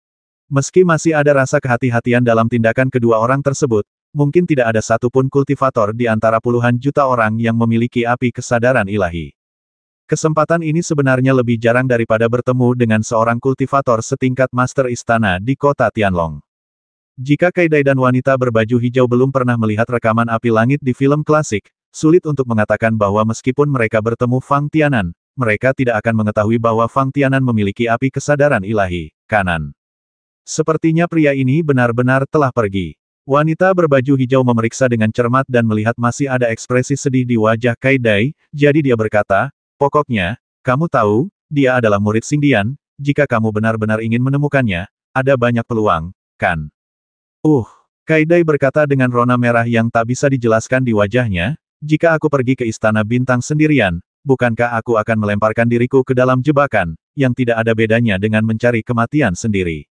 Speaker 1: Meski masih ada rasa kehati-hatian dalam tindakan kedua orang tersebut, mungkin tidak ada satupun kultivator di antara puluhan juta orang yang memiliki api kesadaran ilahi. Kesempatan ini sebenarnya lebih jarang daripada bertemu dengan seorang kultivator setingkat master istana di kota Tianlong. Jika Kaidai dan wanita berbaju hijau belum pernah melihat rekaman api langit di film klasik, sulit untuk mengatakan bahwa meskipun mereka bertemu Fang Tianan, mereka tidak akan mengetahui bahwa Fang Tianan memiliki api kesadaran ilahi, kanan. Sepertinya pria ini benar-benar telah pergi. Wanita berbaju hijau memeriksa dengan cermat dan melihat masih ada ekspresi sedih di wajah Kaidai, jadi dia berkata, pokoknya, kamu tahu, dia adalah murid Singdian, jika kamu benar-benar ingin menemukannya, ada banyak peluang, kan? Uh, Kaidai berkata dengan rona merah yang tak bisa dijelaskan di wajahnya, jika aku pergi ke istana bintang sendirian, bukankah aku akan melemparkan diriku ke dalam jebakan, yang tidak ada bedanya dengan mencari kematian sendiri?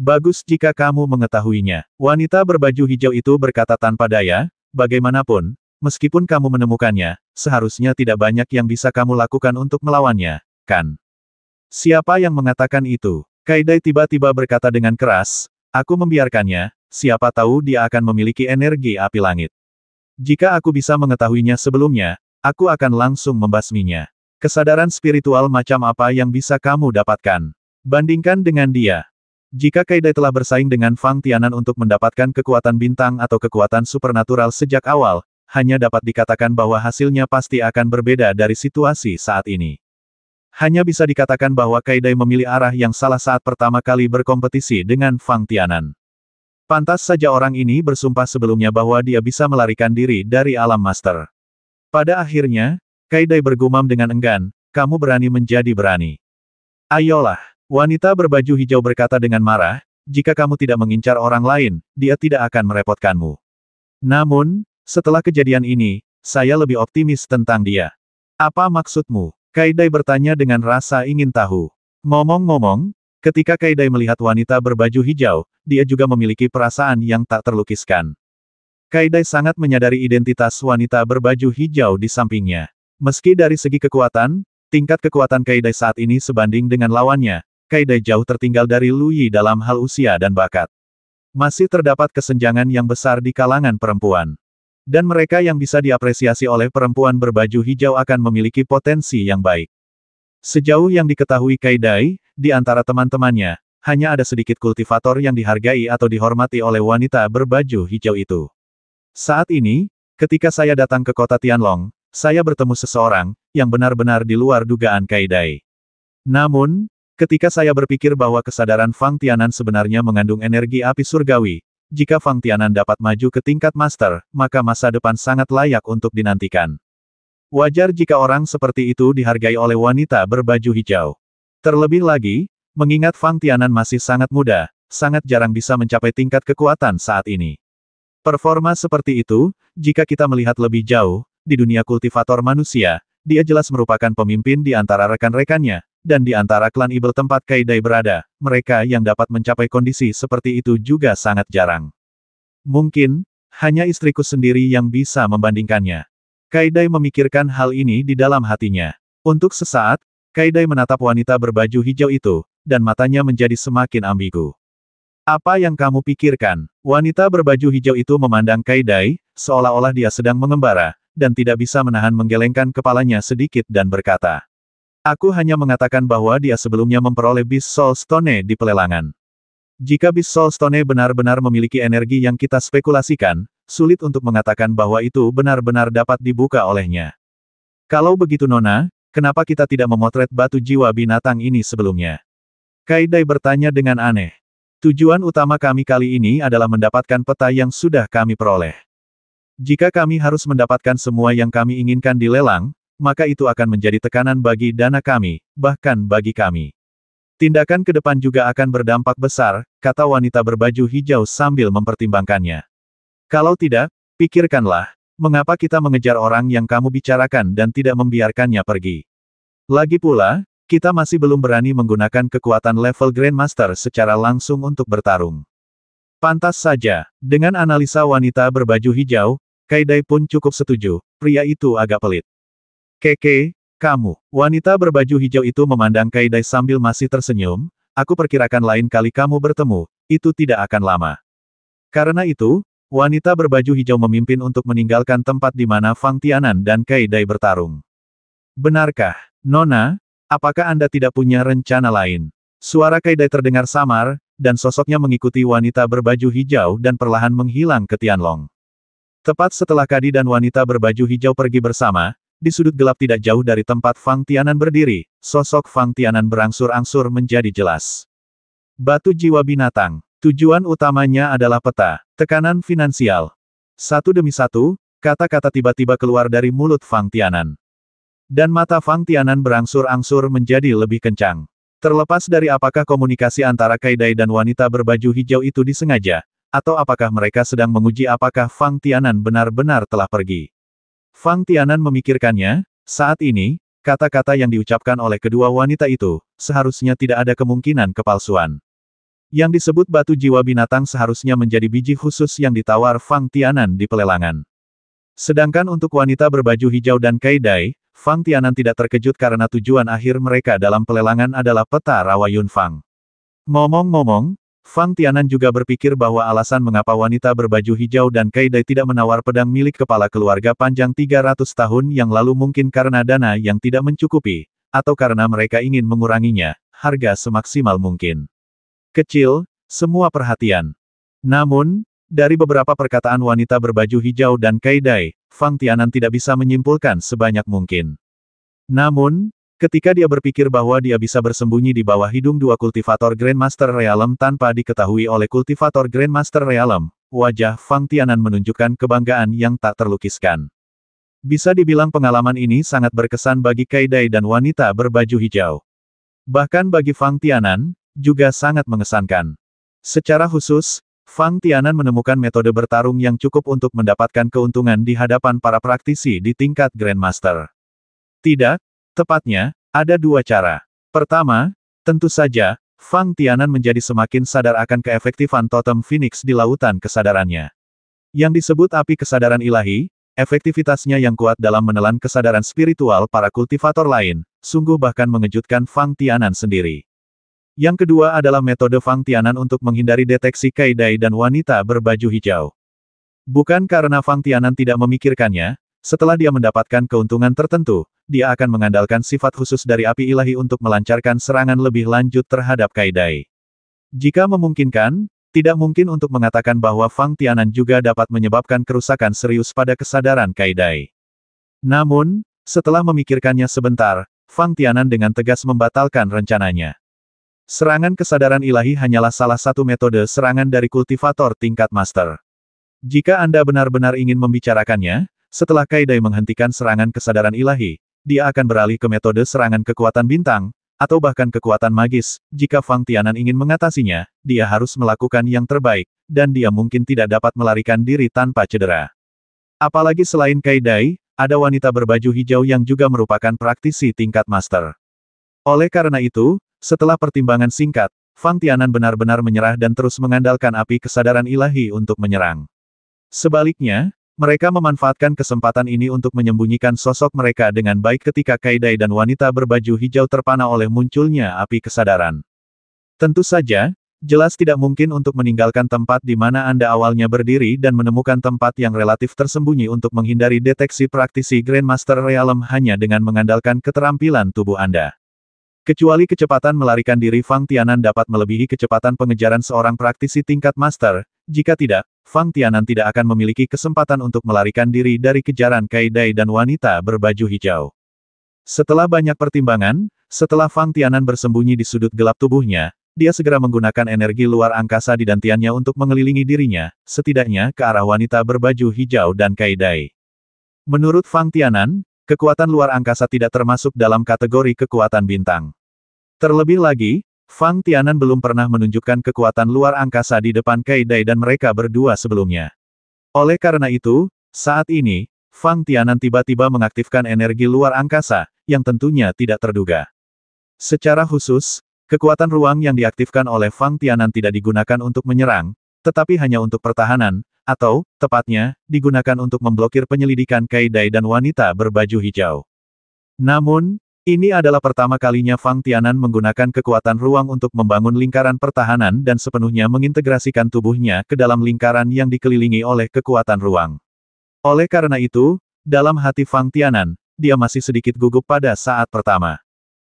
Speaker 1: Bagus jika kamu mengetahuinya. Wanita berbaju hijau itu berkata tanpa daya, bagaimanapun, meskipun kamu menemukannya, seharusnya tidak banyak yang bisa kamu lakukan untuk melawannya, kan? Siapa yang mengatakan itu? Kaidai tiba-tiba berkata dengan keras, aku membiarkannya, siapa tahu dia akan memiliki energi api langit. Jika aku bisa mengetahuinya sebelumnya, aku akan langsung membasminya. Kesadaran spiritual macam apa yang bisa kamu dapatkan? Bandingkan dengan dia, jika Kaidai telah bersaing dengan Fang Tianan untuk mendapatkan kekuatan bintang atau kekuatan supernatural sejak awal, hanya dapat dikatakan bahwa hasilnya pasti akan berbeda dari situasi saat ini. Hanya bisa dikatakan bahwa Kaidai memilih arah yang salah saat pertama kali berkompetisi dengan Fang Tianan. Pantas saja orang ini bersumpah sebelumnya bahwa dia bisa melarikan diri dari alam master. Pada akhirnya, Kaidai bergumam dengan enggan, kamu berani menjadi berani. Ayolah. Wanita berbaju hijau berkata dengan marah, jika kamu tidak mengincar orang lain, dia tidak akan merepotkanmu. Namun, setelah kejadian ini, saya lebih optimis tentang dia. Apa maksudmu? Kaidai bertanya dengan rasa ingin tahu. Ngomong-ngomong, ketika Kaidai melihat wanita berbaju hijau, dia juga memiliki perasaan yang tak terlukiskan. Kaidai sangat menyadari identitas wanita berbaju hijau di sampingnya. Meski dari segi kekuatan, tingkat kekuatan Kaidai saat ini sebanding dengan lawannya, Kaidai jauh tertinggal dari Luyi dalam hal usia dan bakat. Masih terdapat kesenjangan yang besar di kalangan perempuan. Dan mereka yang bisa diapresiasi oleh perempuan berbaju hijau akan memiliki potensi yang baik. Sejauh yang diketahui Kaidai, di antara teman-temannya, hanya ada sedikit kultivator yang dihargai atau dihormati oleh wanita berbaju hijau itu. Saat ini, ketika saya datang ke kota Tianlong, saya bertemu seseorang, yang benar-benar di luar dugaan Kaidai. Namun, Ketika saya berpikir bahwa kesadaran Fang Tianan sebenarnya mengandung energi api surgawi, jika Fang Tianan dapat maju ke tingkat master, maka masa depan sangat layak untuk dinantikan. Wajar jika orang seperti itu dihargai oleh wanita berbaju hijau. Terlebih lagi, mengingat Fang Tianan masih sangat muda, sangat jarang bisa mencapai tingkat kekuatan saat ini. Performa seperti itu, jika kita melihat lebih jauh, di dunia kultivator manusia, dia jelas merupakan pemimpin di antara rekan-rekannya, dan di antara klan Ibel tempat Kaidai berada, mereka yang dapat mencapai kondisi seperti itu juga sangat jarang. Mungkin, hanya istriku sendiri yang bisa membandingkannya. Kaidai memikirkan hal ini di dalam hatinya. Untuk sesaat, Kaidai menatap wanita berbaju hijau itu, dan matanya menjadi semakin ambigu. Apa yang kamu pikirkan? Wanita berbaju hijau itu memandang Kaidai, seolah-olah dia sedang mengembara, dan tidak bisa menahan menggelengkan kepalanya sedikit dan berkata. Aku hanya mengatakan bahwa dia sebelumnya memperoleh bisol Soul Stone di pelelangan. Jika bisol Soul Stone benar-benar memiliki energi yang kita spekulasikan, sulit untuk mengatakan bahwa itu benar-benar dapat dibuka olehnya. Kalau begitu Nona, kenapa kita tidak memotret batu jiwa binatang ini sebelumnya? Kaidai bertanya dengan aneh. Tujuan utama kami kali ini adalah mendapatkan peta yang sudah kami peroleh. Jika kami harus mendapatkan semua yang kami inginkan di lelang, maka itu akan menjadi tekanan bagi dana kami, bahkan bagi kami. Tindakan ke depan juga akan berdampak besar, kata wanita berbaju hijau sambil mempertimbangkannya. Kalau tidak, pikirkanlah, mengapa kita mengejar orang yang kamu bicarakan dan tidak membiarkannya pergi. Lagi pula, kita masih belum berani menggunakan kekuatan level Grandmaster secara langsung untuk bertarung. Pantas saja, dengan analisa wanita berbaju hijau, Kaidai pun cukup setuju, pria itu agak pelit. Keke, kamu, wanita berbaju hijau itu memandang Kaidai sambil masih tersenyum, aku perkirakan lain kali kamu bertemu, itu tidak akan lama. Karena itu, wanita berbaju hijau memimpin untuk meninggalkan tempat di mana Fang Tianan dan Kaidai bertarung. Benarkah, Nona, apakah Anda tidak punya rencana lain? Suara Kaidai terdengar samar, dan sosoknya mengikuti wanita berbaju hijau dan perlahan menghilang ke Tianlong. Tepat setelah Kadi dan wanita berbaju hijau pergi bersama, di sudut gelap tidak jauh dari tempat Fang Tianan berdiri, sosok Fang Tianan berangsur-angsur menjadi jelas. Batu jiwa binatang. Tujuan utamanya adalah peta, tekanan finansial. Satu demi satu, kata-kata tiba-tiba keluar dari mulut Fang Tianan. Dan mata Fang Tianan berangsur-angsur menjadi lebih kencang. Terlepas dari apakah komunikasi antara Kaidai dan wanita berbaju hijau itu disengaja, atau apakah mereka sedang menguji apakah Fang Tianan benar-benar telah pergi? Fang Tianan memikirkannya, saat ini, kata-kata yang diucapkan oleh kedua wanita itu, seharusnya tidak ada kemungkinan kepalsuan. Yang disebut batu jiwa binatang seharusnya menjadi biji khusus yang ditawar Fang Tianan di pelelangan. Sedangkan untuk wanita berbaju hijau dan kaidai, Fang Tianan tidak terkejut karena tujuan akhir mereka dalam pelelangan adalah peta rawa Yun Fang. Ngomong-ngomong, Fang Tianan juga berpikir bahwa alasan mengapa wanita berbaju hijau dan Kaidai tidak menawar pedang milik kepala keluarga panjang 300 tahun yang lalu mungkin karena dana yang tidak mencukupi, atau karena mereka ingin menguranginya, harga semaksimal mungkin. Kecil, semua perhatian. Namun, dari beberapa perkataan wanita berbaju hijau dan Kaidai, Fang Tianan tidak bisa menyimpulkan sebanyak mungkin. Namun, Ketika dia berpikir bahwa dia bisa bersembunyi di bawah hidung dua kultivator Grandmaster Realm tanpa diketahui oleh kultivator Grandmaster Realm, wajah Fang Tianan menunjukkan kebanggaan yang tak terlukiskan. Bisa dibilang pengalaman ini sangat berkesan bagi Kaidai dan wanita berbaju hijau. Bahkan bagi Fang Tianan, juga sangat mengesankan. Secara khusus, Fang Tianan menemukan metode bertarung yang cukup untuk mendapatkan keuntungan di hadapan para praktisi di tingkat Grandmaster. Tidak, Tepatnya, ada dua cara. Pertama, tentu saja, Fang Tianan menjadi semakin sadar akan keefektifan totem Phoenix di lautan kesadarannya. Yang disebut api kesadaran ilahi, efektivitasnya yang kuat dalam menelan kesadaran spiritual para kultivator lain, sungguh bahkan mengejutkan Fang Tianan sendiri. Yang kedua adalah metode Fang Tianan untuk menghindari deteksi kaidai dan wanita berbaju hijau. Bukan karena Fang Tianan tidak memikirkannya, setelah dia mendapatkan keuntungan tertentu, dia akan mengandalkan sifat khusus dari api ilahi untuk melancarkan serangan lebih lanjut terhadap Kaidai. Jika memungkinkan, tidak mungkin untuk mengatakan bahwa Fang Tianan juga dapat menyebabkan kerusakan serius pada kesadaran Kaidai. Namun, setelah memikirkannya sebentar, Fang Tianan dengan tegas membatalkan rencananya. Serangan kesadaran ilahi hanyalah salah satu metode serangan dari kultivator tingkat master. Jika Anda benar-benar ingin membicarakannya, setelah Kaidai menghentikan serangan kesadaran ilahi, dia akan beralih ke metode serangan kekuatan bintang, atau bahkan kekuatan magis. Jika Fang Tianan ingin mengatasinya, dia harus melakukan yang terbaik, dan dia mungkin tidak dapat melarikan diri tanpa cedera. Apalagi selain Kaidai, ada wanita berbaju hijau yang juga merupakan praktisi tingkat master. Oleh karena itu, setelah pertimbangan singkat, Fang Tianan benar-benar menyerah dan terus mengandalkan api kesadaran ilahi untuk menyerang. Sebaliknya, mereka memanfaatkan kesempatan ini untuk menyembunyikan sosok mereka dengan baik ketika Kaidai dan wanita berbaju hijau terpana oleh munculnya api kesadaran. Tentu saja, jelas tidak mungkin untuk meninggalkan tempat di mana Anda awalnya berdiri dan menemukan tempat yang relatif tersembunyi untuk menghindari deteksi praktisi Grandmaster Realm hanya dengan mengandalkan keterampilan tubuh Anda. Kecuali kecepatan melarikan diri Fang Tianan dapat melebihi kecepatan pengejaran seorang praktisi tingkat master, jika tidak, Fang Tianan tidak akan memiliki kesempatan untuk melarikan diri dari kejaran Kaidai dan wanita berbaju hijau. Setelah banyak pertimbangan, setelah Fang Tianan bersembunyi di sudut gelap tubuhnya, dia segera menggunakan energi luar angkasa di dantiannya untuk mengelilingi dirinya, setidaknya ke arah wanita berbaju hijau dan Kaidai. Menurut Fang Tianan, kekuatan luar angkasa tidak termasuk dalam kategori kekuatan bintang. Terlebih lagi, Fang Tianan belum pernah menunjukkan kekuatan luar angkasa di depan Kaidai dan mereka berdua sebelumnya. Oleh karena itu, saat ini, Fang Tianan tiba-tiba mengaktifkan energi luar angkasa, yang tentunya tidak terduga. Secara khusus, kekuatan ruang yang diaktifkan oleh Fang Tianan tidak digunakan untuk menyerang, tetapi hanya untuk pertahanan, atau, tepatnya, digunakan untuk memblokir penyelidikan Kaidai dan wanita berbaju hijau. Namun, ini adalah pertama kalinya Fang Tianan menggunakan kekuatan ruang untuk membangun lingkaran pertahanan dan sepenuhnya mengintegrasikan tubuhnya ke dalam lingkaran yang dikelilingi oleh kekuatan ruang. Oleh karena itu, dalam hati Fang Tianan, dia masih sedikit gugup pada saat pertama.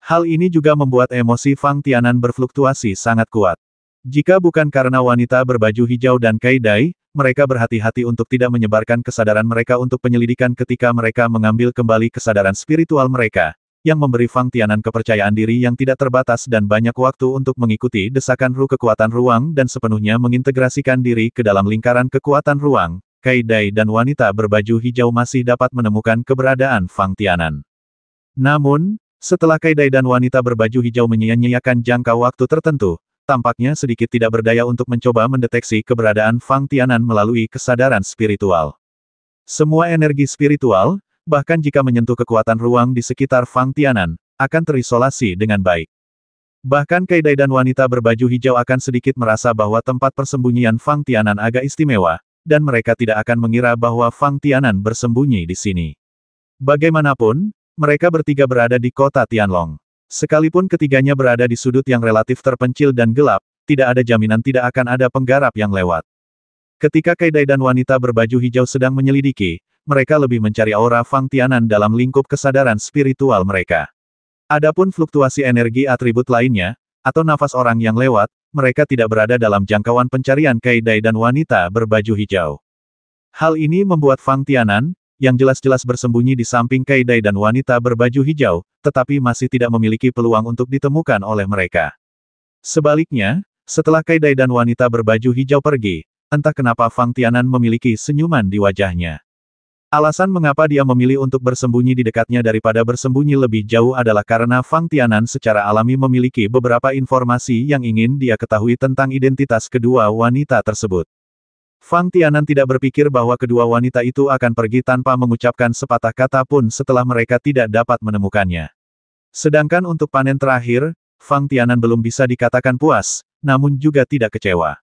Speaker 1: Hal ini juga membuat emosi Fang Tianan berfluktuasi sangat kuat. Jika bukan karena wanita berbaju hijau dan Kaidai, mereka berhati-hati untuk tidak menyebarkan kesadaran mereka untuk penyelidikan ketika mereka mengambil kembali kesadaran spiritual mereka, yang memberi Fang Tianan kepercayaan diri yang tidak terbatas dan banyak waktu untuk mengikuti desakan ru kekuatan ruang dan sepenuhnya mengintegrasikan diri ke dalam lingkaran kekuatan ruang. Kaidai dan wanita berbaju hijau masih dapat menemukan keberadaan Fang Tianan. Namun, setelah Kaidai dan wanita berbaju hijau menyia-nyiakan jangka waktu tertentu, tampaknya sedikit tidak berdaya untuk mencoba mendeteksi keberadaan Fang Tianan melalui kesadaran spiritual. Semua energi spiritual, bahkan jika menyentuh kekuatan ruang di sekitar Fang Tianan, akan terisolasi dengan baik. Bahkan Kaidai dan wanita berbaju hijau akan sedikit merasa bahwa tempat persembunyian Fang Tianan agak istimewa, dan mereka tidak akan mengira bahwa Fang Tianan bersembunyi di sini. Bagaimanapun, mereka bertiga berada di kota Tianlong. Sekalipun ketiganya berada di sudut yang relatif terpencil dan gelap, tidak ada jaminan tidak akan ada penggarap yang lewat. Ketika Kaidai dan wanita berbaju hijau sedang menyelidiki, mereka lebih mencari aura Fang Tianan dalam lingkup kesadaran spiritual mereka. Adapun fluktuasi energi atribut lainnya, atau nafas orang yang lewat, mereka tidak berada dalam jangkauan pencarian Kaidai dan wanita berbaju hijau. Hal ini membuat Fang Tianan, yang jelas-jelas bersembunyi di samping Kaidai dan wanita berbaju hijau, tetapi masih tidak memiliki peluang untuk ditemukan oleh mereka. Sebaliknya, setelah Kaidai dan wanita berbaju hijau pergi, entah kenapa Fang Tianan memiliki senyuman di wajahnya. Alasan mengapa dia memilih untuk bersembunyi di dekatnya daripada bersembunyi lebih jauh adalah karena Fang Tianan secara alami memiliki beberapa informasi yang ingin dia ketahui tentang identitas kedua wanita tersebut. Fang Tianan tidak berpikir bahwa kedua wanita itu akan pergi tanpa mengucapkan sepatah kata pun setelah mereka tidak dapat menemukannya. Sedangkan untuk panen terakhir, Fang Tianan belum bisa dikatakan puas, namun juga tidak kecewa.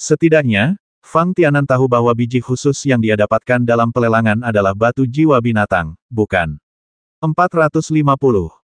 Speaker 1: Setidaknya, Fang Tianan tahu bahwa biji khusus yang dia dapatkan dalam pelelangan adalah batu jiwa binatang, bukan 450.